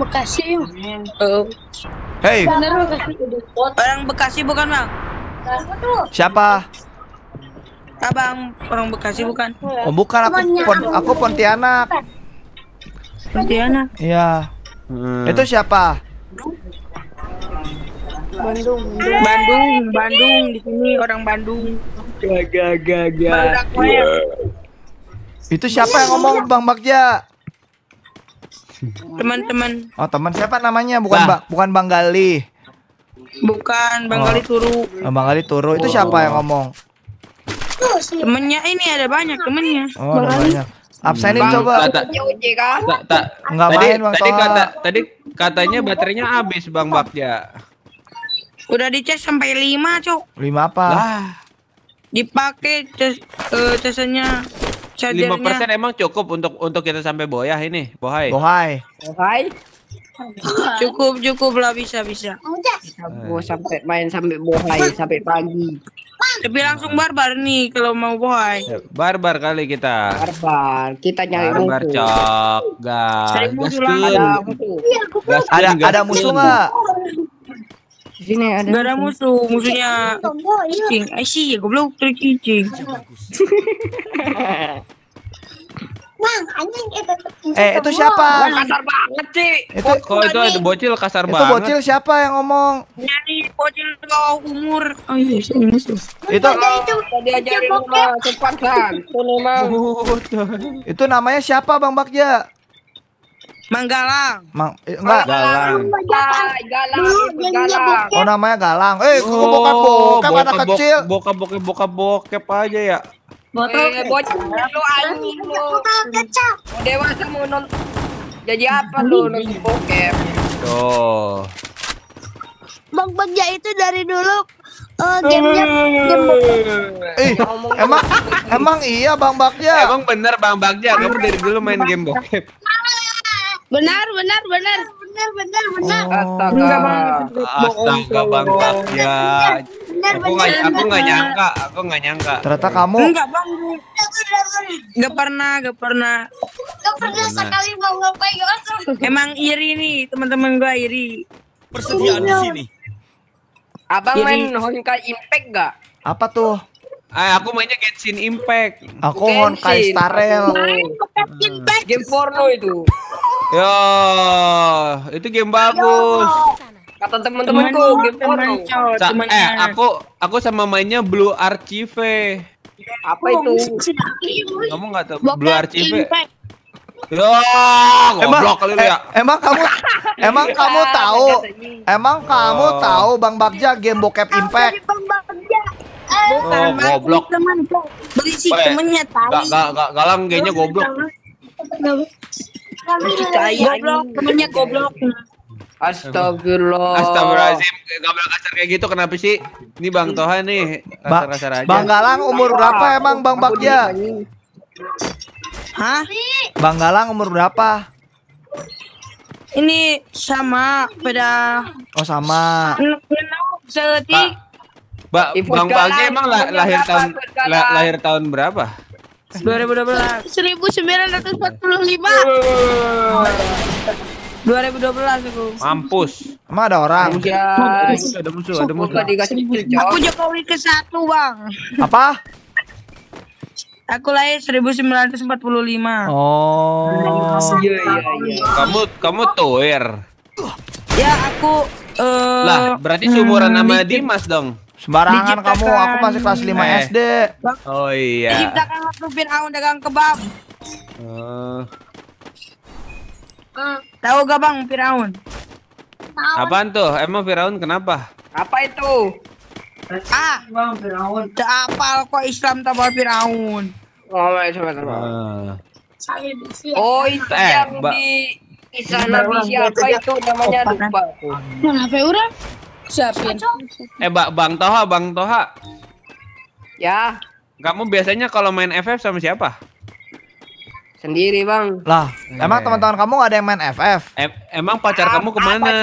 Bekasi yuk. Oh. Hey. Bener, Bekasi. Orang oh, Bekasi bukan bang? Siapa? Abang orang Bekasi bukan? Oh bukan aku pon, aku Pontianak. Pontianak. Iya. Hmm. Itu siapa? Bandung. Bandung, Bandung di sini orang Bandung. gaga gaga Itu siapa yang ngomong Bang Bagja? Teman-teman. Oh, teman siapa namanya? Bukan ba bukan Bang Gali. Bukan Bang oh. Gali Turu. Oh, Bang Gali Turu itu siapa yang ngomong? Temennya ini ada banyak temennya. Oh, ada banyak. Absenin bang, coba. Tak tak nggak tadi, main Bang Tadi kata tadi katanya baterainya habis Bang Bakja. Udah dicek sampai 5, Cok. 5 apa? Lah. Dipakai charge uh, Lima persen emang cukup untuk untuk kita sampai boyah ini, bohai. Bohai. Bohai. Cukup cukup lah bisa bisa. Bisa sampai main sampai bohai sampai pagi. Tapi langsung barbar nih kalau mau bohai. Ya, barbar kali kita. Barbar. Kita nyari barbar, -bar cok. Gas. Ada musuh. Ada, ada musuh nggak sini ada. Gak ada musuh, musuhnya iya, iya. kucing. Ay sih, goblok kucing. Bang, anjing itu eh, eh, itu siapa? Wah, kasar banget sih. Itu kok itu ada bocil kasar itu banget. Itu bocil siapa yang ngomong? Nyari bocil kau umur. Oh iya, sini musuh. Itu tadi ajarin aja cepat kan. Itu namanya siapa Bang Bakja? Manggalang. Mang eh, enggak. Oh, Galang. Galang. Oh namanya Galang. Eh, oh, bokap bokap anak kecil. Bokap bokap bokap bokap aja ya. Botol eh, bocah lu anjing lu. Botol Dewasa mau nonton. Jadi apa lu nonton bokep? Oh. Bang Bagja ya itu dari dulu uh, eh, nya game Eh, emang emang iya Bang Bagja. Emang bener Bang Bagja, kamu dari dulu main game bokep. Benar, benar, benar. Benar, benar, benar. benar oh. Astaga. Astaga, Bang ya Aku nggak aku nggak nyangka, aku nggak nyangka. Ternyata kamu nggak Bang. nggak pernah, nggak pernah. nggak pernah sekali mau ngapain Emang iri nih, teman-teman gua iri. Persediaan di sini. Abang main Honkai Impact gak? Apa tuh? Eh, aku mainnya Genshin Impact. Aku Honkai Star Rail. Hmm. Game porno itu. ya, itu game bagus. Kata teman-temanku game porno. Sa eh, aku aku sama mainnya Blue Archive. Apa oh, itu? Kamu nggak tahu Blue Archive? Yo, emang, kali ya. eh, Emang kamu emang kamu iya, tahu? Emang kamu oh. tahu Bang Bagja game bokep Impact? oh, goblok. Teman tuh beli temennya Gak gak gak galang kayaknya goblok. Goblok, temennya goblok. Astagfirullah. Astagfirullahaladzim. Gambar kasar kayak gitu kenapa sih? Ini Bang Toha nih kasar-kasar aja. Bang Galang umur berapa emang Bang Bagja? Hah? Bang Galang umur berapa? Ini sama Beda. Oh sama. Kenal ba Bang Pagi emang lah, lahir tahun la lahir tahun berapa? 2012. 1945. 2012 aku. Mampus. Emang ada orang. Ya. Ada musuh, ada musuh. Aku Jokowi ke satu bang. Apa? Aku lahir 1945. Oh. Iya iya iya. Kamu kamu tuir. Ya aku. Uh, lah berarti seumuran hmm, nama Dimas dong. Sembarangan Diciptakan. kamu, aku masih kelas 5 eh. SD. Oh iya. Diciptakan waktu bin Aun dagang kebab. Uh. Uh. Tahu gak bang Firaun? Apaan tuh? Emang Firaun kenapa? Apa itu? Ah, bang Firaun. Apal kok Islam tambah Firaun? Oh, coba coba. Uh. Oh itu eh, yang di Islam Nabi siapa itu namanya lupa Nah, Kenapa orang? Siapin. Eh, ba Bang Toha, Bang Toha. Ya. Kamu biasanya kalau main FF sama siapa? Sendiri, Bang. Lah, eh. emang teman-teman kamu gak ada yang main FF? Em emang pacar kamu kemana?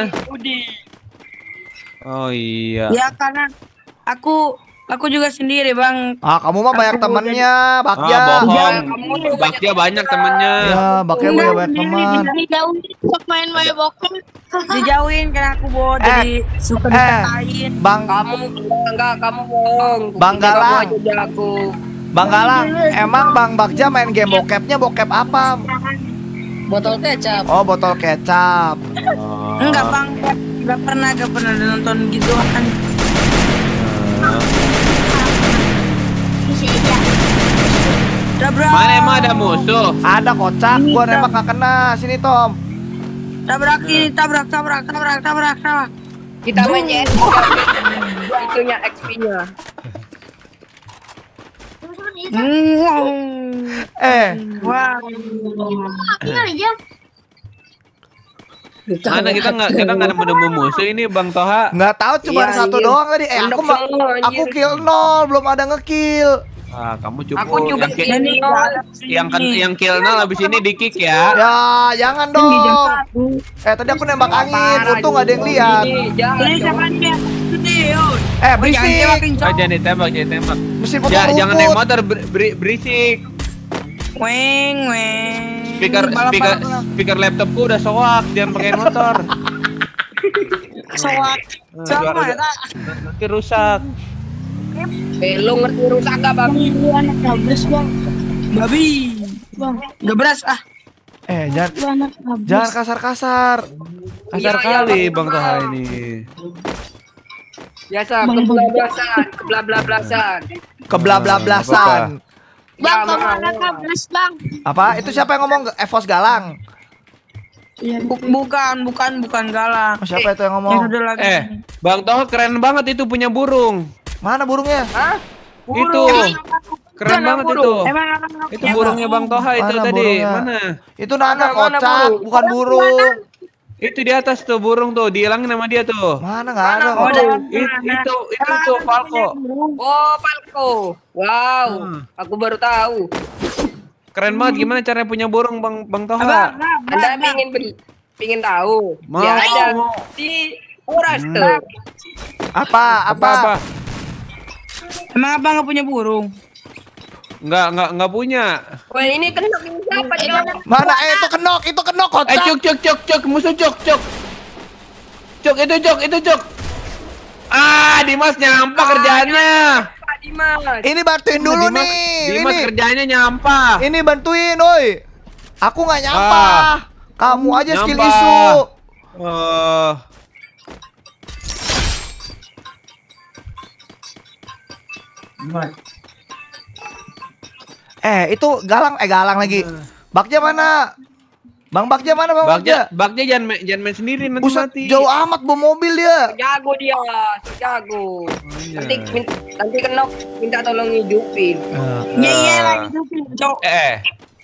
Oh iya. Ya karena aku Aku juga sendiri, Bang. Ah, kamu mah ah, iya, banyak temennya, Bakya. Ah, bohong. Bakya banyak temennya. Ya, Bakya banyak banyak teman. Dijauhin, main main bokong. Dijauhin karena aku bodoh eh, jadi suka eh, dikatain. Bang, kamu enggak, kamu bohong. Bang Galang. aku. Bang Galang, emang Bang Bakja main game bokepnya bokep apa? Botol kecap. Oh, botol kecap. Enggak, Bang. Enggak pernah, enggak pernah nonton gitu. Kan. Eh, Dabrak. Mana emang ada musuh? Ada kocak, gua nembak gak kena. Sini Tom. Tabrak ini, tabrak, tabrak, tabrak, tabrak, tabrak. Kita mainnya. Itunya XP-nya. Eh. Wah. Mana kita nggak kita nggak nemu musuh ini Bang Toha? Nggak tahu cuma iya, satu iya. doang tadi. Eh aku aku kill nol belum ada ngekill. Ah, kamu cukup. Aku juga yang, ini, yang, yang, yang Kilnal habis iya, ini di ya. Ya, jangan dong. Eh, tadi aku nembak angin, untung gak ada yang lihat. Eh, berisik. Oh, jangan ditembak, jangan ditembak. Mesin rumput. Jangan naik motor, berisik. Weng, weng. Speaker, speaker, speaker laptopku udah soak, jangan pakai motor. soak. Eh, Sama, Nanti rusak. Eh, ngerti rusak enggak, Bang? anak Bang. Babi. Bang, gak beras ah. Eh, jangan jangan kasar-kasar. Kasar iya, iya, kali Bang Toha ini. Biasa kebelablasan, keblablasan. Keblablasan. Ya, Bang, mana anak kabres, Bang. Apa? Itu siapa yang ngomong? Evos Galang. Iya, bukan, bukan, bukan galang. Oh, siapa eh, itu yang ngomong? Eh, Bang Toho keren banget itu punya burung. Mana burungnya? Hah? Itu. Keren Jangan banget burung? itu. Emang itu burungnya Bang Toha itu mana tadi. Burungnya? Mana? Itu anak kocak, bukan burung. Itu di atas tuh burung tuh, dihilangin sama dia tuh. Mana enggak ada? Oh, ada. It, itu itu tuh Falco. Oh, Falco. Wow, hmm. aku baru tahu. Keren banget gimana caranya punya burung Bang Bang Toha. Abang, abang, abang. pingin beli, pingin tahu. Mau, dia ada mau. di Uras hmm. tuh. Apa, apa? apa, apa? Emang apa nggak punya burung? Nggak, nggak, nggak punya. Wah ini kenok ini siapa? Eh, mana? Eh itu kenok, itu kenok kocak. Eh cuk cuk cuk cuk musuh cuk cuk. Cuk itu cuk, itu cuk. Ah, Dimas nyampah ah, kerjaannya. Dimas. Ini bantuin dulu Dimas, nih. Dimas ini. kerjanya nyampah. Ini bantuin, oi. Aku nggak nyampah. Ah. Kamu aja nyampa. skill isu. Uh. Eh, itu galang eh galang lagi. Iya. baknya mana? Bang Bakja mana Bang Bakja? Bakja, jangan jangan main sendiri nanti Buset, mati. jauh amat bu mobil dia. Jago dia, jago. Oh, iya. Nanti nanti kena minta tolong hidupin. Eh, iya uh, uh. iya yeah, hidupin, Eh. Eh.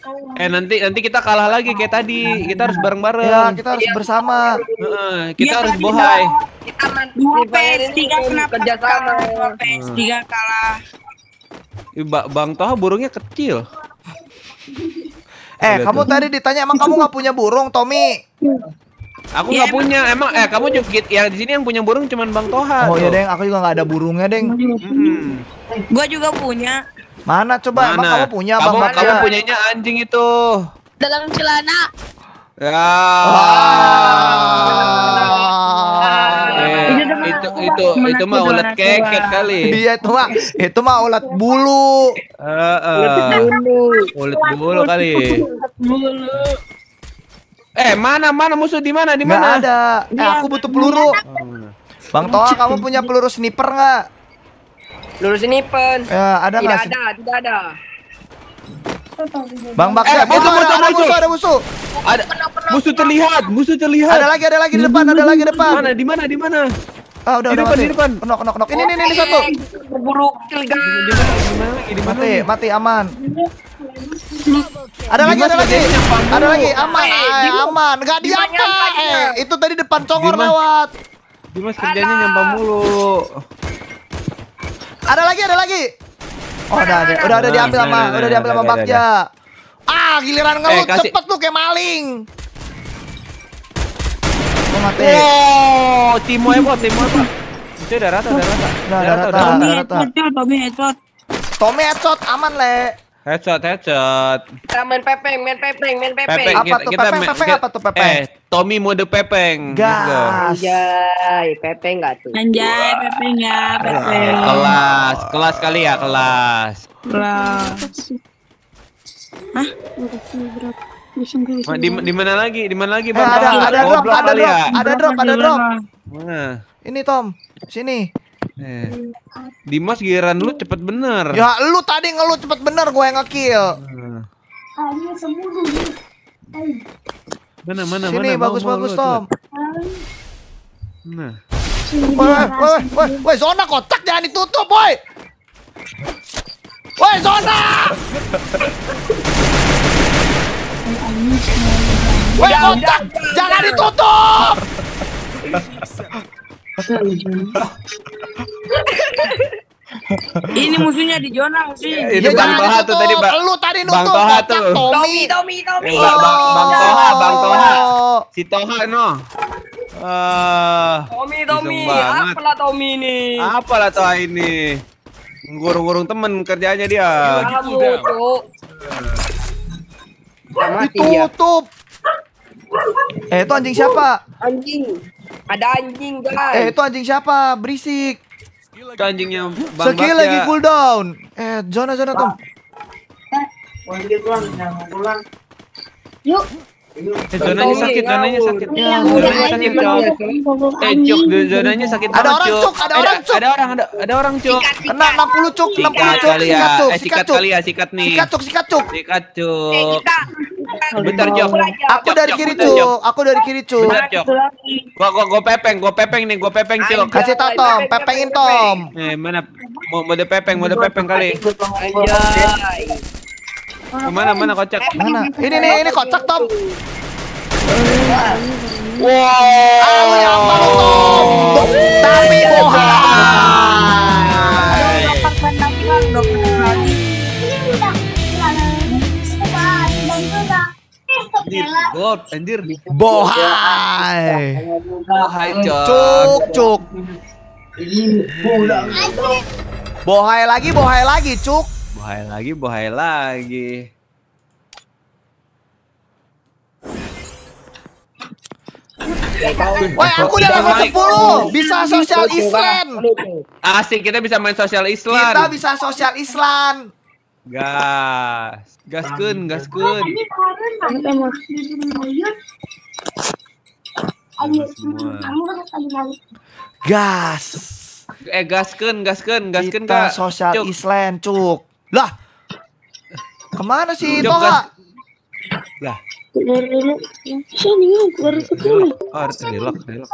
Oh. Eh nanti nanti kita kalah lagi kayak tadi. Kita harus bareng-bareng. Ya, kita harus iya. bersama. Iya, kita ya, harus bohai. Kita dua PS3 kenapa kerja sama? Dua PS3 hmm. kalah. Iba, Bang Toha burungnya kecil. Eh, kamu tuh. tadi ditanya emang kamu nggak punya burung, Tommy? Aku iya, nggak ya, punya. Emang eh kamu juga ya di sini yang punya burung cuman Bang Toha. Oh iya, Deng, aku juga nggak ada burungnya, Deng. Hmm. Gua juga punya. Mana coba Mana? emang kamu punya kamu, Bang Kamu punyanya anjing itu. Dalam celana. Ya. Wow. Itu, itu itu mah ulat keket kali. Iya itu mah itu mah ulat bulu. Ulat bulu Ulat bulu. kali. Eh, mana mana musuh di mana di mana? ada. Eh, aku butuh peluru. Iya, Bang Toa, kamu punya peluru sniper nggak? Lurus ini pen. Ya, ada tidak ada, tidak ada. Bang Bakar, eh, eh, musuh, musuh, ada, musuh, musuh, ada musuh. Ada musuh terlihat, musuh terlihat. Ada lagi, ada lagi di depan, ada lagi di depan. Mana? Di mana? Di mana? Ah, udah, di udah depan, di depan. Kenok, kenok, kenok. Ini, ini, ini satu. Berburu kill guys. Mati, mati, aman. Ada lagi, ada lagi. Ada lagi, aman, aman. Gak diapa. Eh, itu tadi depan congor lewat. Dimas kerjanya nyampang mulu. Ada lagi, ada lagi. Oh, udah ada. Udah ada diambil sama, udah diambil sama Bagja. Ah, giliran ngelut eh, cepet tuh kayak maling. mati. Eh, oh, Timo hebat, Timo hebat. Itu udah rata, udah rata. Udah rata, udah rata. Tommy headshot, Tommy headshot. Tommy headshot aman, Le. Headshot, headshot. Kita main pepeng, main pepeng, main pepeng. pepeng apa kita, tuh kita pepeng, pepeng apa tuh pepeng? Eh, Tommy mode pepeng. Gas. Gitu. Anjay, pepeng gak tuh? Anjay, pepeng ya, pepeng. Kelas, kelas kali ya, kelas. Kelas. Hah? Di, di mana lagi? Di mana lagi? Eh, ada, ada, drop, ada, ya. drop, ada, drop, ada drop, ada drop, ada drop. Ini Tom, sini. Eh. Iya. Dimas giliran lu cepet bener. Ya lu tadi ngeluh cepet bener gue yang ngekill. Nah. Eh. Mana mana Sini, mana. Sini bagus mau, bagus Tom. Coba. Nah. Woi woi woi woi zona kotak jangan ditutup, boy. Woi zona. Woi kotak jangan ditutup. Ini musuhnya di zona musuh. itu Bang Toha tuh tadi Bang. Lu tadi nutup Bang Toha tuh. Tommy, Tommy, Tommy. Bang, bang, bang oh. Toha, Bang Toha. Si Toha no. Uh, Tommy, Tommy, apalah Tommy ini? Apalah Toha ini? Ngurung-ngurung temen kerjanya dia. Ditutup. Eh, itu anjing siapa? Anjing. Ada anjing guys. Eh itu anjing siapa? Berisik. Itu anjingnya Bang Skill ya. lagi cooldown. Eh zona zona Tom. Eh, pulang pulang. Yuk. Eh, zonanya sakit, zonanya sakit. zonanya sakit, Cok. Eh, Cok, zonanya sakit banget, Ada orang, Cok. Ada orang, Cok. Ada orang, ada, ada orang, Cok. Kena 60, Cok. 60, Cok. Sikat, Cok. Sikat, Cok. Sikat cok. Ya. Sikat, Cok. Eh, sikat, Cok. Sikat, Cok. Ya, eh, bentar, Cok. Aku dari kiri, Cok. Aku dari kiri, Cok. Bentar, Cok. Gua gua gua pepeng, gua pepeng nih, gua pepeng, Cok. Kasih tau Tom, pepengin Tom. Eh, mana mau pepeng, mau pepeng kali. Anjay. Mana mana kocak? Eh, mana? Ini nih ini kocak Tom. Wow. Aku yang Tom. Tapi iya, bohong. Anjir, gold, anjir. Bohai. Bohai, cuk. Cuk, cuk. Bohai lagi, bohai lagi, cuk. Bahaya lagi, bahaya lagi. Wah, aku udah level 10. Bisa sosial Islam. Asik, kita bisa main sosial Islam. Kita bisa sosial Islam. Gas, gas kun, Gas. Eh, gas kun, gas Kak. Kita sosial Islam, cuk. Lah. Kemana sih Toha? Lah. Sini baru ketemu. Oh, harus relok, Halo.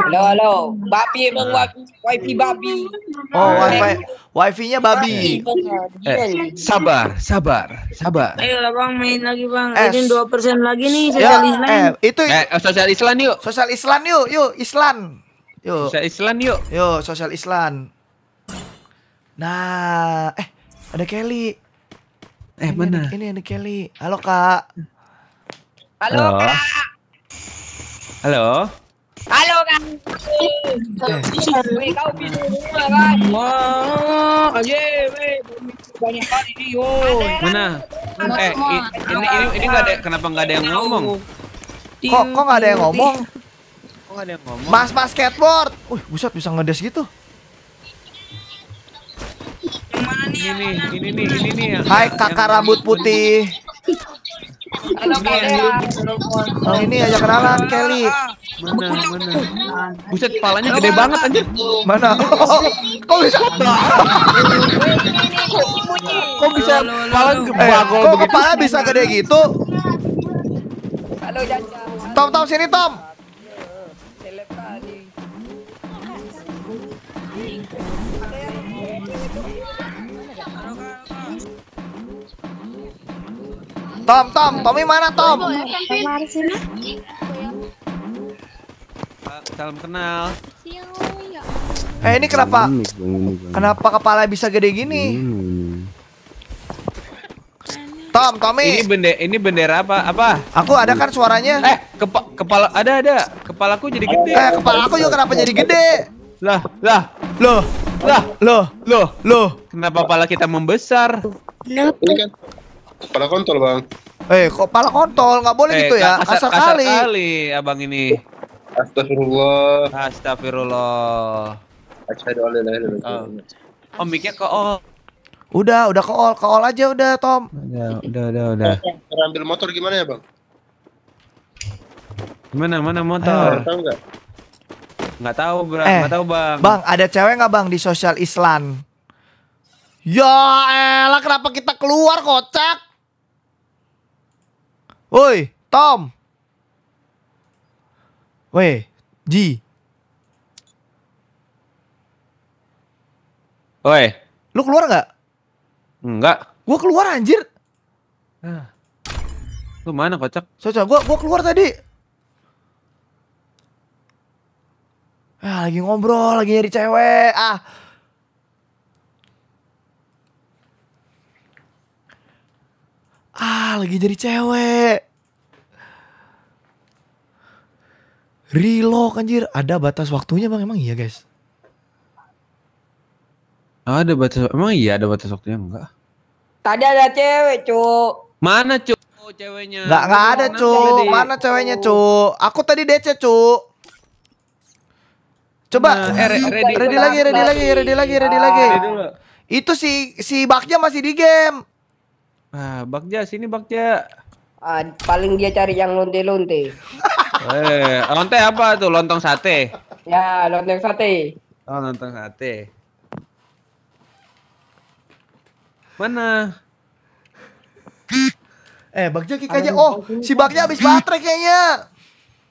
Halo, halo. Babi emang nah. wifi babi. Oh, wifi. Wifi-nya babi. Eh, sabar, sabar, sabar. Ayo lah Bang, main lagi Bang. Eh, Ini dua persen lagi nih ya, sosial ya, Islam. Eh, itu eh, sosial Islam yuk. Sosial Islam yuk, yuk Islam. Yuk. Sosial Islam yuk. Yuk, sosial Islam. Nah, eh ada Kelly. Eh ini mana? Ada, ini ada Kelly. Halo kak. Halo, Halo. kak. Halo. Halo kak. Eh. kau bisu semua kan? Wah, aja, banyak kali ini yo. Mana? Eh, ini ini ini nggak ada kenapa nggak ada yang ngomong? Kok kok nggak ada yang ngomong? Kok nggak ada yang ngomong? Mas mas skateboard. Wih, buset bisa ngedes gitu ini ini nih ini nih Hai kakak rambut putih Oh, ini aja kenalan Kelly. Mana Buset kepalanya gede banget anjir. Mana? Kok bisa? Kok bisa Palan gebagol begitu? Kok kepala bisa gede gitu? Tom Tom sini Tom. Tom, Tom, Tommy mana Tom? Kemarin sini. Eh, salam kenal. Ya. Eh ini kenapa? Kenapa kepala bisa gede gini? Tom, Tommy. Ini bendera, ini bendera apa? Apa? Aku ada kan suaranya. Eh, kepa kepala ada ada. Kepalaku jadi gede. Eh, kepala aku juga kenapa jadi gede? Lah, lah, loh, lah, loh, loh, loh. Kenapa kepala kita membesar? Kenapa? Kepala kontol bang. Eh, hey, kok pala kontol nggak boleh hey, eh, gitu ya? Kasar, kasar, kali. kasar kali. abang ini. Astagfirullah. Astagfirullah. Astagfirullah. Oh. oh, mic-nya ke all. Udah, udah ke all, ke all aja udah, Tom. Udah, udah, udah, udah. Eh, cara ambil motor gimana ya, Bang? Gimana, mana motor? Ayo. Eh, tahu nggak? tahu, Bang. Eh, nggak tahu, Bang. Bang, ada cewek nggak, Bang, di sosial Islam? Ya elah, kenapa kita keluar, kocak? Woi, Tom. Woi, Ji. Woi. Lu keluar nggak? Enggak. Gua keluar anjir. Ah. Lu mana kocak? Cocok, gua gua keluar tadi. Ah, lagi ngobrol, lagi nyari cewek. Ah, ah lagi jadi cewek relock anjir ada batas waktunya bang emang iya guys ah, ada batas emang iya ada batas waktunya enggak tadi ada cewek cu mana cu oh, ceweknya Enggak nggak ada cu mana ceweknya cu aku tadi DC cu coba nah, eh, ready, ready, ready lagi ready lagi ready lagi ready lagi itu si si baknya masih di game Ah, Bagja sini Bakja. Ah, paling dia cari yang lonte-lonte. eh, lonte apa tuh? Lontong sate. Ya, lontong sate. Oh, lontong sate. Mana? Eh, Bakja kik aja. Oh, si Bakja habis baterai kayaknya.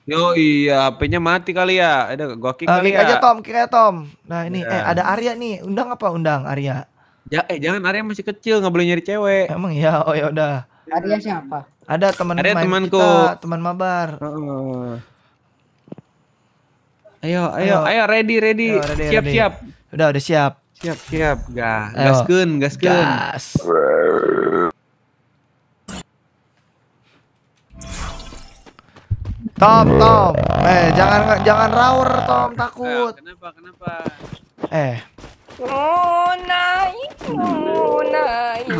Yo iya, HP-nya mati kali ya. Ada gua kik uh, ah, kali ya. aja Tom, kik aja Tom. Nah, ini yeah. eh ada Arya nih. Undang apa undang Arya? Ya, eh jangan Arya masih kecil nggak boleh nyari cewek. Emang ya, oh ya udah. Arya siapa? Ada teman Arya temanku, kita, teman mabar. Uh, ayo, ayo, ayo, ready, ready, ayo, ready siap, ready. siap. Udah, udah siap. Siap, siap, gas, gaskun, gaskun. Gas. Tom, Tom, eh jangan jangan rawr Tom takut. kenapa, kenapa? Eh,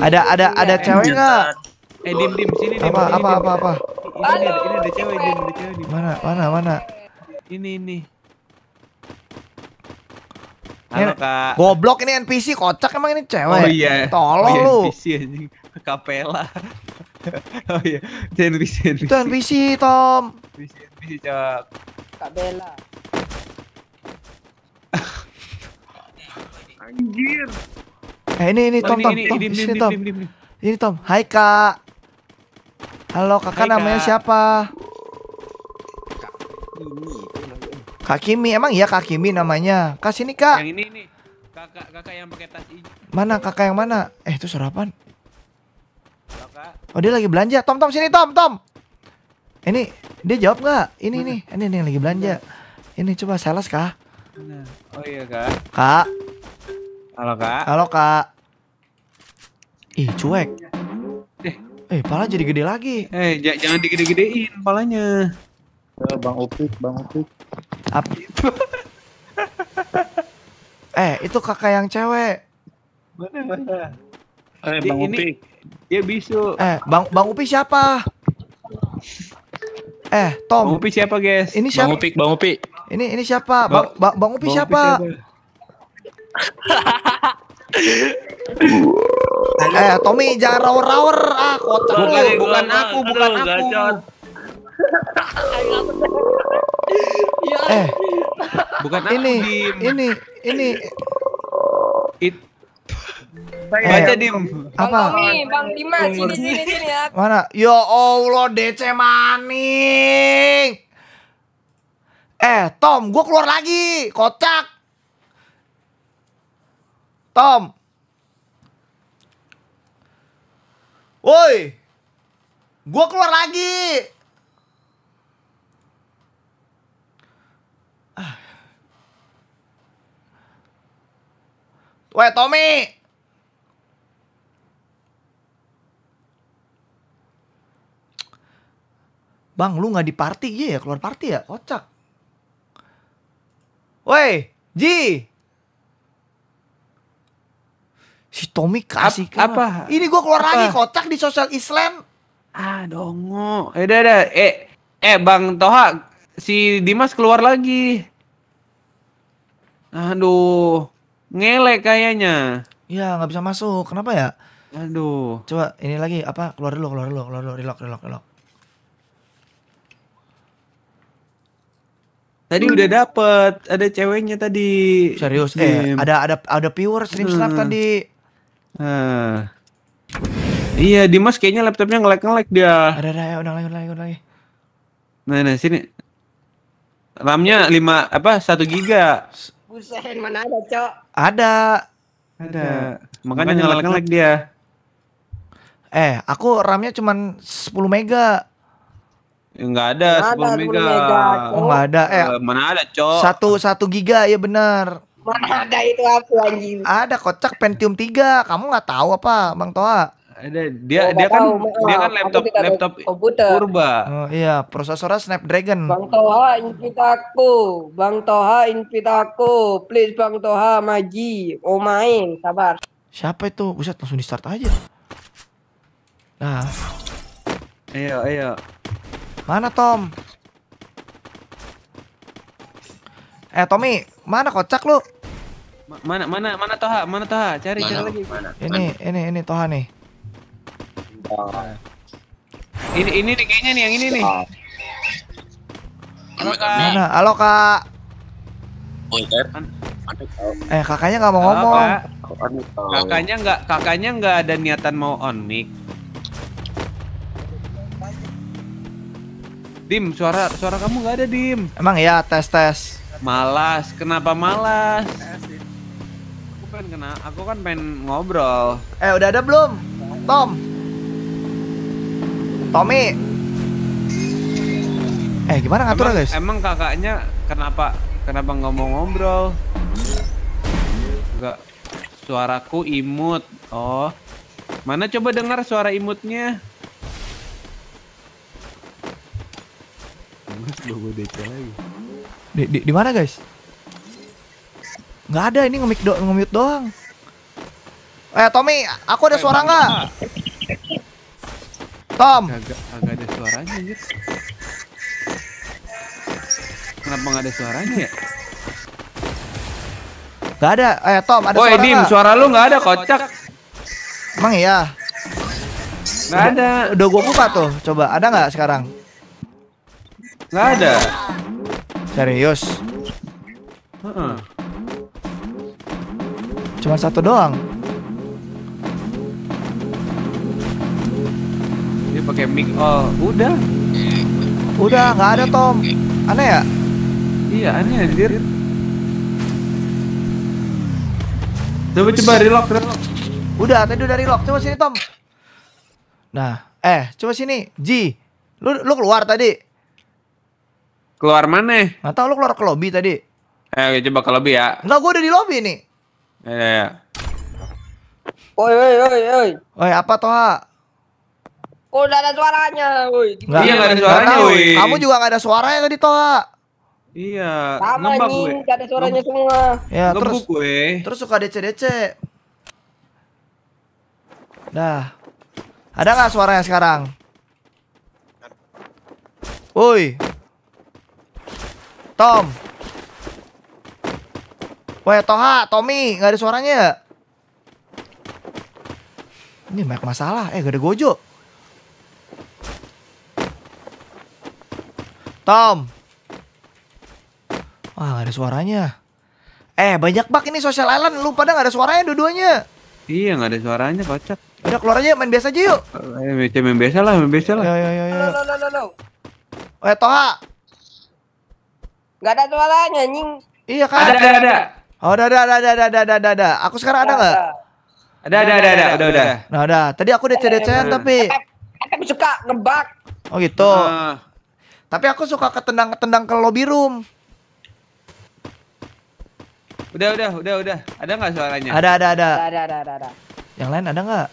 ada ada ada cewek nggak? Eh dim dim sini dim. Apa apa apa apa? Ini ada ini ada cewek dim ada cewek dim. Mana mana mana? Ini ini. Halo kak. Goblok ini NPC kocak emang ini cewek. Oh iya. Tolong oh iya, lu. NPC anjing. Kapela. oh iya. Itu NPC. NPC. Itu NPC Tom. NPC NPC cak. Kapela. Anjir. Eh ini ini Tom Tom Tom sini Tom. Ini Tom. Hai Kak. Halo Kakak namanya siapa? Kak Kimi emang iya Kak Kimi namanya. Kak sini Kak. Yang ini ini. Kakak kakak yang pakai tas hijau. Mana kakak yang mana? Eh itu sarapan. Oh dia lagi belanja. Tom Tom sini Tom Tom. Ini dia jawab nggak? Ini nih ini nih lagi belanja. Ini coba sales kak. Oh iya kak. Kak. Halo kak. Halo kak. Ih cuek. Eh, eh pala jadi gede lagi. Eh jangan digede-gedein palanya. Eh, bang Upik, Bang Upik. Apa eh itu kakak yang cewek. Mana mana. Eh Bang ini, Upik. bisu. Eh Bang Bang Upik siapa? Eh Tom. Bang Upik siapa guys? Ini siapa? Bang Upik, Bang Upik. Ini ini siapa? Bang Bang, bang Upik siapa? Bang Upik siapa? eh Tommy jangan rawer-rawer ah kocak bukan, bukan, bukan aku bukan aku eh iya. bukan ini aku, ini ini It... Baca, eh, dim apa Tommy, bang Dima sini sini sini ya mana ya Allah DC maning eh Tom gue keluar lagi kocak Tom. Woi. Gua keluar lagi. Ah. Woi, Tommy. Bang, lu nggak di party? Iya ya, keluar party ya? Kocak. Woi, Ji. Si Tommy kasih Ap apa? Ini gua keluar apa? lagi kocak di sosial Islam. Ah dongo. Eh, dah, eh, eh Bang Toha, si Dimas keluar lagi. Aduh, ngelek kayaknya. Iya, nggak bisa masuk. Kenapa ya? Aduh. Coba ini lagi apa? Keluar dulu, keluar dulu, keluar dulu, relok, relok, relok. Tadi hmm. udah dapet, ada ceweknya tadi. Serius? Eh, ada ada ada viewer stream hmm. tadi. Nah. Iya, Dimas kayaknya laptopnya nge-lag-nge-lag dia. Ada ada ya, udah lagi, udah lagi, udah lagi. Nah, nah sini. RAM-nya 5 apa 1 giga. Buset, mana ada, Cok? Ada. Ada. Makanya nge lag ngelag-ngelag dia. Eh, aku RAM-nya cuman 10 mega. Enggak ada, ada 10 mega. Oh, enggak ada. Eh. eh, mana ada, Cok? 1 1 giga ya benar. Mana ada itu apa lagi Ada kocak Pentium 3. Kamu nggak tahu apa, Bang Toa? Ada dia oh, dia kan tahu, dia kan laptop laptop komputer. purba. Oh, iya, prosesornya Snapdragon. Bang Toha invitaku, Bang Toha invitaku. Please Bang Toha maji. Oh main, sabar. Siapa itu? Buset, langsung di start aja. Nah. Ayo, ayo. Mana Tom? Eh Tommy, mana kocak lu? Ma mana mana mana Toha, mana Toha, cari mana, cari lagi. Mana, ini mana. ini ini Toha nih. Ini ini nih kayaknya nih yang ini nih. Ah. Halo Kak. Mana? Halo Kak. Anu eh kakaknya nggak mau ngomong. Anu kakaknya nggak kakaknya nggak ada niatan mau on mic. Dim, suara suara kamu nggak ada Dim. Emang ya tes tes. Malas, kenapa malas? Iya aku pengen kena, aku kan pengen ngobrol. Eh udah ada belum, Tom? Tommy? Eh gimana ngatur guys? Emang kakaknya kenapa kenapa nggak mau ngobrol? Enggak, suaraku imut. Oh, mana coba dengar suara imutnya? Mas, gue lagi. Di, di, di mana guys? Nggak ada, ini nge-mute do nge doang. Eh Tommy, aku ada eh, suara nggak? Tom. Agak, agak ada suaranya ya. Kenapa nggak ada suaranya ya? Gak ada. Eh Tom, ada Woy, suara Dim, gak? suara lu nggak ada kocak. Emang iya. Nggak ada. Udah gua buka tuh. Coba ada nggak sekarang? Nggak ada. Serius? Cuma satu doang. Dia pakai mic. Oh, udah. Udah, nggak ada Tom. Aneh ya? Iya, aneh anjir. Coba coba relock, relock. Udah, tadi udah relock. Coba sini Tom. Nah, eh, coba sini. Ji. Lu lu keluar tadi. Keluar mana? Nggak tahu lu keluar ke lobby tadi. Eh, coba ke lobby ya. Enggak, gua udah di lobby nih. Iya. ya, ya. ya. Oi, oi, oi, oi. Oi, apa Toha? Oh, udah ada suaranya, woi. Enggak, iya, ada suaranya, woi. Kamu juga gak ada suaranya tadi, Toha. Iya, sama nih, gak ada suaranya semua. Ya, Nge terus gue. Terus suka DC-DC. Dah. Ada gak suaranya sekarang? Woi. Tom. Wah, Toha, Tommy, nggak ada suaranya Ini banyak masalah. Eh, gak ada Gojo. Tom. Wah, gak ada suaranya. Eh, banyak bak ini Social Island. Lu pada gak ada suaranya dua-duanya. Iya, gak ada suaranya, kocak. Udah keluar aja, main biasa aja yuk. Eh, main biasa lah, main biasa lah. Ayo, ayo, ayo. Halo, halo, eh, halo. Toha. Gak ada suaranya, nying. Iya kan? Ada, ada, ada. Oh, ada, ada, ada, ada, ada, ada, ada. Aku sekarang ada nggak? Ada, ada, ada, ada, udah, udah. Nah, ada. Tadi aku DC-DC-an tapi... Aku suka ngebak. Oh gitu. Ah. Tapi aku suka ketendang-ketendang ke lobby room. Udah, udah, udah, udah. Ada nggak suaranya? Ada, ada, ada. Ada, ada, ada, ada. Yang lain ada nggak?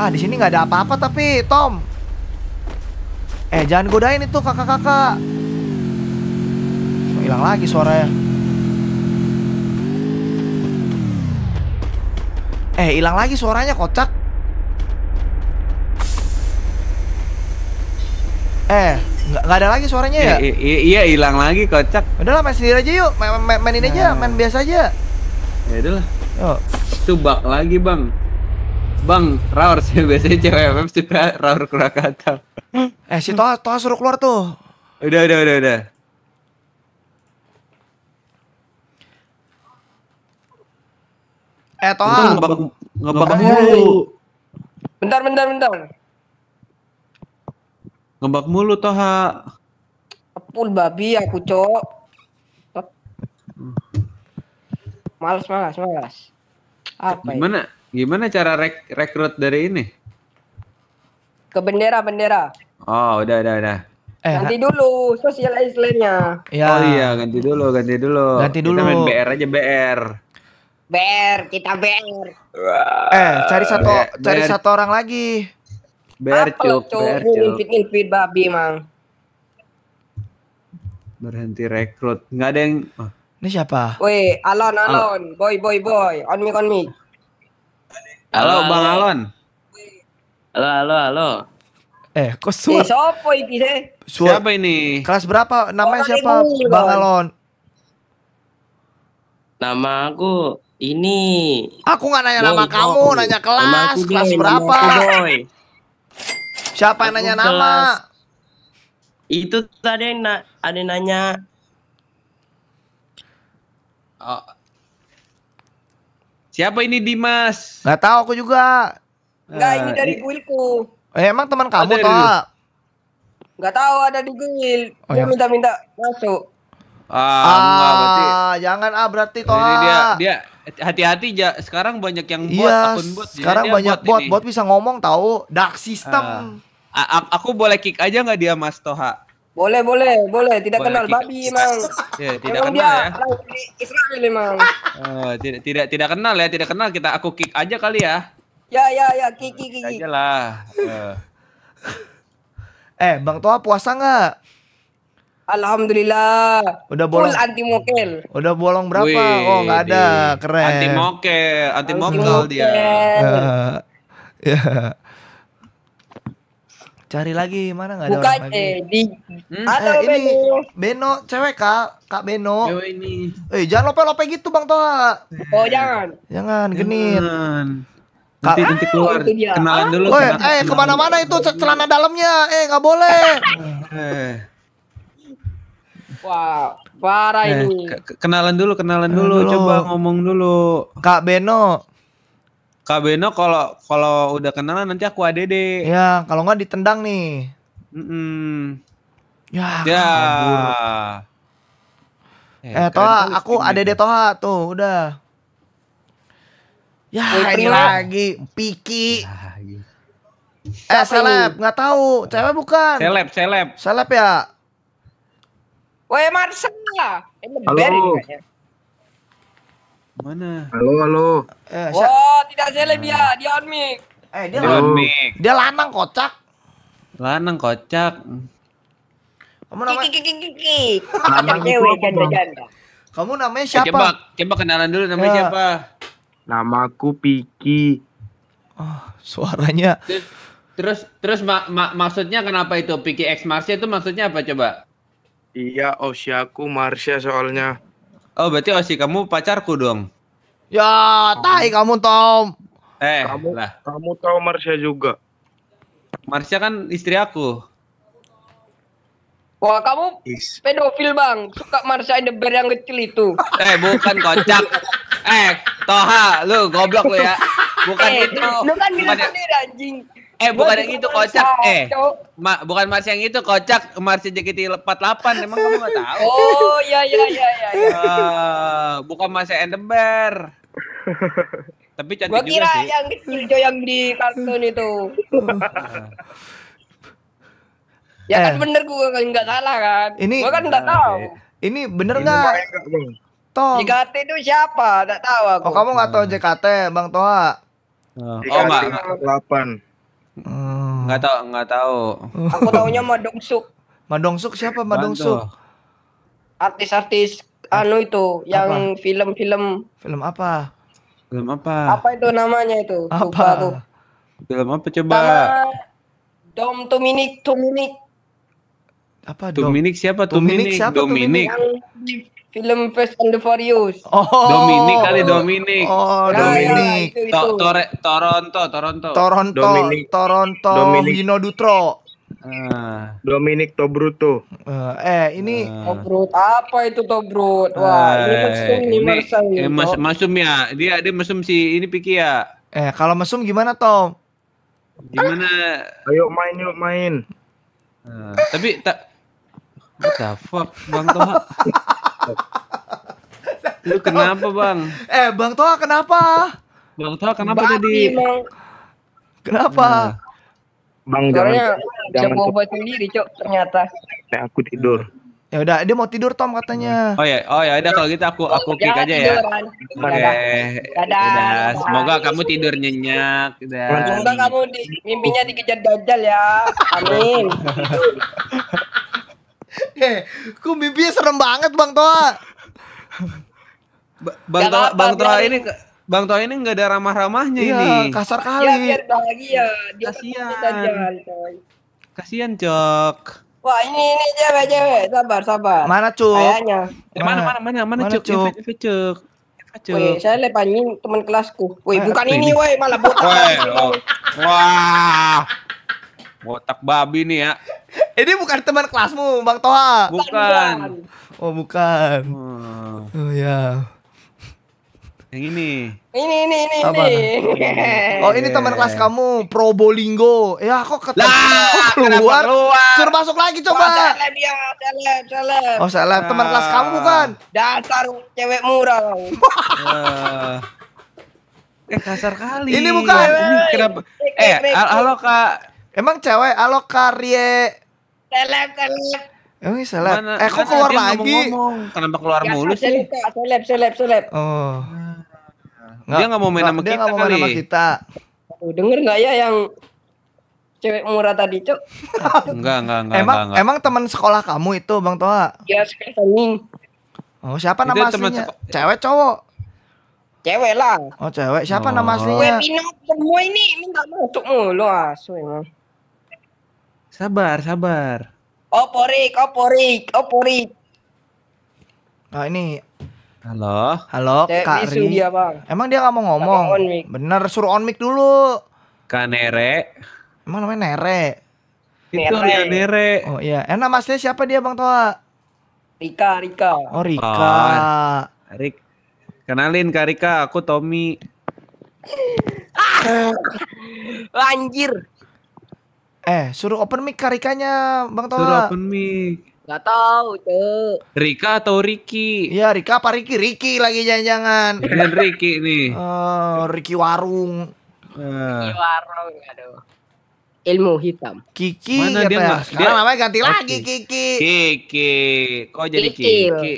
Ah, di sini nggak ada apa-apa tapi, Tom. Eh jangan godain itu kakak-kakak Hilang lagi suaranya Eh hilang lagi suaranya kocak Eh nggak nggak ada lagi suaranya ya? Iya, I, iya hilang lagi kocak. lah main sendiri aja yuk, main, main, main ini aja, nah. main biasa aja. Ya udahlah. Itu bug lagi bang. Bang, Raur sih biasanya cewek MM suka Raur kata. Eh si Toh Toh suruh keluar tuh. Udah, udah, udah, udah. Eh Toh Ngebak, mulu. Bentar, bentar, bentar. Ngebak mulu Toha. Kepul babi aku, Cok. Malas malas, malas. Apa ya? Gimana? Ya? Gimana cara rek rekrut dari ini? Ke bendera bendera. Oh udah udah udah. Eh, ganti dulu sosial islandnya. Ya. Oh iya ganti dulu ganti dulu. Ganti dulu. Kita main BR aja BR. BR kita BR. Eh cari satu BR. cari satu orang lagi. BR cuk BR cuk. Infit infit babi mang. Berhenti rekrut nggak ada yang. Oh. Ini siapa? Woi Alon ah. Alon oh. boy boy boy on me on me. Halo, halo Bang Alon. Halo, halo, halo. Eh, kok eh, suara? Eh, siapa ini eh? Suara... Siapa ini? Kelas berapa? Namanya Orang siapa? Ini, Bang Alon. Nama aku ini. Aku nggak nanya boy, nama boy. kamu, nanya kelas. Nama kelas berapa? boy. Siapa yang aku nanya kelas. nama? Itu tadi yang ada yang nanya. Oh, Siapa ini Dimas? Gak tahu aku juga. Gak ini ah, dari guildku. Eh, emang teman kamu ada toh? Gak tahu ada di guild. Oh, dia minta-minta masuk. Ah, ah berarti jangan ah berarti toh. Ini dia dia hati-hati ya. sekarang banyak yang bot iya, akun bot. Sekarang banyak bot, bot, bisa ngomong tahu dark ah. system. Ah. aku boleh kick aja nggak dia Mas Toha? Boleh, boleh, boleh. Tidak boleh, kenal tidak, babi emang. Ya, tidak emang kenal dia ya. Di Israel emang. Oh, tidak tidak tidak kenal ya, tidak kenal kita aku kick aja kali ya. Ya, ya, ya, kick kick kick. Aja lah. Eh. eh, Bang Toa puasa nggak? Alhamdulillah. Udah bolong. Full anti mokel. Udah bolong berapa? Wih, oh, nggak ada. Keren. Anti mokel, anti mokel dia. Uh, ya. Yeah. Cari lagi mana nggak ada Bukan, orang lagi. Eh, di hmm? ada eh, ini Beno. cewek Kak, Kak Beno. Cewek ini. Eh, jangan lope-lope gitu Bang Toha. Oh, jangan. Jangan, genit. kak Nanti nanti keluar. Ah, Kenalan dulu. Oh, eh, eh kemana-mana itu celana dalamnya. Eh, nggak boleh. Eh. Wah, parah eh, ini. Kenalan dulu, kenalan dulu. Coba ngomong dulu. Kak Beno. Kak Beno kalau kalau udah kenalan nanti aku ADD. Ya, kalau nggak ditendang nih. Mm -mm. Ya. ya. Eh, eh Toha, aku ADD Toha tuh, udah. Ya, ini lagi Piki. Ah, Eh, seleb, nggak tahu. Cewek bukan? Seleb, seleb. Seleb ya. Woi, Marsha. Halo. Mana? Halo, halo. Eh, Wah, oh, tidak seleb ya, dia on mic. Eh, dia on mic. Dia lanang kocak. Lanang kocak. Kamu namanya Lanang cewek janda-janda. Kamu namanya eh, siapa? Coba, coba kenalan dulu namanya ya. siapa? Namaku Piki. Oh, suaranya. Terus terus, ma ma maksudnya kenapa itu Piki X Marsia itu maksudnya apa coba? Iya, Osiaku Marsia soalnya. Oh, berarti Osi kamu pacarku dong. Ya, tai kamu Tom. Eh, kamu, lah. kamu tahu Marsha juga. Marsha kan istri aku. Wah kamu Is. pedofil bang, suka Marsha in the yang kecil itu. eh bukan kocak. eh Toha, lu goblok lu ya. Bukan eh, itu. Lu kan bilang ya. sendiri anjing. Eh bukan yang itu kocak. Eh, ma bukan Mars yang itu kocak, Mars JKT 48. Emang kamu gak tahu? Oh, iya iya iya iya. Ya. Uh, bukan Mars and the Bear. Tapi cantik gua kira juga sih. yang kecil yang di kartun itu. Ah. ya kan eh. bener gua kan nggak salah kan. Ini gua kan nggak tahu. Iya, iya. Ini bener nggak? Tom. JKT itu siapa? Nggak tahu aku. Oh kamu nggak tahu JKT, Bang Toa? Oh, JKT oh, Hmm. tahu, enggak tahu. Aku taunya Madong Suk. Madong Suk siapa Madong Suk? Artis-artis anu itu yang film-film. Film apa? Film apa? Apa itu namanya itu? Apa? Lupa Film apa coba? Nama Dom Dominic Dominic. Apa Dom? Dominic siapa Dominic? Dominic siapa Dominic? Dominic. Yang Film Fast and the Furious. Oh. Dominic kali Dominic. Oh, nah, Dominic. Ya, itu, itu. To Tore Toronto, Toronto. Toronto. Dominic. Toronto. Dominic. Dutro. Uh. Ah. Dominic Tobruto. Uh, eh, eh ini uh. Ah. Tobrut apa itu Tobrut? Wah, ah, ini mesum ini, mersang, eh, mas, masum ya. Dia dia mesum si ini Piki ya. Eh, kalau mesum gimana, Tom? Gimana? Ayo main yuk main. Uh, tapi tak What the fuck, Bang Toha? Lu kenapa bang? Eh bang Toa kenapa? Bang Toa kenapa Bati, jadi? Bang. Kenapa? Nah. Bang Soalnya jangan coba buat sendiri cok ternyata. Nah, aku tidur. Ya udah, dia mau tidur Tom katanya. Oh ya, oh ya udah kalau gitu aku aku kick aja ya. Oke. Okay. Dadah. Semoga kamu tidur nyenyak. Dadah. Semoga kamu di, mimpinya dikejar dajal ya. Amin. Eh, hey, mimpinya serem banget Bang Toa. Ba bang Toha, Bang Toha ini Bang Toha ini nggak ada ramah-ramahnya iya, ini. kasar iya, kali. Ya, biar bahagia. Dia Kasian. Kasian, Cok. Wah, ini ini cewek cewek, sabar sabar. Mana, Cuk? Kayaknya. Eh, mana mana mana mana, mana Cuk? Cuk? Cuk. Woi, saya lepanin teman kelasku. Woi, bukan ini, woi, malah botak. Woi, oh. Wah. Botak babi nih ya. Ini bukan teman kelasmu, Bang Toha. Bukan. Oh, bukan. Hmm. Oh ya. Yang ini. Ini ini ini Apa? ini. Oh, ini teman kelas kamu Probolinggo. Ya, kok ketemu kok keluar? Suruh masuk lagi coba. Oh, seleb dia, seleb, seleb. Oh, seleb teman ah. kelas kamu kan Dasar cewek murah. nah. eh, kasar kali. Ini bukan. Ini kenapa? Eh, halo Kak. Emang cewek halo Karie. Seleb, seleb. Emang seleb? Mana, eh, kok keluar lagi? Ngomong -ngomong. Kenapa keluar ya, mulu sih? Seleb, seleb, seleb. Oh. Nggak, dia nggak mau main sama kita gak mau main sama kita. denger nggak ya yang cewek murah tadi, Cok? enggak, enggak, enggak. Emang enggak, emang teman sekolah kamu itu, Bang Toa? Iya, sekarang Oh, siapa itu nama aslinya? Cewek cowok? Cewek lah. Oh, cewek. Siapa oh. nama aslinya? Gue semua ini minta masuk mulu asu emang. Sabar, sabar. Oporik, oporik, oporik. Nah, ini Halo. Halo, Cek Kak Ri. Dia, bang. Emang dia nggak mau ngomong? Bener, suruh on mic dulu. Kak Nere. Emang namanya Nere. Itu Nere. Nere. Oh iya, eh nama aslinya siapa dia Bang Toa? Rika, Rika. Oh, Rika. Oh, Rik. Kenalin Kak Rika, aku Tommy. ah, anjir. Eh, suruh open mic Kak Karikanya Bang Toa. Suruh open mic. Gak tau tuh Rika atau Riki? Iya, Rika apa Riki? Riki lagi jangan-jangan. Dan Riki nih. Oh, Riki warung. Nah. Riki warung, aduh. Ilmu hitam. Kiki Mana dia ya? Sekarang dia... namanya ganti okay. Oh, lagi Kiki. Kiki. Kok jadi Kiki? Kiki?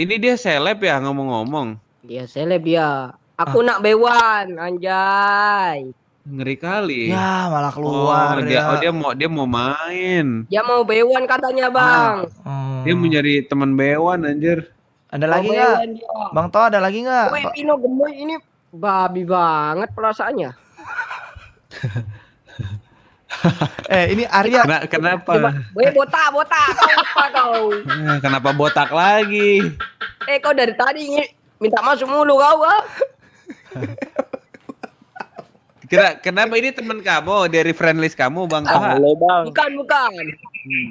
Ini dia seleb ya ngomong-ngomong. Dia seleb ya. Aku ah. nak bewan, anjay. Ngeri kali. Ya, malah oh, keluar oh, dia, ya. Oh, dia mau dia mau main. Dia mau bewan katanya, ah, Bang. Ah. Hmm. Dia mau nyari teman bewan anjir. Ada oh, lagi nggak? Bang Toh ada lagi nggak? Gue Pino gemoy ini babi banget perasaannya. eh ini Arya Kena, kenapa? Gue eh, botak botak eh, kenapa botak lagi? Eh kau dari tadi minta masuk mulu kau. Kira, kenapa ini teman kamu dari friend list kamu Bang Toha? Halo Bang. Bukan, bukan. Hmm.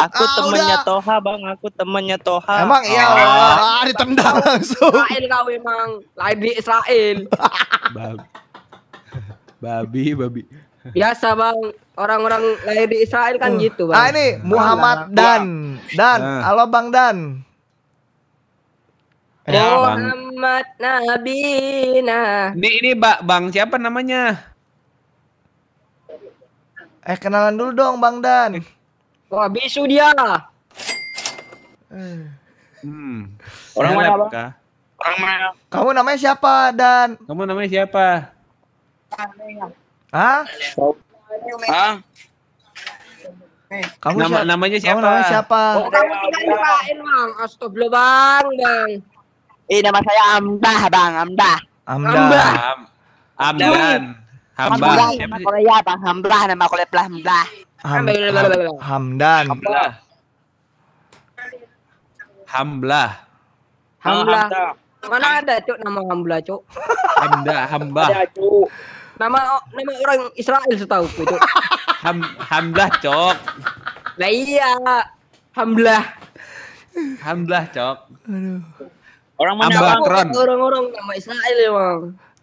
Aku ah, temannya Toha Bang, aku temannya Toha. Emang iya, oh. ah, ditendang langsung. Israel kau emang, lain di Israel. babi. babi, babi. Biasa Bang, orang-orang lahir di Israel kan uh. gitu Bang. Ah ini Muhammad iya. Dan. Dan, ah. halo Bang Dan. Eh, Muhammad Nabi nah. Ini ini ba Bang siapa namanya? Eh kenalan dulu dong Bang Dan. Wah, bisu dia. Eh. Hmm. Orang mana, Bang? Orang mana? Kamu namanya siapa, Dan? Kamu namanya siapa? ah Hah? Kamu Nama, siapa? namanya siapa? Kamu namanya siapa? Oh, kamu tinggal Pak Bang. Astagfirullah, Bang. Eh nama saya Amdah Bang, Amdah. Amdah. Amdan. Hamba. Nama Korea ya, Bang, Hamdah nama Korea Plah Hamdah. Hamdan. Hamdah. Hamblah Mana ada cuk nama Hamblah cuk? Hamdah, Hamba. Ada cuk. Nama nama orang Israel setahu ku cuk. Ham Hamblah cuk. Lah iya. Hamblah Hamblah cok. Aduh. Orang mana Abang, bang? Orang-orang nama Israel ya bang.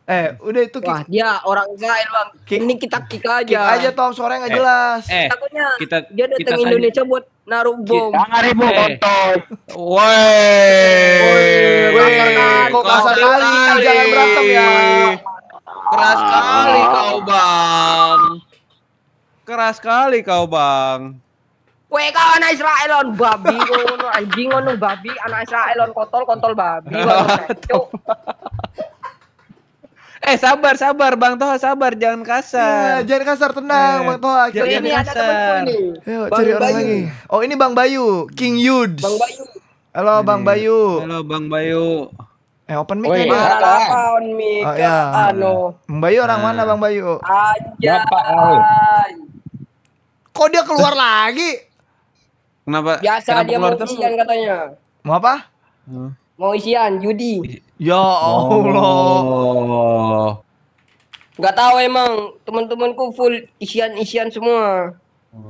Eh, udah itu kita. Wah, dia orang Israel bang. Kick. Ini kita kick aja. Kick aja Tom sore enggak eh, jelas. Eh, takutnya kita, dia datang kita Indonesia buat naruh bom. Jangan ribu kontol. Woi. Woi. Kok kasar kali? Jangan berantem ya. Keras kali kau bang. Keras kali kau bang. Kue kau anak on babi ngono anjing ngono babi anak Israel on kontol kontol babi. eh sabar sabar Bang Toha sabar jangan kasar. Ya, jangan kasar tenang eh, Bang Toha. Jangan, jangan kasar. Ayo cari orang Bayu. lagi. Oh ini Bang Bayu, King Yud. Bang Bayu. Halo ini. Bang Bayu. Halo Bang Bayu. Eh open mic Wih, oh, ya. Iya. on mic. Oh, ya. Ano. Bang Bayu orang mana nah. Bang Bayu? Aja. Bapak. Kok dia keluar lagi? Kenapa? Biasa Kenapa dia mau itu? isian katanya. Mau apa? Hmm. Mau isian judi. Ya Allah. Oh. Gak tahu emang teman-temanku full isian-isian semua.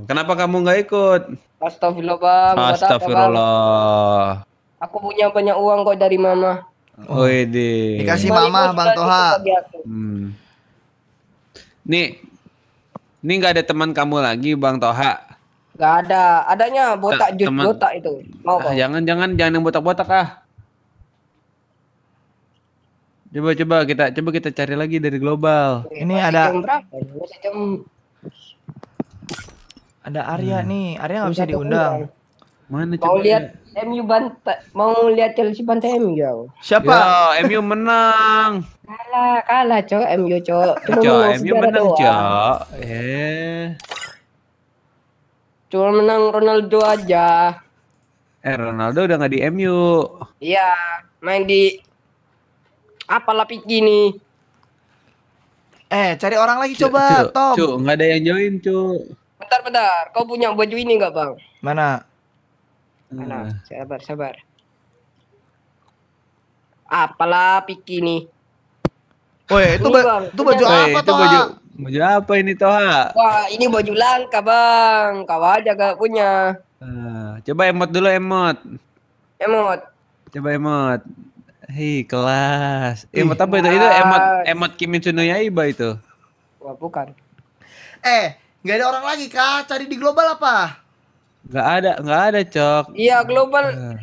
Kenapa kamu nggak ikut? Astagfirullah bang. Astagfirullah. Aku punya banyak uang kok dari mama. Oh, ini. Dikasih mama bang Toha. Hmm. Nih, ini nggak ada teman kamu lagi bang Toha. Gak ada. Adanya botak jut botak itu. Mau ah, jangan jangan jangan yang botak-botak ah. Coba coba kita coba kita cari lagi dari global. Ini ada jam Ada Arya hmm. nih. Arya nggak bisa diundang. Mana Mana mau lihat ya? MU bantai mau lihat Chelsea bantai MU ya. Siapa? Yo, ya, MU menang. kalah, kalah, cok. MU, cok. Cok, MU menang, cok. Eh. Cuma menang Ronaldo aja. Eh Ronaldo udah nggak di MU. Iya, main di apalah pikini gini. Eh, cari orang lagi coba, cu, Tom. Cuk, nggak ada yang join, cu. Bentar, bentar. Kau punya baju ini nggak, Bang? Mana? Mana? Uh. Sabar, sabar. Apalah pikir ini. Woi, itu, ba itu baju apa, eh, Tom? Itu baju, Baju apa ini Toha? Wah ini baju langka bang, kau aja gak punya. Uh, coba emot dulu emot. Emot. Coba emot. Hei kelas. Emot Ih, apa itu? Itu emot emot Kimitsu no Yaiba itu. Wah bukan. Eh nggak ada orang lagi kak? Cari di global apa? Nggak ada nggak ada cok. Iya global. rata ah.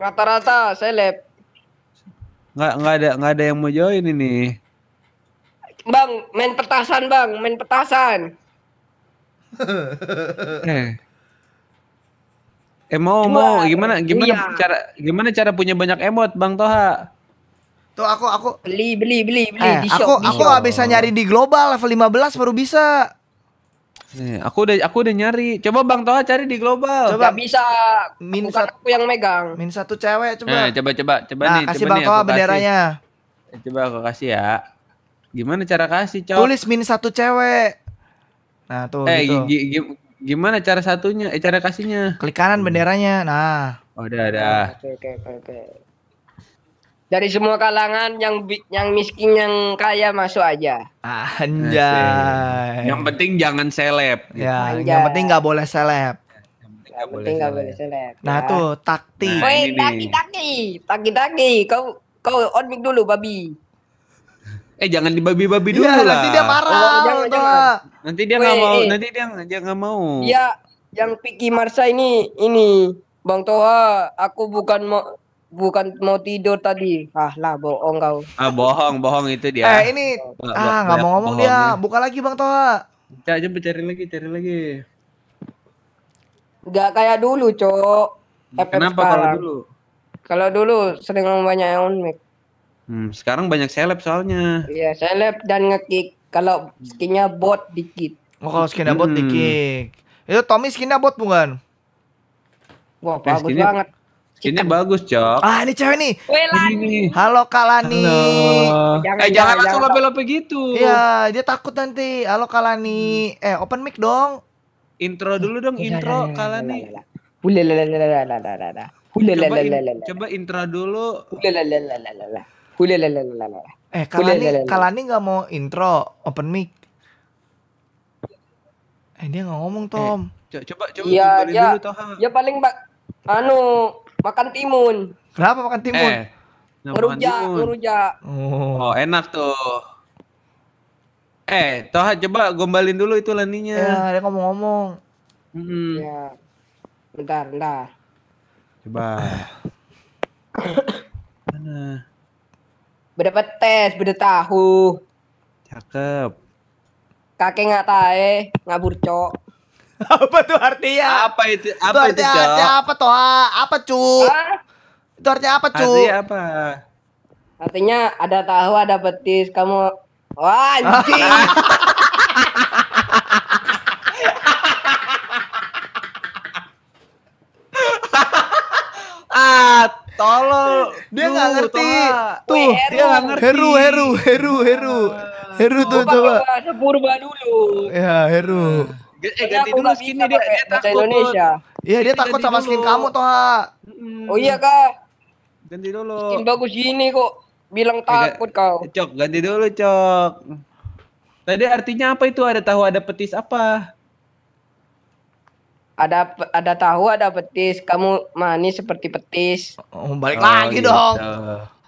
Rata-rata seleb. Nggak nggak ada nggak ada yang mau join ini. Bang, main petasan, Bang, main petasan. eh. Emo, eh, Cuma, gimana gimana iya. cara gimana cara punya banyak emot, Bang Toha? Tuh aku aku beli beli beli beli eh, di Aku shop, aku nggak bisa nyari di global level 15 baru bisa. Nih, eh, aku udah aku udah nyari. Coba Bang Toha cari di global. Coba Gak bisa. Min Bukan aku yang megang. Min satu cewek coba. Nah, coba coba coba nah, nih. Kasih coba Bang nih, Toha benderanya. Kasih. Coba aku kasih ya. Gimana cara kasih, cowok? Tulis min satu cewek. Nah, tuh eh, gitu. gimana cara satunya? Eh, cara kasihnya. Klik kanan iya. benderanya. Nah. Oh, udah, udah. Ah, oke, oke, oke. Dari semua kalangan yang yang miskin yang kaya masuk aja. Anjay. Yang penting jangan seleb. Gitu. Ya, Anjay. yang penting nggak boleh seleb. Yang penting boleh seleb. Nah, ya. tuh taktik Nah, Woi, takti takti, takti takti. Kau kau on mic dulu, babi. Eh jangan dibabi-babi iya, dulu ya, lah. Nanti dia marah. Oh, jangan, jangan. Nanti dia nggak mau. Eh. Nanti dia dia nggak mau. Iya, yang Piki Marsa ini ini Bang Toha, aku bukan mau bukan mau tidur tadi. Ah lah bohong kau. Ah bohong, bohong itu dia. Eh ini Bo ah nggak mau ngomong dia. dia. Buka lagi Bang Toha. Cari aja cari lagi, cari lagi. Gak kayak dulu, Cok. Kenapa kalau dulu? Kalau dulu sering banyak yang unik. Hmm, sekarang banyak seleb soalnya. Iya, seleb dan ngekick. Kalau skinnya bot dikit. Oh, kalau skinnya hmm. bot dikit. Itu Tommy skinnya bot bukan? Wah, eh, bagus skinnya, banget. Skinnya Cita. bagus, Cok. Ah, ini cewek nih. Welani. Halo Kalani. Halo. Eh, eh, jangan, jangan langsung lope-lope gitu. Iya, dia takut nanti. Halo Kalani. Hmm. Eh, open mic dong. Intro dulu dong, iya, intro iya, iya, Kalani. Coba, intro dulu lele. Eh, Kalani, Kalani nggak mau intro open mic. Eh, dia nggak ngomong, eh, Tom. Eh, coba coba ya, ya, dulu, Toha. Ya paling bak anu makan timun. Kenapa makan timun? Eh, merujak. Oh. oh, enak tuh. Eh, toh coba gombalin dulu itu laninya. Ya, dia ngomong-ngomong. Hmm. Ya. Bentar, bentar. Coba. Eh. Mana? Beda petes, beda tahu. Cakep. Kakek nggak tahu, nggak cok. apa tuh artinya? Apa itu? Apa itu, artinya, itu, artinya apa tuh? Apa cu? Ah? Itu artinya apa cu? Artinya apa? Artinya ada tahu, ada petis. Kamu wah anjing. ah, Tolol. Dia nggak ngerti. Tola. Tuh, dia nggak ngerti. Heru, Heru, Heru, Heru. Ah. Heru tuh coba. Purba dulu. Ya, Heru. Eh ganti dulu skin dia, dia takut. Indonesia. Iya, dia takut sama skin kamu toh. Mm. Oh iya, Kak. Ganti dulu. Skin bagus gini kok. Bilang eh, takut kau. Cok, ganti dulu, Cok. Tadi artinya apa itu? Ada tahu ada petis apa? ada ada tahu ada petis kamu manis seperti petis oh, balik oh, lagi gitu. dong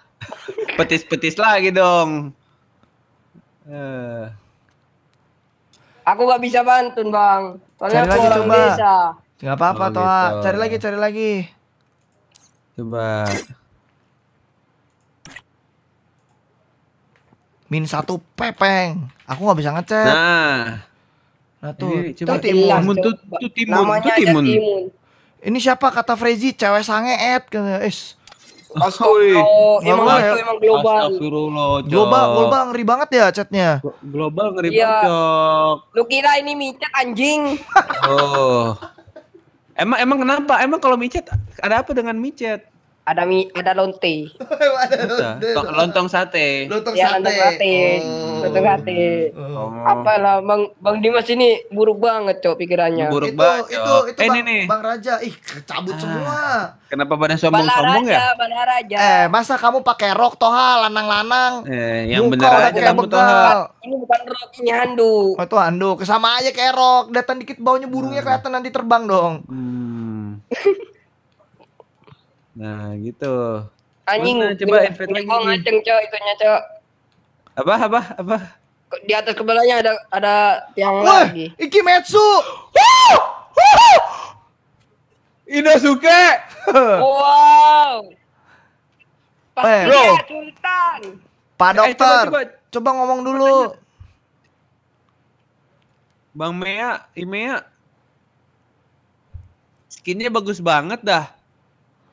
petis-petis lagi dong Eh, aku nggak bisa bantun bang soalnya cari aku lagi, coba. Nggak apa-apa oh, toh gitu. cari lagi cari lagi coba min satu pepeng aku nggak bisa ngecek nah Nah tuh, Jadi, coba tuh timun. Timun tuh, tuh timun. Namanya tuh timun. timun. Ini siapa kata Frezi cewek sange et kata es. Asoy. emang emang global. Astagfirullah, Global, global ngeri banget ya chatnya. Global ngeri iya. banget, cok. Lu kira ini micet anjing? oh. Emang emang kenapa? Emang kalau micet ada apa dengan micet? ada mie ada lonte ada lonte lontong sate lontong ya, sate lontong sate oh. lontong sate oh. oh. apalah bang bang Dimas ini buruk banget cok pikirannya buruk itu, banget itu itu eh, bang, nih. bang Raja ih cabut ah. semua kenapa badan sombong sombong ya Raja. eh masa kamu pakai rok toha lanang-lanang eh, yang Muka bener aja kamu toha ini bukan rok ini handuk oh, itu handuk sama aja kayak rok datang dikit baunya burungnya ah. kelihatan nanti terbang dong hmm. Nah, gitu. Anjing, Mana, coba invite lagi. Kok ngaceng, Cok, itunya, Cok. Apa, apa, apa? Di atas kepalanya ada ada tiang Wah, lagi. Ikimetsu. Inosuke. wow. Pak Bro. Sultan. Pak dokter, eh, coba, coba. coba ngomong dulu. Bang Mea, Imea. Skinnya bagus banget dah.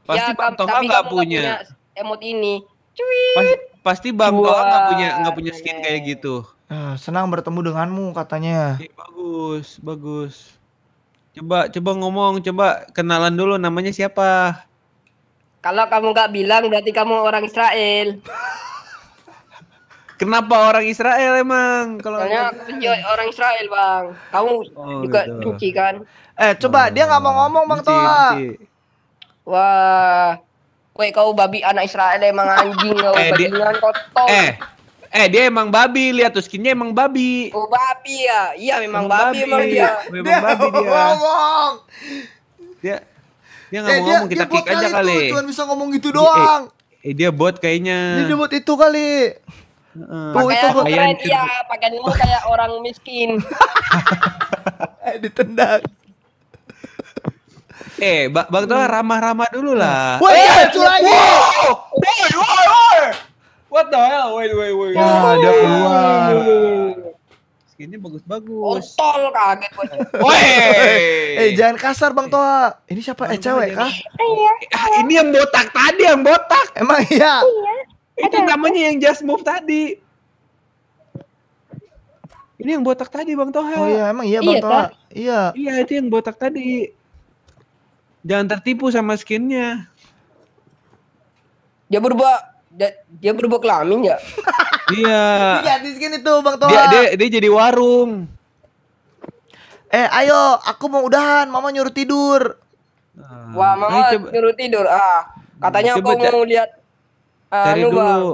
Pasti ya, Bang Toha nggak punya. punya emot ini. Cuit. Pasti, Bang Toha nggak punya nggak punya iya, skin iya, kayak iya. gitu. Ya, senang bertemu denganmu katanya. bagus, bagus. Coba coba ngomong, coba kenalan dulu namanya siapa? Kalau kamu nggak bilang berarti kamu orang Israel. Kenapa orang Israel emang? Kalau Soalnya aku orang Israel bang. Kamu oh, juga gitu. cuci kan? Eh coba oh, dia nggak mau ngomong bang Toa. Wah. Woi kau babi anak Israel emang anjing kau eh, bajingan kotor. Eh, Eh dia emang babi lihat tuh skinnya emang babi. Oh babi ya, iya memang memang babi, babi emang dia. Memang dia babi dia. Ngomong. Dia dia nggak eh, mau ngomong kita dia kick aja kali. Cuma bisa ngomong gitu eh, doang. Eh, eh dia buat kayaknya. Dia, dia buat itu kali. Uh, itu itu keren iya, pakaianmu kayak orang miskin. eh ditendang. Eh, Bang Bang Toha hmm. ramah-ramah dulu lah. Hmm. Wah, eh, itu lagi. Wow. Woi, woi, woi. What the hell? Wait, wait, wait. Ya, Wah, dia keluar. Skinnya bagus-bagus. Otol kaget gue. Woi. Eh, jangan kasar Bang Toha. Ini siapa? Eh, cewek kah? Iya. Ini yang botak tadi, yang botak. Emang iya. Iya. Itu namanya yang just move tadi. Ini yang botak tadi Bang Toha. Oh iya, emang iya Bang iya, Toha. Kan? Iya. Iya, itu yang botak tadi. Jangan tertipu sama skinnya. Dia berubah dia, dia berubah kelamin ya? iya. Dia skin itu Bang Toha. Dia, dia, dia jadi warung. Eh, ayo, aku mau udahan, mama nyuruh tidur. Ah. Wah, mama nyuruh tidur. Ah, katanya aku mau lihat uh, anu, dulu.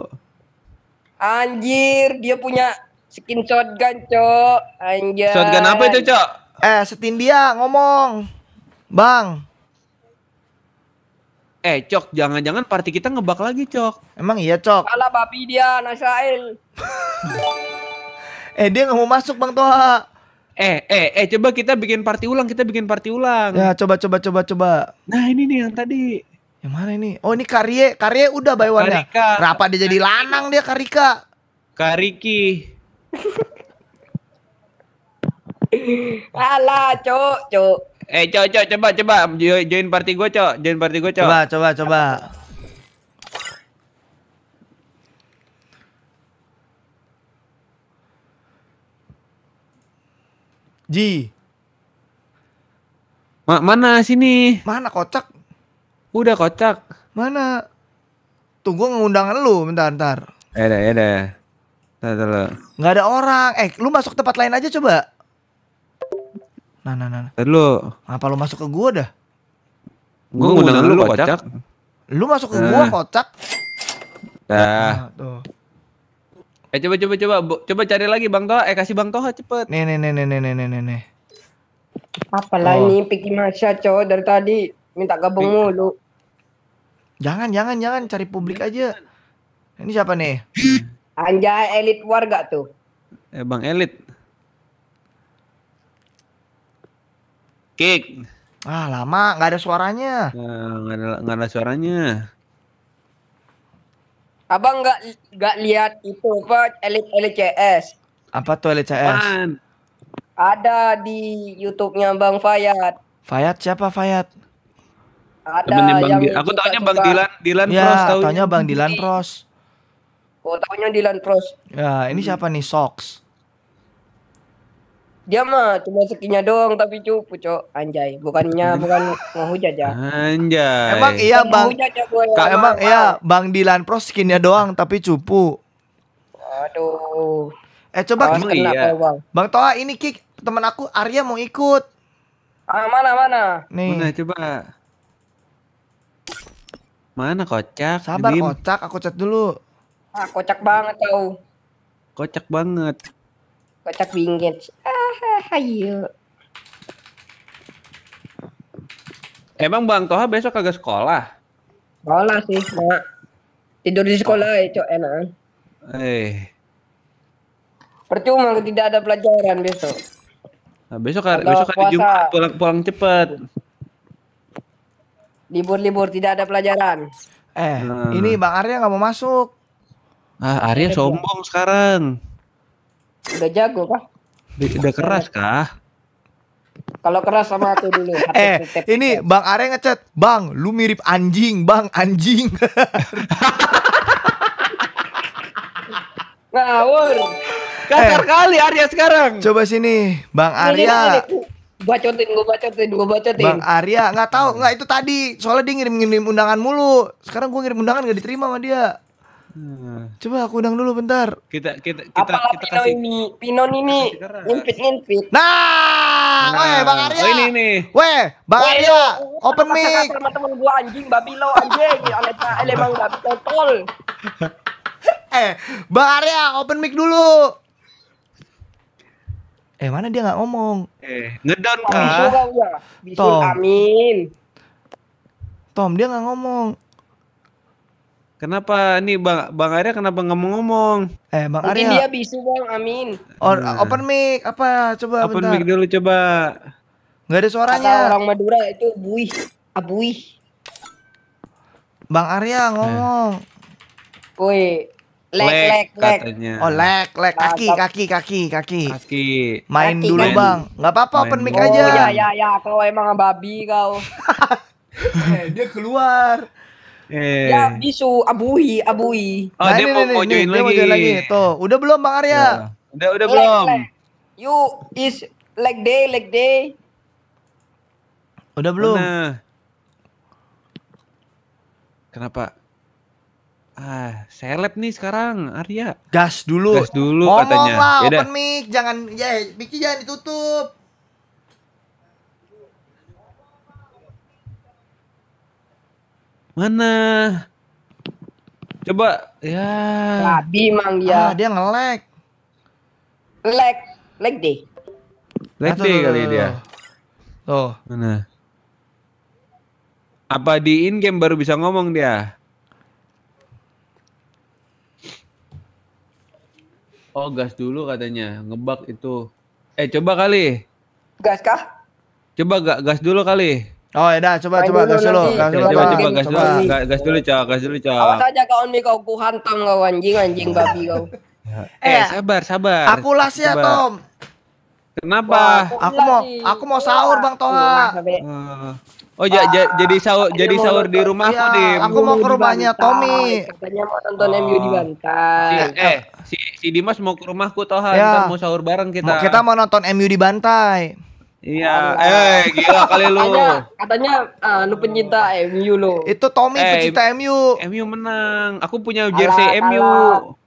Anjir, dia punya skin shotgun, Cok. Anjir. Shotgun apa itu, Cok? Eh, setin dia ngomong. Bang. Eh, Cok, jangan-jangan party kita ngebak lagi, Cok. Emang iya, Cok? Kala babi dia, Nasail. eh, dia nggak mau masuk, Bang Toha. Eh, eh, eh, coba kita bikin party ulang, kita bikin party ulang. Ya, coba, coba, coba, coba. Nah, ini nih yang tadi. Yang mana ini? Oh, ini Karie, Karie udah bayuannya. Karika. Kenapa dia jadi lanang dia, Karika? Kariki. Alah, Cok, Cok. Eh, cok, cok, coba, coba. Join party gue, cok. Join party gue, cok. Coba, coba, coba. Ji. Ma mana sini? Mana kocak? Udah kocak. Mana? Tunggu ngundangan lu bentar bentar. Eh deh, eh deh. Enggak ada orang. Eh, lu masuk tempat lain aja coba. Nah, nah, nah. Tadi lu apa lu masuk ke gua dah? Gua ngundang lu kocak. Lu masuk ke gua nah. kocak. Dah nah, tuh. Eh coba coba coba coba cari lagi Bang Toha. Eh kasih Bang Toha cepet. Nih nih nih nih nih nih nih nih. Apalah oh. ini Piki Masya cowok dari tadi minta gabung mulu. Jangan jangan jangan cari publik aja. Ini siapa nih? Anjay elit warga tuh. Eh Bang Elit. Kick. Ah lama, nggak ada suaranya. Nah, nggak ada ada suaranya. Abang nggak nggak lihat itu apa elit elit CS? Apa tuh elit CS? Man. Ada di YouTube-nya Bang Fayat. Fayat siapa Fayat? Ada Bang yang Di aku taunya Bang Dilan, Dilan ya, Pros taunya. Bang Dilan Pros. Oh, taunya Dilan Pros. Ya, ini siapa nih Socks? Dia mah cuma sekinya doang tapi cupu, Cok. Anjay, bukannya bukan mau hujah ya. Anjay. Emang iya, Bang. Ya, emang, iya, Bang Dilan Pro skinnya doang tapi cupu. Aduh. Eh coba oh, iya. Bang. Iya. Bang Toa ini kik teman aku Arya mau ikut. Ah, mana mana? Nih. Mana coba? Mana kocak? Sabar Dim. kocak, aku chat dulu. Ah, kocak banget tau. Kocak banget. Kocak bingit. Hayu. Emang Bang Toha besok kagak sekolah? Sekolah sih, Mak. Tidur di sekolah oh. itu Cok, enak. Eh. Percuma tidak ada pelajaran besok. Nah, besok hari, besok hari Jumat pulang pulang cepet. Libur-libur tidak ada pelajaran. Eh, hmm. ini Bang Arya nggak mau masuk. Ah, Arya iya, sombong sekarang. Udah jago kah? Iya. Udah keras kah? Kalau keras sama aku dulu. eh, ini Bang Are ngechat, "Bang, lu mirip anjing, Bang, anjing." Ngawur. Kasar eh, kali Arya sekarang. Coba sini, Bang Arya. Bacotin, gua bacotin, gua bacotin. Bang Arya nggak tahu, nggak itu tadi. Soalnya dia ngirim-ngirim undangan mulu. Sekarang gua ngirim undangan gak diterima sama dia. Hmm. Coba aku undang dulu bentar. Kita kita kita Apalah kita Pino kasih ini, Pino ini ngimpit ngimpit. Nah, nah. weh Bang Arya. Oh, ini nih. Weh, Bang Arya, yo, open mic. Sama teman gua anjing, babi lo anjing. Iya, ele Bang udah betul. eh, Bang Arya, open mic dulu. Eh, mana dia nggak ngomong? Eh, ngedon kah? Iya. Bisul, Tom. Amin. Tom, dia nggak ngomong. Kenapa nih Bang Bang Arya kenapa ngomong-ngomong? Eh Bang Arya. Mungkin dia bisu Bang, amin. Or, nah. open mic apa coba Open bentar. mic dulu coba. Enggak ada suaranya. Kata orang Madura itu buih, abuih. Bang Arya ngomong. Eh. Woi, lek lek lek. Oh, lek lek kaki kaki kaki kaki. Kaki. Main kaki, dulu, Bang. Enggak apa-apa open mic oh, aja. Oh, ya ya ya, kau emang babi kau. eh, dia keluar. Eh. Ya bisu abui abui. Oh, nah, dia, ini, mau, ini, join dia lagi. mau join lagi. Tuh, udah belum Bang Arya? Yeah. Udah udah leg, belum. Leg. You is leg day leg day. Udah belum? Mana? Kenapa? Ah, seleb nih sekarang Arya. Gas dulu. Gas dulu Ngomong katanya. Lah, open mic, jangan ya, mic jangan ditutup. Mana? Coba ya. Labi mang dia. Ya. Ah, dia ngelek. Lag, lag deh. Lag deh kali dia. Oh, Mana? Apa di in game baru bisa ngomong dia? Oh, gas dulu katanya. Ngebak itu. Eh, coba kali. Gas kah? Coba gak gas dulu kali. Oh ya dah coba coba gas dulu, gas dulu. Coba coba gas dulu, gas dulu cak, gas dulu cak. Awas aja kau nih kau ku hantam kau anjing anjing babi kau. Eh, eh sabar sabar. Aku las ya Tom. Kenapa? aku mau aku mau sahur Bang Toha. Eh. Oh ya, jadi sahur jadi sahur di rumah aku iya, di. Aku mau ke rumahnya Tommy. Katanya mau nonton oh. MU di Bantai. Eh, eh si, si Dimas mau ke rumahku Toha, kita iya. mau sahur bareng kita. Kita mau nonton MU di Bantai. Iya, eh gila kali lu. Katanya, katanya uh, lu pencinta MU lu. Itu Tommy eh, pencinta MU. MU menang. Aku punya jersey kalah, MU. Kalah.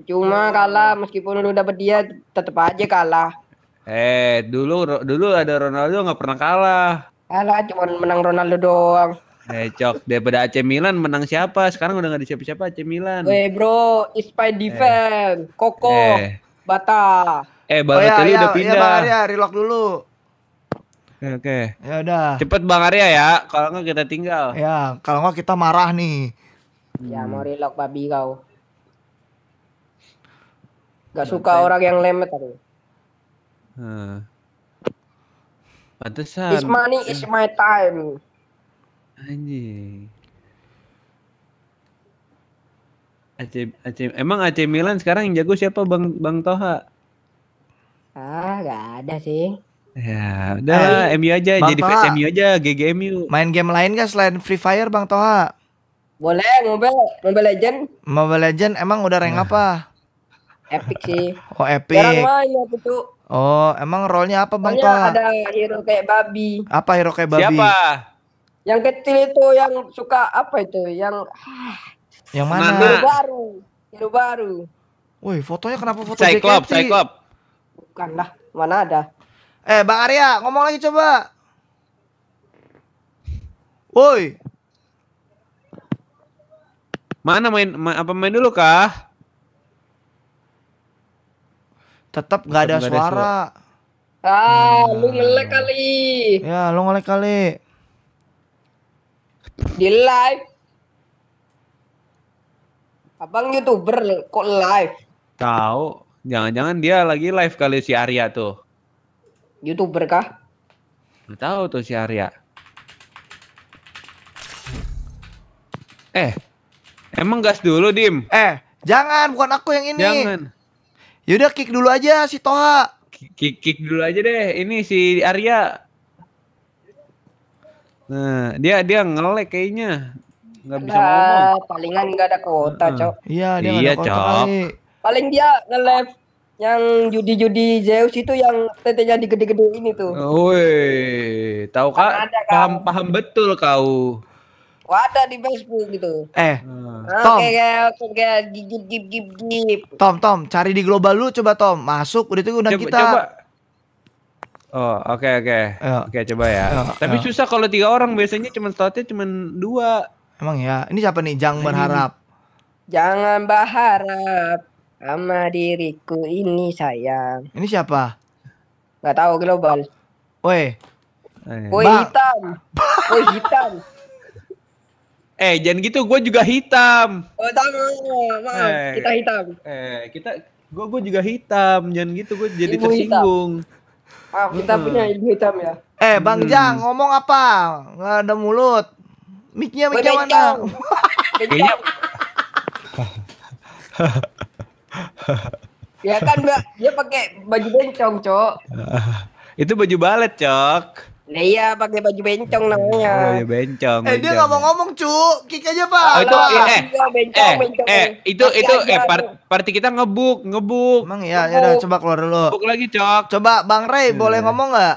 Percuma kalah meskipun lu dapet dia tetap aja kalah. Eh, dulu dulu ada Ronaldo nggak pernah kalah. Kalah cuma menang Ronaldo doang. Eh, cok, daripada AC Milan menang siapa? Sekarang udah nggak ada siapa-siapa AC Milan. Eh, bro, Ispai defense, eh. Koko, eh. Bata. Eh Bang oh, ya, ya, udah ya, pindah. Ya Bang Arya, relock dulu. Oke, okay, oke. Ya udah. Cepet Bang Arya ya, kalau enggak kita tinggal. Ya, kalau enggak kita marah nih. Ya mau hmm. relock babi kau. Gak suka orang yang lemet aku. Hmm. Pantesan. It's money it's my time. Anjing. AC, AC, emang AC Milan sekarang yang jago siapa Bang Bang Toha? Ah, nggak ada sih. Ya, eh, udah eh, MU aja, jadi fans MU aja, GGMU. Main game lain gak selain Free Fire, Bang Toha? Boleh, Mobile, Mobile Legend. Mobile Legend emang udah rank nah. apa? Epic sih. Oh, Epic. Jarang Oh, emang role-nya apa, Bang Toha? ada hero kayak babi. Apa hero kayak babi? Siapa? Yang kecil itu yang suka apa itu? Yang ah, Yang mana? Hero baru. Hero baru. Woi, fotonya kenapa foto Cyclops, JKT? Cyclops bukan lah mana ada eh bang Arya ngomong lagi coba woi mana main ma apa main dulu kah tetap nggak ada, suara ah lu ngelek kali ya lu ngelek kali di live abang youtuber kok live tahu Jangan-jangan dia lagi live kali si Arya tuh. Youtuber kah? Gak tahu tuh si Arya. Eh, emang gas dulu, Dim. Eh, jangan, bukan aku yang ini. Jangan. Yaudah kick dulu aja si Toha. Kick, kick dulu aja deh. Ini si Arya. Nah, dia dia ngelek kayaknya. Nggak bisa ngomong. Palingan nggak ada kuota, Cok. Iya, dia iya, ada kuota. Cok. Kali paling dia nge-live yang judi-judi Zeus itu yang tetenya di gede gede ini tuh. Woi, tahu kak? paham paham betul kau. Wadah di Facebook gitu. Eh, hmm. Ah, Tom. Oke, oke, oke, gip gip gip gip. Tom, Tom, cari di global lu coba Tom, masuk udah itu udah coba, kita. Coba. Oh, oke, okay, oke. Okay. Ya. Oke, okay, coba ya. Ayo, ya, Tapi ayo. Ya. susah kalau tiga orang biasanya cuma slotnya cuma dua. Emang ya, ini siapa nih? Nah, Jangan berharap. Jangan berharap sama diriku ini sayang. Ini siapa? Gak tahu global. Woi. Woi eh. hitam. Woi hitam. Eh jangan gitu, gue juga hitam. Oh tahu, maaf. Eh, kita hitam. Eh kita, gue gue juga hitam. Jangan gitu, gue jadi ibu tersinggung. Hitam. Ah kita hmm. punya ibu hitam ya. Eh Bang hmm. Jang ngomong apa? Nggak ada mulut. Miknya miknya oh, mana? Kayaknya. ya kan mbak dia pakai baju bencong cok itu baju balet cok Nah, iya pakai baju bencong namanya. Oh, iya bencong. Eh bencong. dia nggak mau ngomong cu, kick aja pak. Oh, itu eh, iya, eh, bencong, eh, bencong, eh, itu Kaki itu eh, aja, eh part, party kita ngebuk ngebuk. Emang ya ya udah coba keluar dulu. Ngebuk lagi cok. Coba Bang Ray hmm. boleh ngomong nggak?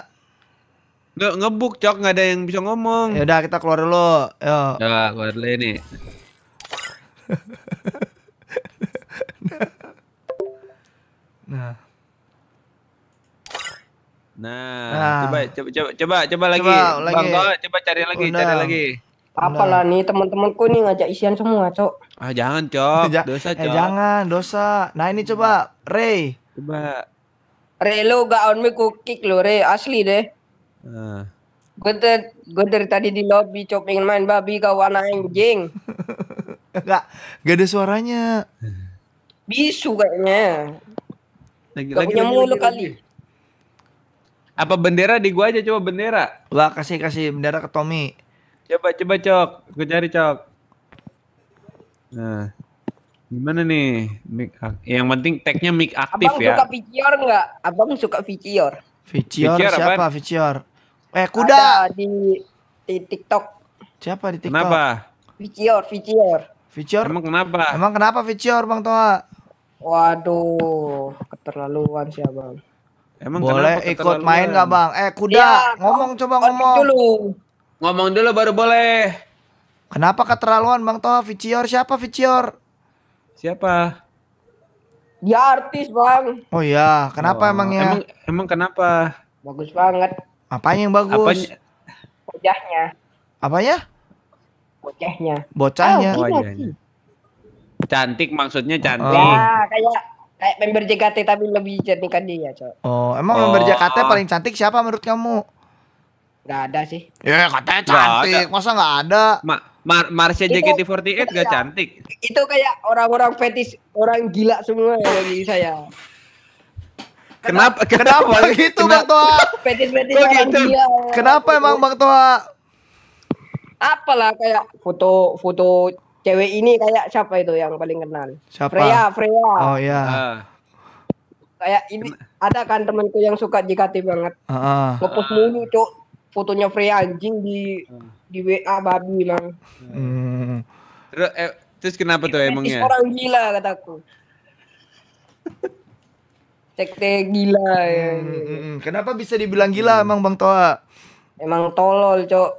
Nggak ngebuk cok nggak ada yang bisa ngomong. Ya udah kita keluar dulu. Yo. Ya keluar dulu ini. Nah. nah. Nah, Coba, coba coba coba coba lagi. Coba, lagi. Bang, coba cari lagi, Undang. cari lagi. Apalah nih teman-temanku nih ngajak isian semua, Cok. Ah, jangan, Cok. Dosa, eh, Cok. Eh, jangan, dosa. Nah, ini coba Ray. Coba. Ray lo gak on me kick lo, Ray. Asli deh. Ah. Gue ter, gue dari tadi di lobby cok pengen main babi kau anak anjing. Enggak, gak ada suaranya. Bisu kayaknya. Lagi, lagi, punya mulu kali. Apa bendera di gua aja coba bendera. Lah kasih kasih bendera ke Tommy. Coba coba cok, gue cari cok. Nah, gimana nih? Mic yang penting tagnya mic aktif Abang ya. Abang suka VCR nggak? Abang suka VCR. VCR, siapa Eh kuda. Ada di, di TikTok. Siapa di TikTok? Kenapa? VCR, VCR. VCR. Emang kenapa? Emang kenapa VCR Bang Toa? Waduh, keterlaluan sih abang. Emang boleh ikut main nggak bang? Eh kuda, ya, ngomong coba ngomong. Dulu. Ngomong dulu baru boleh. Kenapa keterlaluan bang Toh? Vicior siapa Vicior? Siapa? Dia artis bang. Oh iya, kenapa oh, emangnya? Emang, emang kenapa? Bagus banget. Apanya yang bagus? Apanya? Bocahnya. Apanya? Bocahnya. Bocahnya. Oh, iya Cantik maksudnya oh. cantik. Ya, kayak kayak member JKT tapi lebih cantik kan dia, Cok. Oh, emang oh. member JKT paling cantik siapa menurut kamu? Gak ada sih. Ya, katanya cantik. Gak Masa gak ada? Ma Mar Marsha JKT48 gak cantik. Itu kayak orang-orang fetis, orang gila semua ya bagi saya. Kenapa kenapa, kenapa gitu Bang Toha? Fetis fetis orang gitu. Gila. Kenapa emang Bang Toha? Apalah kayak foto foto cewek ini kayak siapa itu yang paling kenal? Siapa? Freya, Freya. Oh iya. Uh. Kayak ini ada kan temanku yang suka JKT banget. Heeh. Uh, mulu, Cok. Fotonya Freya anjing di di WA babi, emang. Hmm. Terus, eh, terus kenapa tuh emangnya? Orang gila kataku. cek Sekte gila hmm, ya. Hmm, kenapa bisa dibilang gila hmm. emang Bang Toa? Emang tolol, Cok.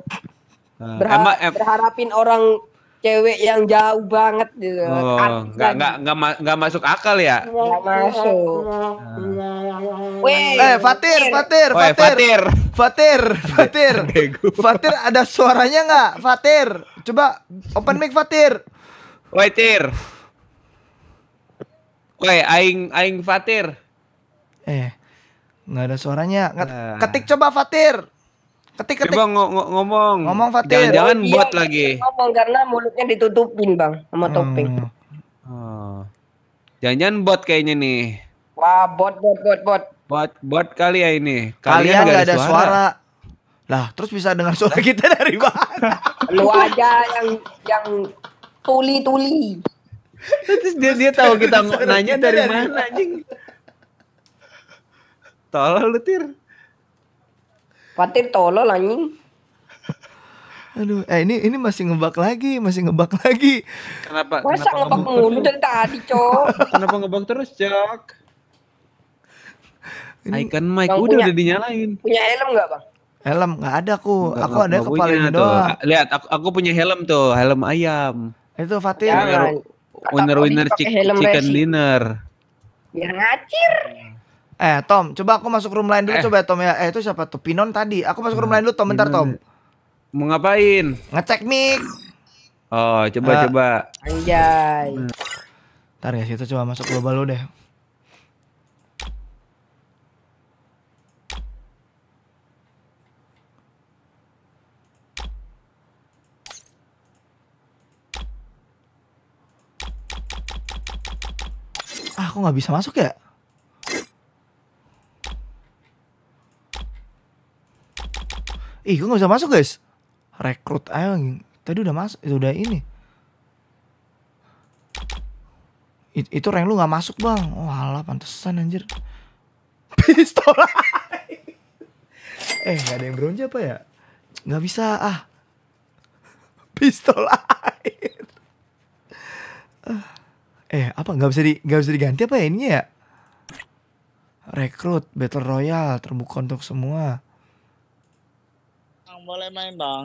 Ah. Berha- berharapin orang cewek yang jauh banget gitu. Oh, kan kan nggak nggak nggak ma masuk akal ya? Nggak masuk. Nah. Weh, eh Fatir, Fatir, Fatir, oh, eh, Fatir, Fatir, Fatir, Fatir ada suaranya nggak? Fatir, coba open mic Fatir. Woi Tir. Woi aing aing Fatir. Eh, nggak ada suaranya. Nggak, ah. Ketik coba Fatir. Ketik ketik. Bang ng ngomong. Ngomong Fatir. Jangan-jangan oh, iya, buat iya, lagi. Iya. Ngomong karena mulutnya ditutupin bang sama hmm. Oh. Jangan-jangan bot kayaknya nih. Wah bot bot bot bot. Bot bot kali ya ini. Kalian, Kalian gak, ada suara. suara. Lah terus bisa dengar suara kita dari mana? Lu aja yang yang tuli tuli. terus dia dia tahu kita nanya dari mana anjing. Tolol lu tir. Fatir tolol anjing. Aduh, eh ini ini masih ngebak lagi, masih ngebak lagi. Kenapa? Masa kenapa ngebak mulu dari tadi, Cok? kenapa ngebak terus, Cok? Ini... Icon mic udah punya, udah dinyalain. Punya helm nggak, Bang? Helm nggak ada aku. Enggak, aku ada kepala ini doang. Lihat, aku, aku punya helm tuh, helm ayam. Itu Fatir. Winner winner, chicken dinner. Biar ngacir. Eh Tom, coba aku masuk room lain dulu eh. coba Tom ya. Eh itu siapa tuh? Pinon tadi. Aku masuk room hmm, lain dulu Tom bentar Tom. Mau ngapain? Ngecek mic. Oh, coba uh, coba. Anjay. Entar ya situ coba masuk global lu deh. Ah, aku nggak bisa masuk ya? ih kok gak bisa masuk guys rekrut Ayo, tadi udah masuk udah ini It, itu rank lu gak masuk bang oh alah pantesan anjir pistol eh gak ada yang bronze apa ya Gak bisa ah pistol air ah. eh apa nggak bisa di nggak bisa diganti apa ya ini ya rekrut battle royale terbuka untuk semua boleh main bang.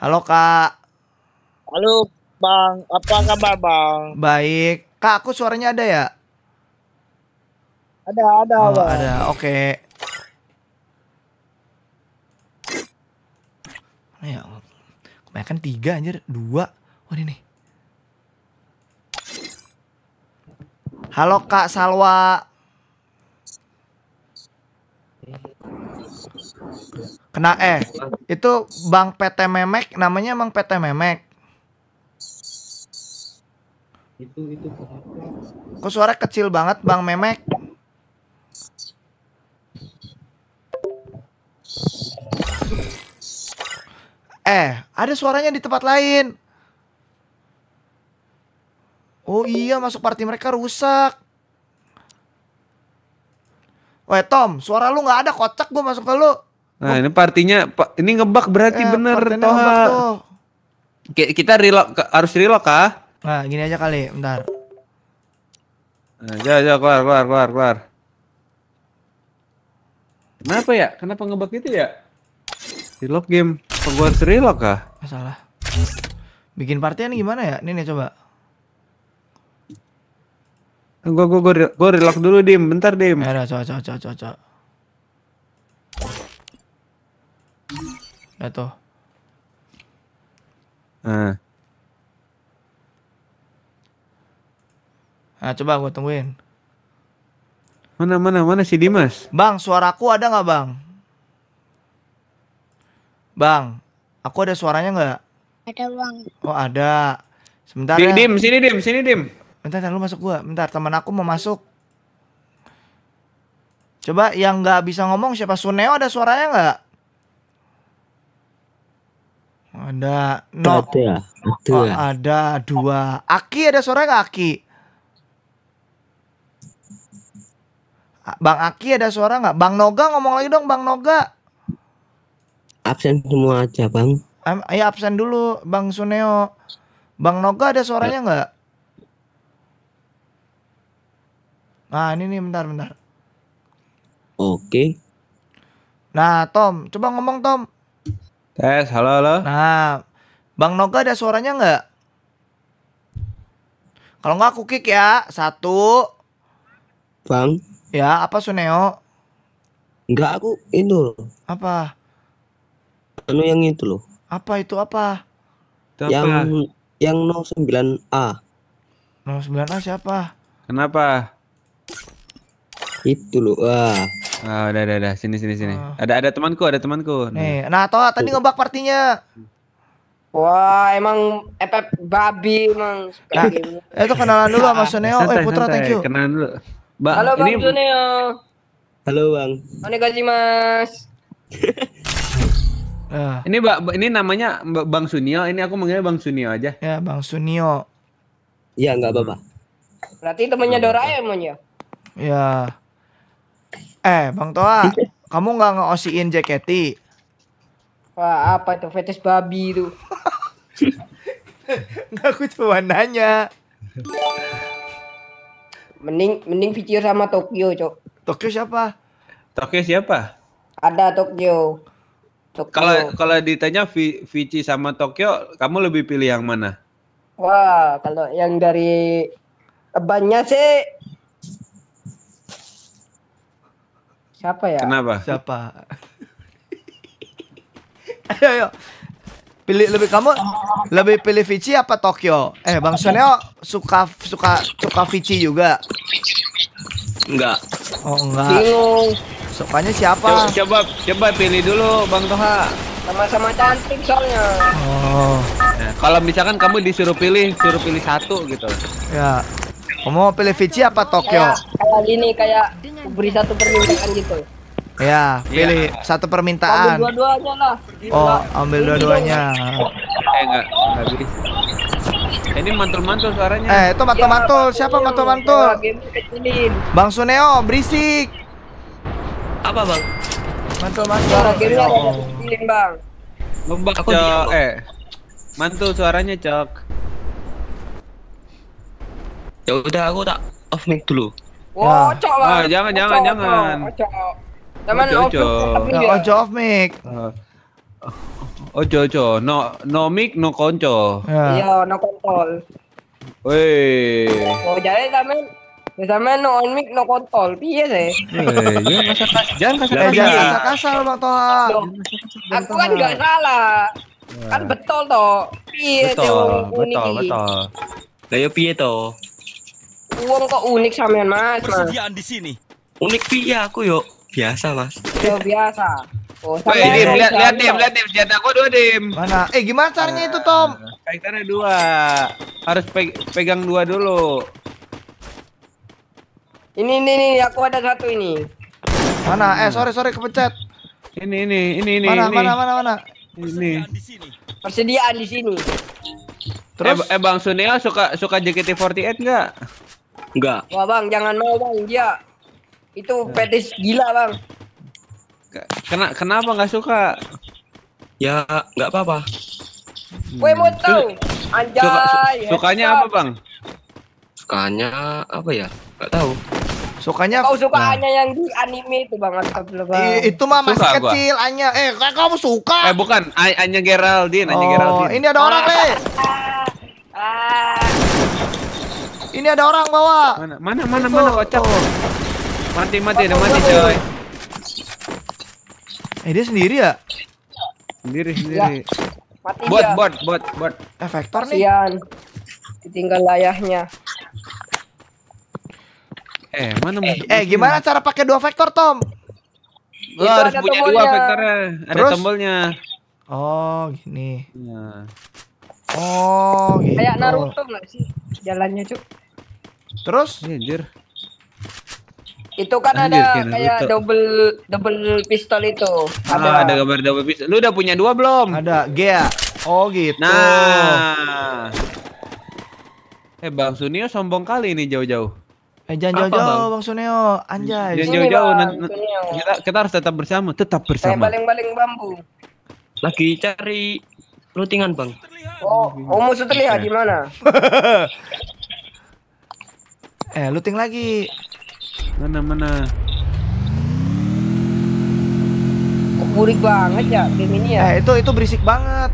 Halo kak. Halo bang, apa kabar bang? Baik, kak aku suaranya ada ya? Ada, ada oh, bang. Ada, oke. Okay. Ya, kebanyakan tiga anjir, dua. Wah ini Halo kak Salwa. Kena eh Itu bang PT Memek, namanya Bang PT Memek. Itu itu. Kok suara kecil banget Bang Memek? Eh, ada suaranya di tempat lain. Oh iya, masuk party mereka rusak. Weh Tom, suara lu nggak ada kocak gue masuk ke lu. Nah, ini partinya ini ngebak berarti eh, bener Oke Kita relock harus relock kah? Nah, gini aja kali, bentar. Nah, aja keluar, keluar, keluar, keluar. Kenapa ya? Kenapa ngebak itu ya? Relock game. Apa gua harus relock kah? Masalah. Bikin partian gimana ya? Ini nih coba. Gua gua gua, gua relock dulu, Dim. Bentar, Dim. Ya, coba coba coba coba. Jatuh. Nah. Nah, coba gue tungguin. Mana, mana, mana si Dimas? Bang, suaraku ada nggak bang? Bang, aku ada suaranya nggak? Ada bang. Oh ada. Sebentar Dim, ya. Dim, sini Dim, sini Dim. Bentar, bentar, lu masuk gua. Bentar, teman aku mau masuk. Coba yang nggak bisa ngomong siapa Suneo ada suaranya nggak? Ada no. Ada. Ya? Ada. Oh, ya? ada dua. Aki ada suara nggak Aki? Bang Aki ada suara nggak? Bang Noga ngomong lagi dong Bang Noga. Absen semua aja Bang. Ayo absen dulu Bang Suneo. Bang Noga ada suaranya nggak? Nah ini nih bentar bentar. Oke. Nah Tom, coba ngomong Tom. Tes, halo, halo. Nah, Bang Noga ada suaranya nggak? Kalau nggak aku kick ya. Satu. Bang. Ya, apa Suneo? Enggak, aku itu loh. Apa? Anu yang itu loh. Apa itu apa? Itu yang apa? yang 09A. 09A siapa? Kenapa? Itu lu ah Ah, udah, udah, udah. Sini, sini, sini. Ah. Ada, ada temanku, ada temanku. Nih, nah, toh tadi ngebak partinya. Wah, emang epep babi emang. Nah, eh, itu kenalan dulu sama ah, Suneo. eh, Putra, santai. thank you. Kenalan dulu. Ba, Halo, Bang ini... Suneo. Halo, Bang. gaji Mas. Uh. Ah. Ini Mbak ini namanya Mbak Bang Sunio, ini aku mengira Bang Sunio aja. Ya, Bang Sunio. Iya, nggak apa-apa. Berarti temannya Doraemon ya? Ya. Eh, Bang Toa, iya. kamu nggak ngeosiin JKT? Wah, apa itu fetish babi itu? Enggak, aku cuma nanya. Mending mending video sama Tokyo, Cok. Tokyo siapa? Tokyo siapa? Ada Tokyo. Kalau kalau ditanya Vici sama Tokyo, kamu lebih pilih yang mana? Wah, kalau yang dari banyak sih Siapa ya? Kenapa? Siapa? ayo, ayo. Pilih lebih kamu lebih pilih Vici apa Tokyo? Eh, Bang Soneo suka suka suka Vici juga. Enggak. Oh, enggak. Bingung. Sukanya siapa? Coba, coba coba pilih dulu Bang Toha. Sama-sama cantik soalnya. Oh. Nah, kalau misalkan kamu disuruh pilih, suruh pilih satu gitu. Ya. Kamu mau pilih Fiji apa Tokyo? Kayak, kayak gini, kayak beri satu permintaan gitu. Ya, iya. pilih ya. satu permintaan. Ambil dua-duanya lah. Oh, ambil dua-duanya. Eh, enggak, enggak bisa. Ini mantul-mantul suaranya. Eh, itu mantul-mantul. Ya, Siapa mantul-mantul? Bang Suneo, berisik. Apa, Bang? Mantul-mantul. Suara gamenya ada Bang. eh. Mantul suaranya, Cok. Ya udah aku tak off mic dulu. Wah, wow, ya. cok. Ah, jangan jangan jangan. Jangan ojo, ojo. ojo off mic. Ya, ya. Ah. ojo ojo, no no mic no konco. Iya, no kontol. Weh. Oh, jadi sampean Misalnya no on mic no kontol, piye sih? Iya. Jangan kasar kasar, jangan kasar jangan kasar bang iya. Toha. Aku kan gak salah, kan iya. betul toh. Piye betul, betul, betul. Lah yo piye toh? uang kok unik sampean mas persediaan di sini unik pia iya, aku yuk. biasa mas yo biasa Oh, hey, Dim, lihat lihat Dim, lihat Dim, senjata aku dua Dim. Mana? Eh, gimana caranya itu, Tom? Ah, kaitannya dua. Harus pe pegang dua dulu. Ini ini ini aku ada satu ini. Mana? Eh, sorry sorry kepecet. Ini ini ini ini. Mana ini. mana mana mana? Ini. Persediaan di sini. Terus eh, eh Bang Sunil suka suka JKT48 enggak? Enggak. Wah bang, jangan mau bang dia. Itu petis hmm. gila bang. Kena, kenapa nggak suka? Ya nggak apa-apa. Gue hmm. mau tahu. Anjay. Suka, su sukanya apa bang? Sukanya apa ya? Nggak tahu. Sukanya Kau suka nah. yang di anime itu banget, Astagfirullah bang. itu mah masih suka kecil gua. Anya. Eh kayak kamu suka. Eh bukan Anya Geraldine, Anya oh, Geraldine. Ini ada orang nih. ah. Ini ada orang bawa. Mana mana mana kocak. Oh. Mati mati ada mati coy. Eh dia sendiri ya? Sendiri ya. sendiri. Ya. Mati bot, dia. bot bot bot Eh nih. Sian. Ditinggal layahnya. Eh, mana Eh, eh gimana cara pakai dua vektor, Tom? Lo harus punya tombolnya. dua vektornya. Ada tombolnya. Oh, gini. Ya. Oh, gitu. Kayak Naruto nggak sih jalannya, Cuk? Terus? Anjir. Itu kan Anjir, ada kayak double double pistol itu. Ada. Ah, ada gambar double pistol. Lu udah punya dua belum? Ada, Gea. Oh gitu. Nah. Eh Bang Sunio sombong kali ini jauh-jauh. Eh jangan jauh-jauh Bang Sunio, anjay. Jangan jauh-jauh. Kita, kita harus tetap bersama, tetap bersama. Saya baling-baling bambu. Lagi cari lootingan, Bang. Oh, oh musuh terlihat di mana? Eh, looting lagi. Mana mana. burik banget ya game ini ya. Eh, itu itu berisik banget.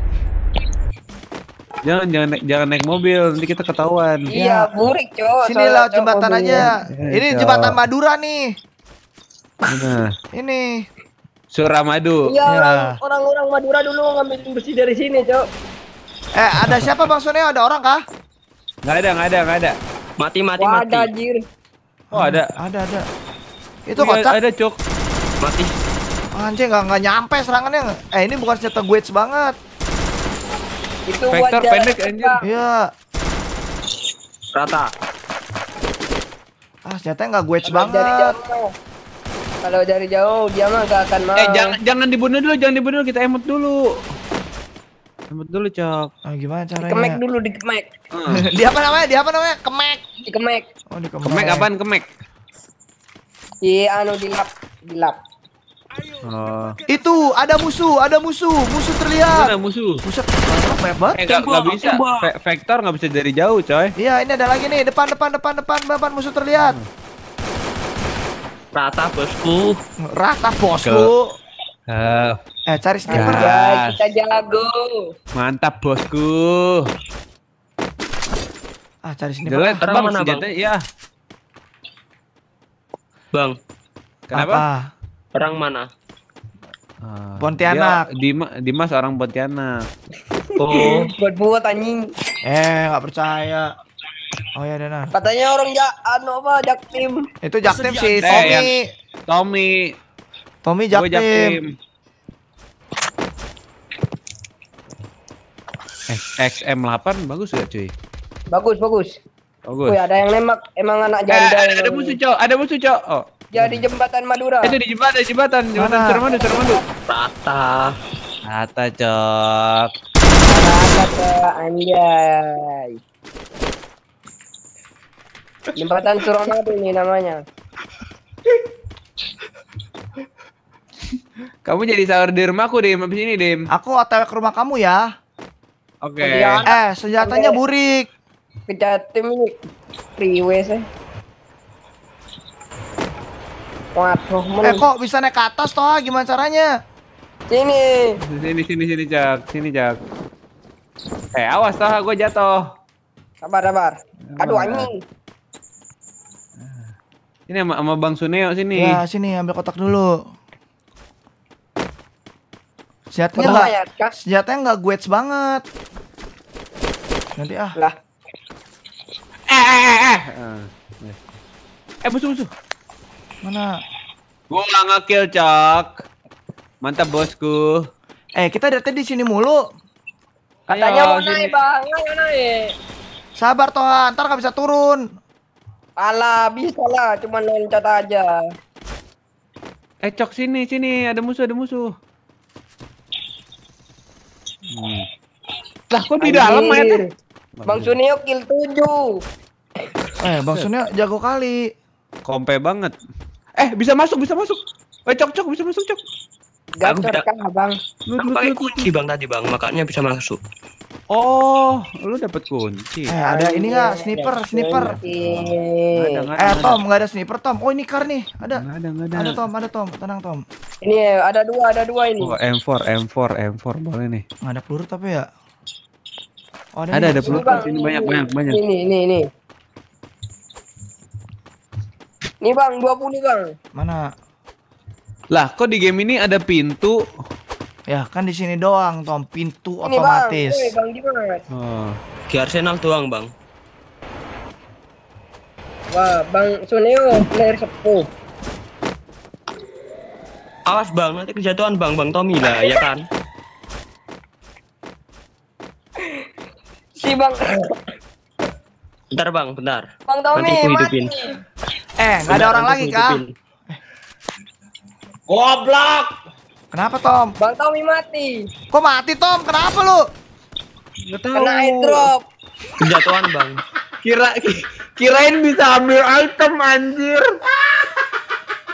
Jangan jangan naik, jangan naik mobil, nanti kita ketahuan. Iya, ya. burik, cok Sini lah jembatan aja. Ya. Eh, ini jembatan Madura nih. Mana? ini. Suramadu. Iya, ya. orang-orang Madura dulu ngambil besi dari sini, Cok. Eh, ada siapa Bang Suneo? Ada orang kah? Nggak ada, nggak ada, nggak ada. Mati mati Wah, mati. Ada anjir. Oh, ada. Ada ada. Itu iya, kocak. Ada cok. Mati. Anjir nggak nggak nyampe serangannya. Eh ini bukan senjata gue banget. Itu vector pendek anjir. Iya. Rata. Ah, senjata nggak gue banget. Kalau dari jauh dia mah gak akan eh, mau. Eh jangan jangan dibunuh dulu, jangan dibunuh dulu, kita emot dulu. Sebut dulu, Cok. Ah, gimana caranya? Kemek dulu di kemek. Hmm. di apa namanya? Di apa namanya? Kemek. Di kemek. Oh, di kemek. Kemek apaan kemek? Di anu di lap, di lap. Oh. Itu ada musuh, ada musuh, musuh terlihat. Ada musuh. Musuh apa ya, Bang? Enggak eh, bisa. Ve vektor nggak bisa dari jauh, coy. Iya, ini ada lagi nih, depan depan depan depan depan musuh terlihat. Rata bosku. Rata bosku. Ke Uh, eh cari sniper ya. Kita jago. Mantap bosku. Ah cari sniper. Jelek ah, mana senjata ya. Iya. Bang. Kenapa? Apa? orang mana? Uh, Pontianak. Dimas orang Pontianak. Oh, buat-buat anjing. Eh, nggak percaya. Oh ya Dana. Katanya orang ja anu apa Jaktim. Itu Jaktim sih Tommy. Eh, Tommy. Tommy Jaktim. Eh, XM8 bagus gak cuy? Bagus, bagus. Bagus. Woy, ada yang nembak emang anak eh, janda. Eh, ada, ada musuh, Cok. Ada musuh, Cok. Oh. Ya jembatan Madura. Itu di jembatan, di jembatan. Jembatan Cermandu, Cermandu. Tata. Tata, Cok. Tata, Cok. Anjay. Jembatan Suramadu ini namanya. Kamu jadi sahur di rumahku, Dim. Habis ini, Dim. Aku otw ke rumah kamu ya. Oke. Okay. Eh, senjatanya burik. Beda tim ini. Priwe sih. Eh. Waduh, men. Eh, kok bisa naik ke atas toh? Gimana caranya? Sini. Sini, sini, sini, jak Sini, jak Eh, awas toh, gue jatuh. Sabar, sabar. Aduh, anjing. Ini sama, sama Bang Suneo sini. Ya, sini ambil kotak dulu. Senjatanya enggak. Ya, senjatanya nggak guets banget. Nanti ah. Lah. Eh, eh, eh, eh. Eh, musuh, musuh. Mana? Gua nggak ngekill, Cak. Mantap, bosku. Eh, kita dari tadi di sini mulu. Katanya iya, mau naik, Bang. Mau iya, naik. Iya, Sabar, toh. Ntar gak bisa turun. Alah, bisa lah. Cuma loncat aja. Eh, Cok, sini, sini. Ada musuh, ada musuh. Hmm. Lah kok di dalam mainnya? Bang Sunio kill 7. Eh, Bang Sunio jago kali. Kompe banget. Eh, bisa masuk, bisa masuk. Eh, cok cok bisa masuk, cok. Gacor kan abang. Lu, aku pakai kunci bang tadi bang, makanya bisa masuk. Oh, lu dapet kunci. Eh, ada ini nggak sniper, sniper. Eh, Tom, nggak ada sniper Tom. Oh, ini kar nih, ada. Gak ada, gak ada. Ada Tom, ada Tom, tenang Tom. Ini ada dua, ada dua ini. Oh, M4, M4, M4 boleh nih. Nggak ada peluru tapi ya. Oh, ada, ada, ada peluru. Ini banyak, banyak, banyak. Ini, ini, ini. Nih bang, 20 bang. Mana? Lah, kok di game ini ada pintu? Ya, kan di sini doang, Tom. Pintu ini otomatis. Bang, ini bang gimana? Oh. Di Arsenal doang, Bang. Wah, Bang Suneo player sepuh. Awas, Bang, nanti kejatuhan, Bang. Bang Tommy lah, ya kan? si Bang Bentar, Bang, bentar. Bang Tommy, nanti aku hidupin. Mati. Eh, nggak ada orang lagi, Kak. Goblok. Kenapa Tom? Bang Tommy mati. Kok mati Tom? Kenapa lu? Gak tahu. Kena drop. Kejatuhan bang. Kira kirain bisa ambil item anjir.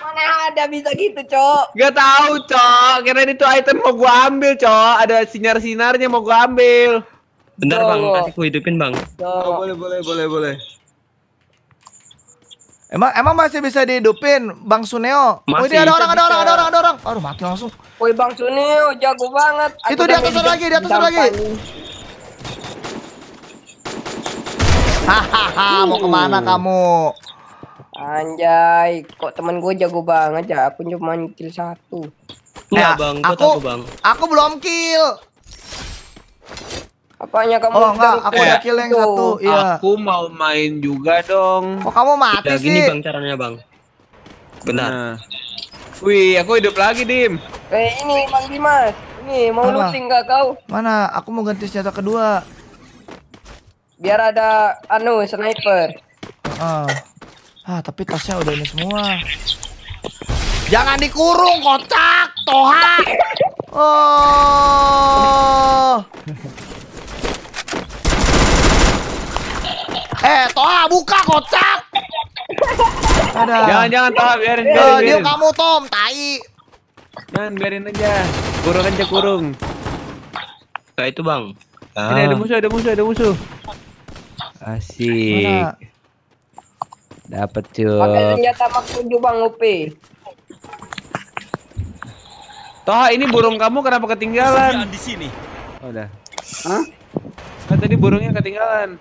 Mana ada bisa gitu cok? Gak tahu cok. Kirain itu item mau gua ambil cok. Ada sinar sinarnya mau gua ambil. Bentar bang, kasih gua hidupin bang. Oh, boleh boleh boleh boleh. Emang emang masih bisa dihidupin Bang Suneo? Masih oh, ini ada orang, ada orang, ada orang, ada orang. Aduh, mati langsung. Woi, Bang Suneo jago banget. Aku Itu di atas lagi, di atas lagi. Hahaha, mau kemana kamu? Anjay, kok temen gue jago banget ya? Aku cuma kill satu. Nah, ya, bang, aku, aku bang. Aku belum kill. Apanya kamu? Oh enggak, aku kill yang gitu. satu. Iya. Aku mau main juga dong. Kok kamu mati sih? Gini bang caranya bang. Benar. Nah. Wih, aku hidup lagi Dim. Eh ini Bang Dimas. Ini mau Apa? looting gak kau? Mana? Aku mau ganti senjata kedua. Biar ada anu sniper. Uh, ah tapi tasnya udah ini semua. Jangan dikurung kocak, toha. Oh. Eh, Toha buka kocak. Ada. Jangan jangan Toha biarin eh, biarin. Dia kamu Tom, tai. Jangan biarin aja. Kurung aja kurung. Nah itu bang. Ini ada musuh, ada musuh, ada musuh. Asik. Dapat cuy. Pakai senjata mak 7 bang Upi. Toha ini burung kamu kenapa ketinggalan? Di sini. Oh, udah. Hah? Nah, tadi burungnya ketinggalan.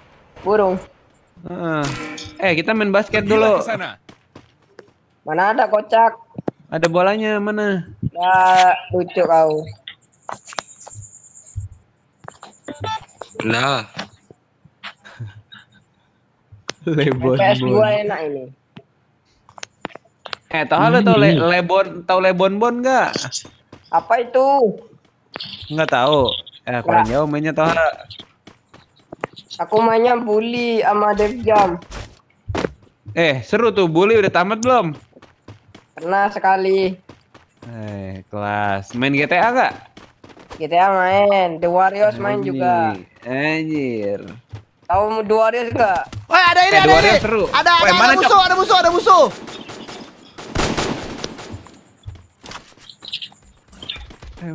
Burung eh kita main basket Pergilah dulu. Mana ada kocak? Ada bolanya mana? Nah, lucu kau. Nah. Lebon. PS2 enak ini. Eh, tahu hmm. lo tau le hmm. Lebon, tahu Lebon Bon enggak? Apa itu? Enggak tahu. Eh, kurang jauh mainnya tahu. Aku mainnya bully sama Dev Jam. Eh, seru tuh bully udah tamat belum? Pernah sekali. Eh, kelas. Main GTA gak? GTA main, The Warriors Anjir. main juga. Anjir. Tahu The Warriors gak? Wah, ada ini, eh, ada ini. Seru. Ada, Woy, ada, ada musuh, ada musuh, ada musuh. Eh,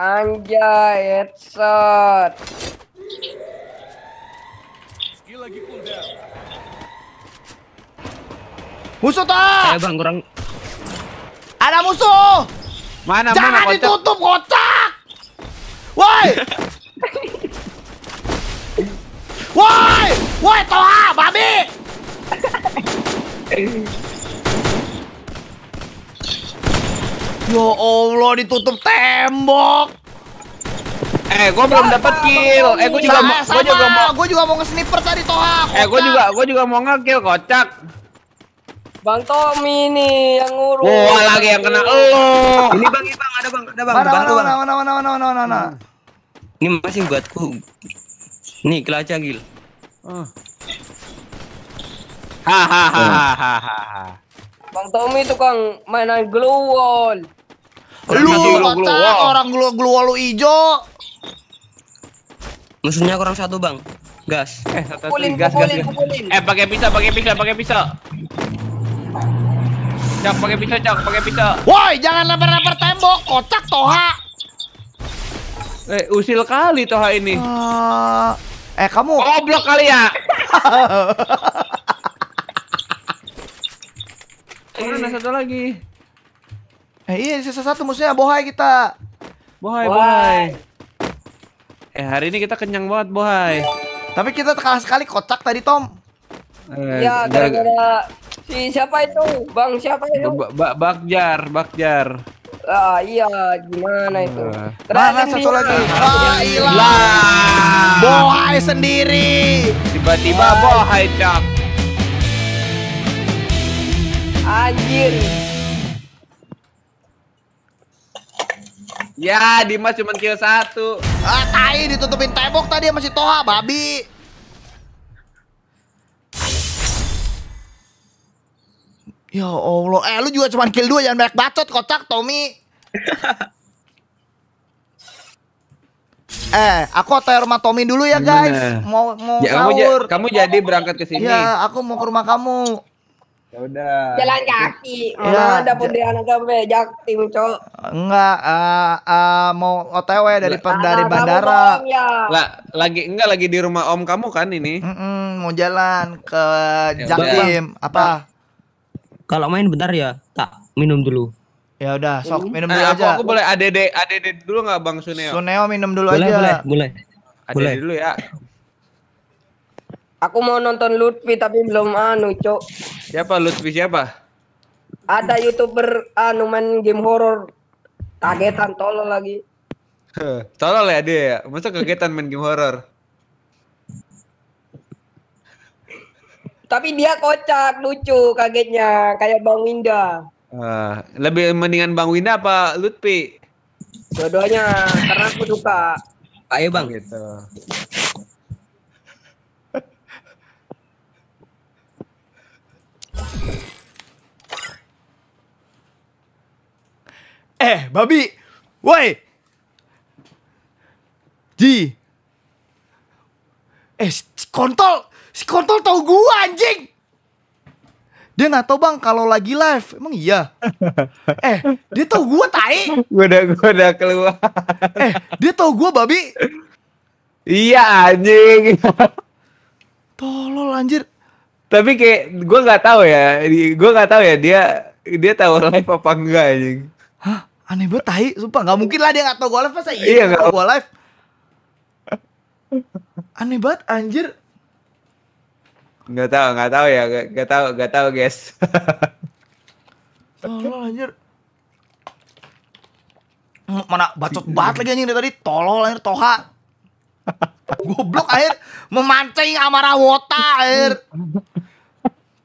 Anjay, headshot. Skill lagi cooldown. Musuh toh. Ayo bang, kurang. Ada musuh. Mana Jangan mana kocak? ditutup kocak. Woi. woi, woi toha, babi. Ya Allah ditutup tembok. Eh, gue belum dapat kill. Eh, gue juga mau, eh, gue juga mau, gue juga mau nge-sniper tadi toh. Eh, gue juga, gue juga mau nge-kill kocak. Bang Tommy nih yang ngurus. Wah, lagi yang kena lo. Ini bang, ini bang, ada bang, ada bang. Mana, Bantu, mana, bang. mana, mana, mana, mana, mana, mana. Ini masih buatku. Nih, kelaca gil. Uh. Ah. Hahaha. Oh. bang Tommy tukang mainan glue wall lu kocak, orang glu glu lu ijo. Musuhnya kurang satu, Bang. Gas. Eh, satu, gas, gas, Eh, pakai pisau, pakai pisau, pakai pisau. Cak, pakai pisau, cak, pakai pisau. Woi, jangan lempar-lempar tembok, kocak toha. Eh, usil kali toha ini. Uh, eh, kamu oblok kali ya. ada satu lagi? Eh, iya sisa satu musuhnya bohai kita. Bohai, bohai. Eh hari ini kita kenyang banget bohai. Tapi kita kalah sekali kocak tadi Tom. Eh, ya gara-gara si siapa itu bang siapa itu? Ba ba Bakjar, Bakjar. Ah iya gimana eh. itu? Mana satu lagi? Ah ilah. Iya. Bohai sendiri. Tiba-tiba bohai cak. Anjir. Ya, Dimas cuma kill satu. Ah, tai ditutupin tembok tadi masih Toha, babi. Ya Allah, eh lu juga cuma kill dua jangan banyak bacot kocak Tommy. Eh, aku ke rumah Tommy dulu ya guys. Mau mau ya, sahur. Kamu, kamu jadi berangkat ke sini. Iya, aku mau ke rumah kamu. Ya udah. Jalan kaki. Ya, ah, ada ya, pontianak sampai Jaktim, Cok. Enggak, uh, uh, mau OTW dari L dari bandara. ya. Lah, lagi enggak lagi di rumah Om kamu kan ini? Mm -mm, mau jalan ke ya Jaktim udah. apa? Nah. Kalau main bentar ya, tak minum dulu. Ya udah, sok hmm. minum eh, dulu aku, aja. Aku boleh ADD ADD dulu nggak Bang Suneo? Suneo minum dulu boleh, aja. Boleh, boleh. ADD boleh. dulu ya. Aku mau nonton Lutfi tapi belum anu, Cok. Siapa Lutfi siapa? Ada YouTuber anu main game horor. Kagetan tolol lagi. tolol ya dia ya. Masa kagetan main game horor? tapi dia kocak, lucu kagetnya kayak Bang Winda. Uh, lebih mendingan Bang Winda apa Lutfi? Dua-duanya karena aku suka. Ayo Bang. Gitu. Eh, babi. Woi. Ji. Eh, si kontol. Si kontol tau gua anjing. Dia nggak tau bang kalau lagi live. Emang iya. eh, dia tau gua tai. Gua udah gua udah keluar. eh, dia tau gua babi. iya anjing. Tolol anjir tapi kayak gue nggak tahu ya gue nggak tahu ya dia dia tahu live apa enggak aja? hah aneh banget tai sumpah nggak mungkin lah dia nggak tahu gue live masa iya, iya nggak tahu gue live aneh banget anjir nggak tahu nggak tahu ya nggak tahu nggak tahu guys tolol anjir mana bacot banget lagi anjing dari tadi tolol anjir toha Goblok air memancing amarah wota air.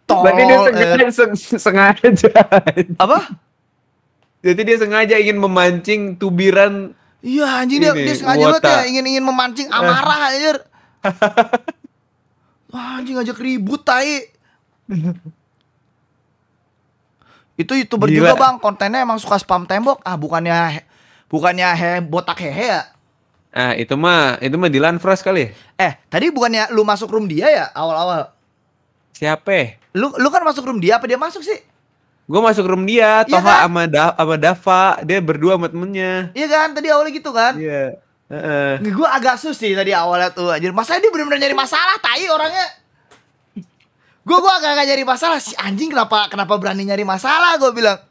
Tol, Berarti dia sengaja, seng, sengaja. Apa? Jadi dia sengaja ingin memancing tubiran. Iya anjing dia, dia sengaja banget ya ingin ingin memancing amarah eh. air. Wah, anjing ngajak ribut tai. Itu youtuber Gila. juga bang, kontennya emang suka spam tembok. Ah bukannya bukannya he, botak hehe ya? Ah, itu mah itu mah Dylan Frost kali. Eh, tadi bukannya lu masuk room dia ya awal-awal? Siapa? Lu lu kan masuk room dia apa dia masuk sih? gua masuk room dia, Toha iya ama kan? sama da sama Dava, dia berdua sama temennya. Iya kan, tadi awalnya gitu kan? Iya. Yeah. Uh -uh. Gue agak sus sih tadi awalnya tuh anjir. Masa dia benar-benar nyari masalah tai orangnya. Gue gua agak agak nyari masalah si anjing kenapa kenapa berani nyari masalah gua bilang.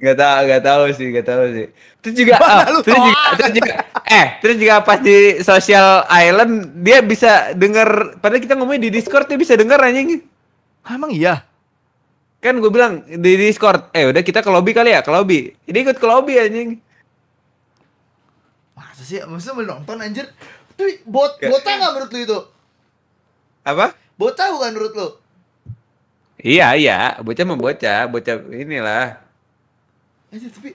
Gak tau, gak tau sih, gak tau sih. Terus juga, oh, terus juga, terus juga, eh, terus juga pas di Social Island dia bisa denger. Padahal kita ngomongin di Discord dia bisa denger anjing. Ah, emang iya. Kan gue bilang di Discord, eh udah kita ke lobby kali ya, ke lobby. Ini ikut ke lobby anjing. Masa sih, maksudnya mau nonton anjir? Tuh bot, botah gak menurut lu itu? Apa? Bocah bukan menurut lu? Iya, iya, bocah membocah, bocah inilah aja tapi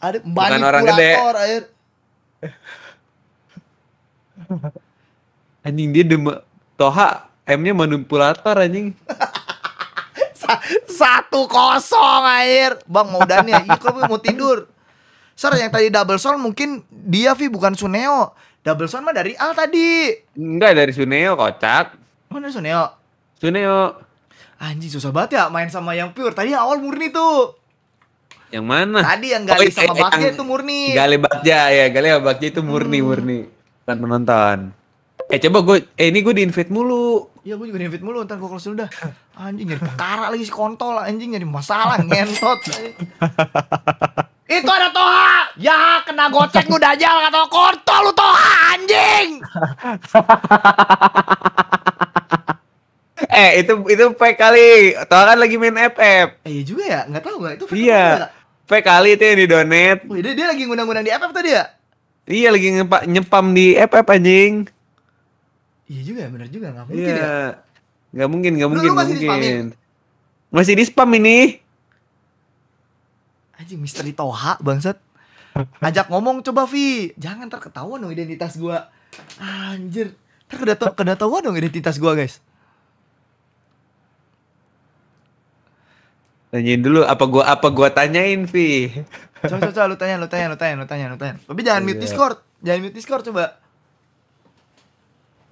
ada manipulator air anjing dia demo Toha M-nya manipulator anjing satu kosong air bang mau dani ya kok mau tidur Sar yang tadi double sound mungkin dia Vi bukan Suneo. Double sound mah dari Al tadi. Enggak dari Suneo kocak. Mana Suneo? Suneo. Anjing susah banget ya main sama yang pure. Tadi awal murni tuh. Yang mana? Tadi yang Gali oh, iya, sama Bakja itu murni. Gali Bakja ya, Gali sama Bakja itu murni hmm. murni. Bukan penonton. Eh coba gue, eh ini gue di invite mulu. Iya gue juga di invite mulu, ntar gue kalau sudah, Anjing jadi perkara lagi si kontol, anjing jadi masalah ngentot. itu ada Toha, ya kena gocek lu dajal kata kontol lu Toha anjing. eh itu itu fake kali, Toha kan lagi main FF. Eh, iya juga ya, nggak tahu gak itu fake iya. Juga V kali itu yang di donate. Wih, dia, dia lagi ngundang-ngundang di FF tadi ya? Iya, lagi nyepam, nyepam di FF anjing. Iya juga, ya, bener juga, nggak mungkin iya. ya. Nggak mungkin, nggak mungkin, nggak mungkin. Dispamin? Masih di spam ini. Anjing misteri Toha bangsat. Ajak ngomong coba Vi. Jangan terketahuan dong identitas gua. Anjir. Terkedatau kedatahuan dong identitas gua, guys. Tanyain dulu apa gua apa gua tanyain, Vi? Coba coba lu tanya, lu tanya, lu tanya, lu tanya, lu tanya. Tapi jangan mute iya. Discord. Jangan mute Discord coba.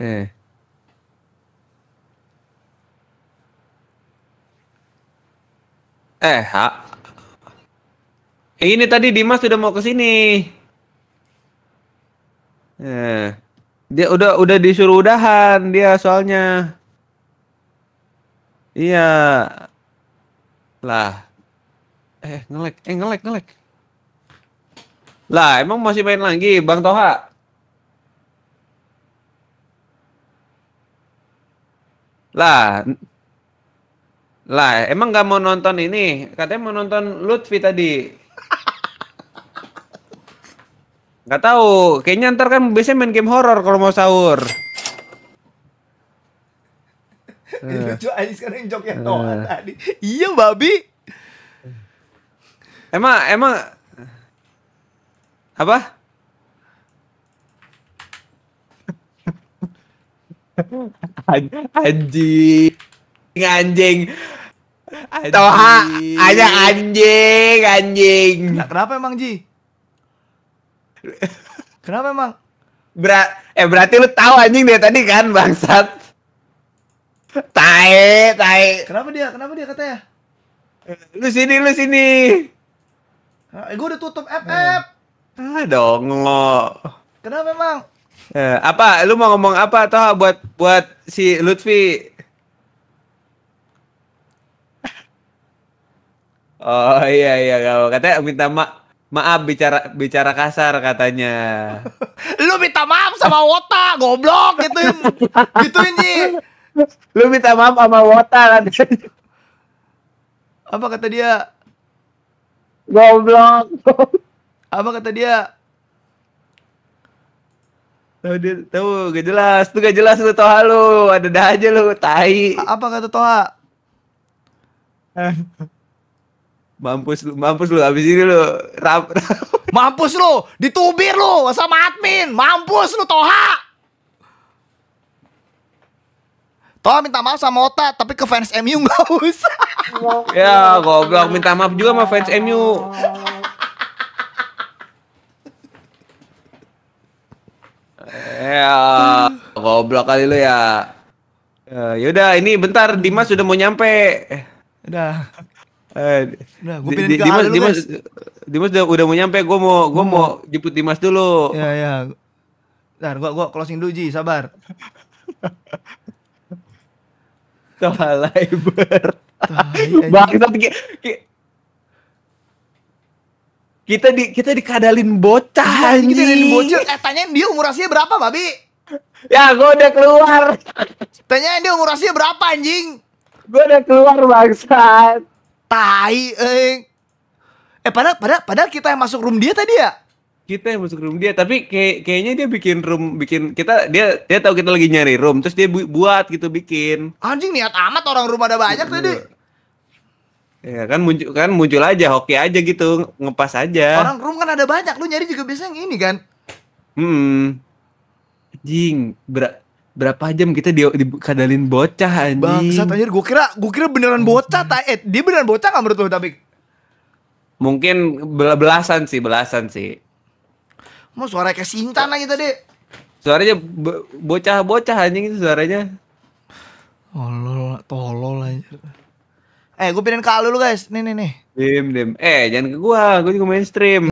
Eh. Eh, ha. Ini tadi Dimas sudah mau ke sini. Eh. Dia udah udah disuruh udahan dia soalnya. Iya, lah. Eh, ngelek. Eh, ngelek, ngelek. Lah, emang masih main lagi, Bang Toha? Lah, lah, emang nggak mau nonton ini? Katanya mau nonton Lutfi tadi. Nggak tahu. Kayaknya ntar kan biasanya main game horor kalau mau sahur. Eh. lucu aja sekarang joknya toh eh. tadi iya babi emang emang apa anjing anjing anjing Toha aja anjing anjing nah, kenapa emang Ji kenapa emang Berat, eh berarti lu tahu anjing dia tadi kan bangsat Tai, tai. Kenapa dia? Kenapa dia katanya? Eh, lu sini, lu sini. Eh, gua udah tutup app, eh. app. Ah, dongo. Kenapa emang? Eh, apa? Lu mau ngomong apa toh buat buat si Lutfi? Oh iya iya katanya minta ma maaf bicara bicara kasar katanya. Lu minta maaf sama Wota, goblok gitu gituin sih lu minta maaf sama Wota nanti. Apa kata dia? Goblok. Apa kata dia? Tahu dia tahu gak jelas, tuh gak jelas lu Toha lu, ada dah aja lu tai. apa kata Toha? mampus lu, mampus lu abis ini lu rap, rap. mampus lu, ditubir lu sama admin, mampus lu Toha. Tolong minta maaf sama Ota, tapi ke fans MU nggak usah. ya, goblok minta maaf juga sama fans MU. ya, goblok kali lu ya. ya. yaudah, ini bentar Dimas sudah mau nyampe. Eh, udah. Eh, gue Dimas, Dimas, Dimas udah, udah mau nyampe, gue mau gue mau jemput Dimas dulu. Ya ya. Ntar gue gua closing dulu Ji, sabar. Tohalai ber. Bangsat kita di kita dikadalin bocah iya, anjing. Kita dikadalin bocah. Eh tanyain dia umur rasanya berapa, Babi? Ya, gua udah keluar. Tanyain dia umur rasanya berapa, anjing? Gua udah keluar, bangsat. Tai, eh. Eh padahal padahal padahal kita yang masuk room dia tadi ya? kita yang masuk room dia tapi kayak kayaknya dia bikin room bikin kita dia dia tahu kita lagi nyari room terus dia bu, buat gitu bikin anjing niat amat orang room ada banyak tadi ya kan muncul kan muncul aja hoki aja gitu ngepas aja orang room kan ada banyak lu nyari juga biasanya yang ini kan hmm jing ber berapa jam kita di, dikadalin bocah anjing bangsat anjir gua kira gua kira beneran hmm. bocah ta eh, dia beneran bocah gak menurut lu tapi mungkin belasan sih belasan sih Mau suara kayak Sintan lagi tadi. Suaranya bocah-bocah anjing itu suaranya. Tolol, tolol anjir. Eh, gue pindahin ke lu guys. Nih, nih, nih. Dim, dim. Eh, jangan ke gua. Gua juga mainstream.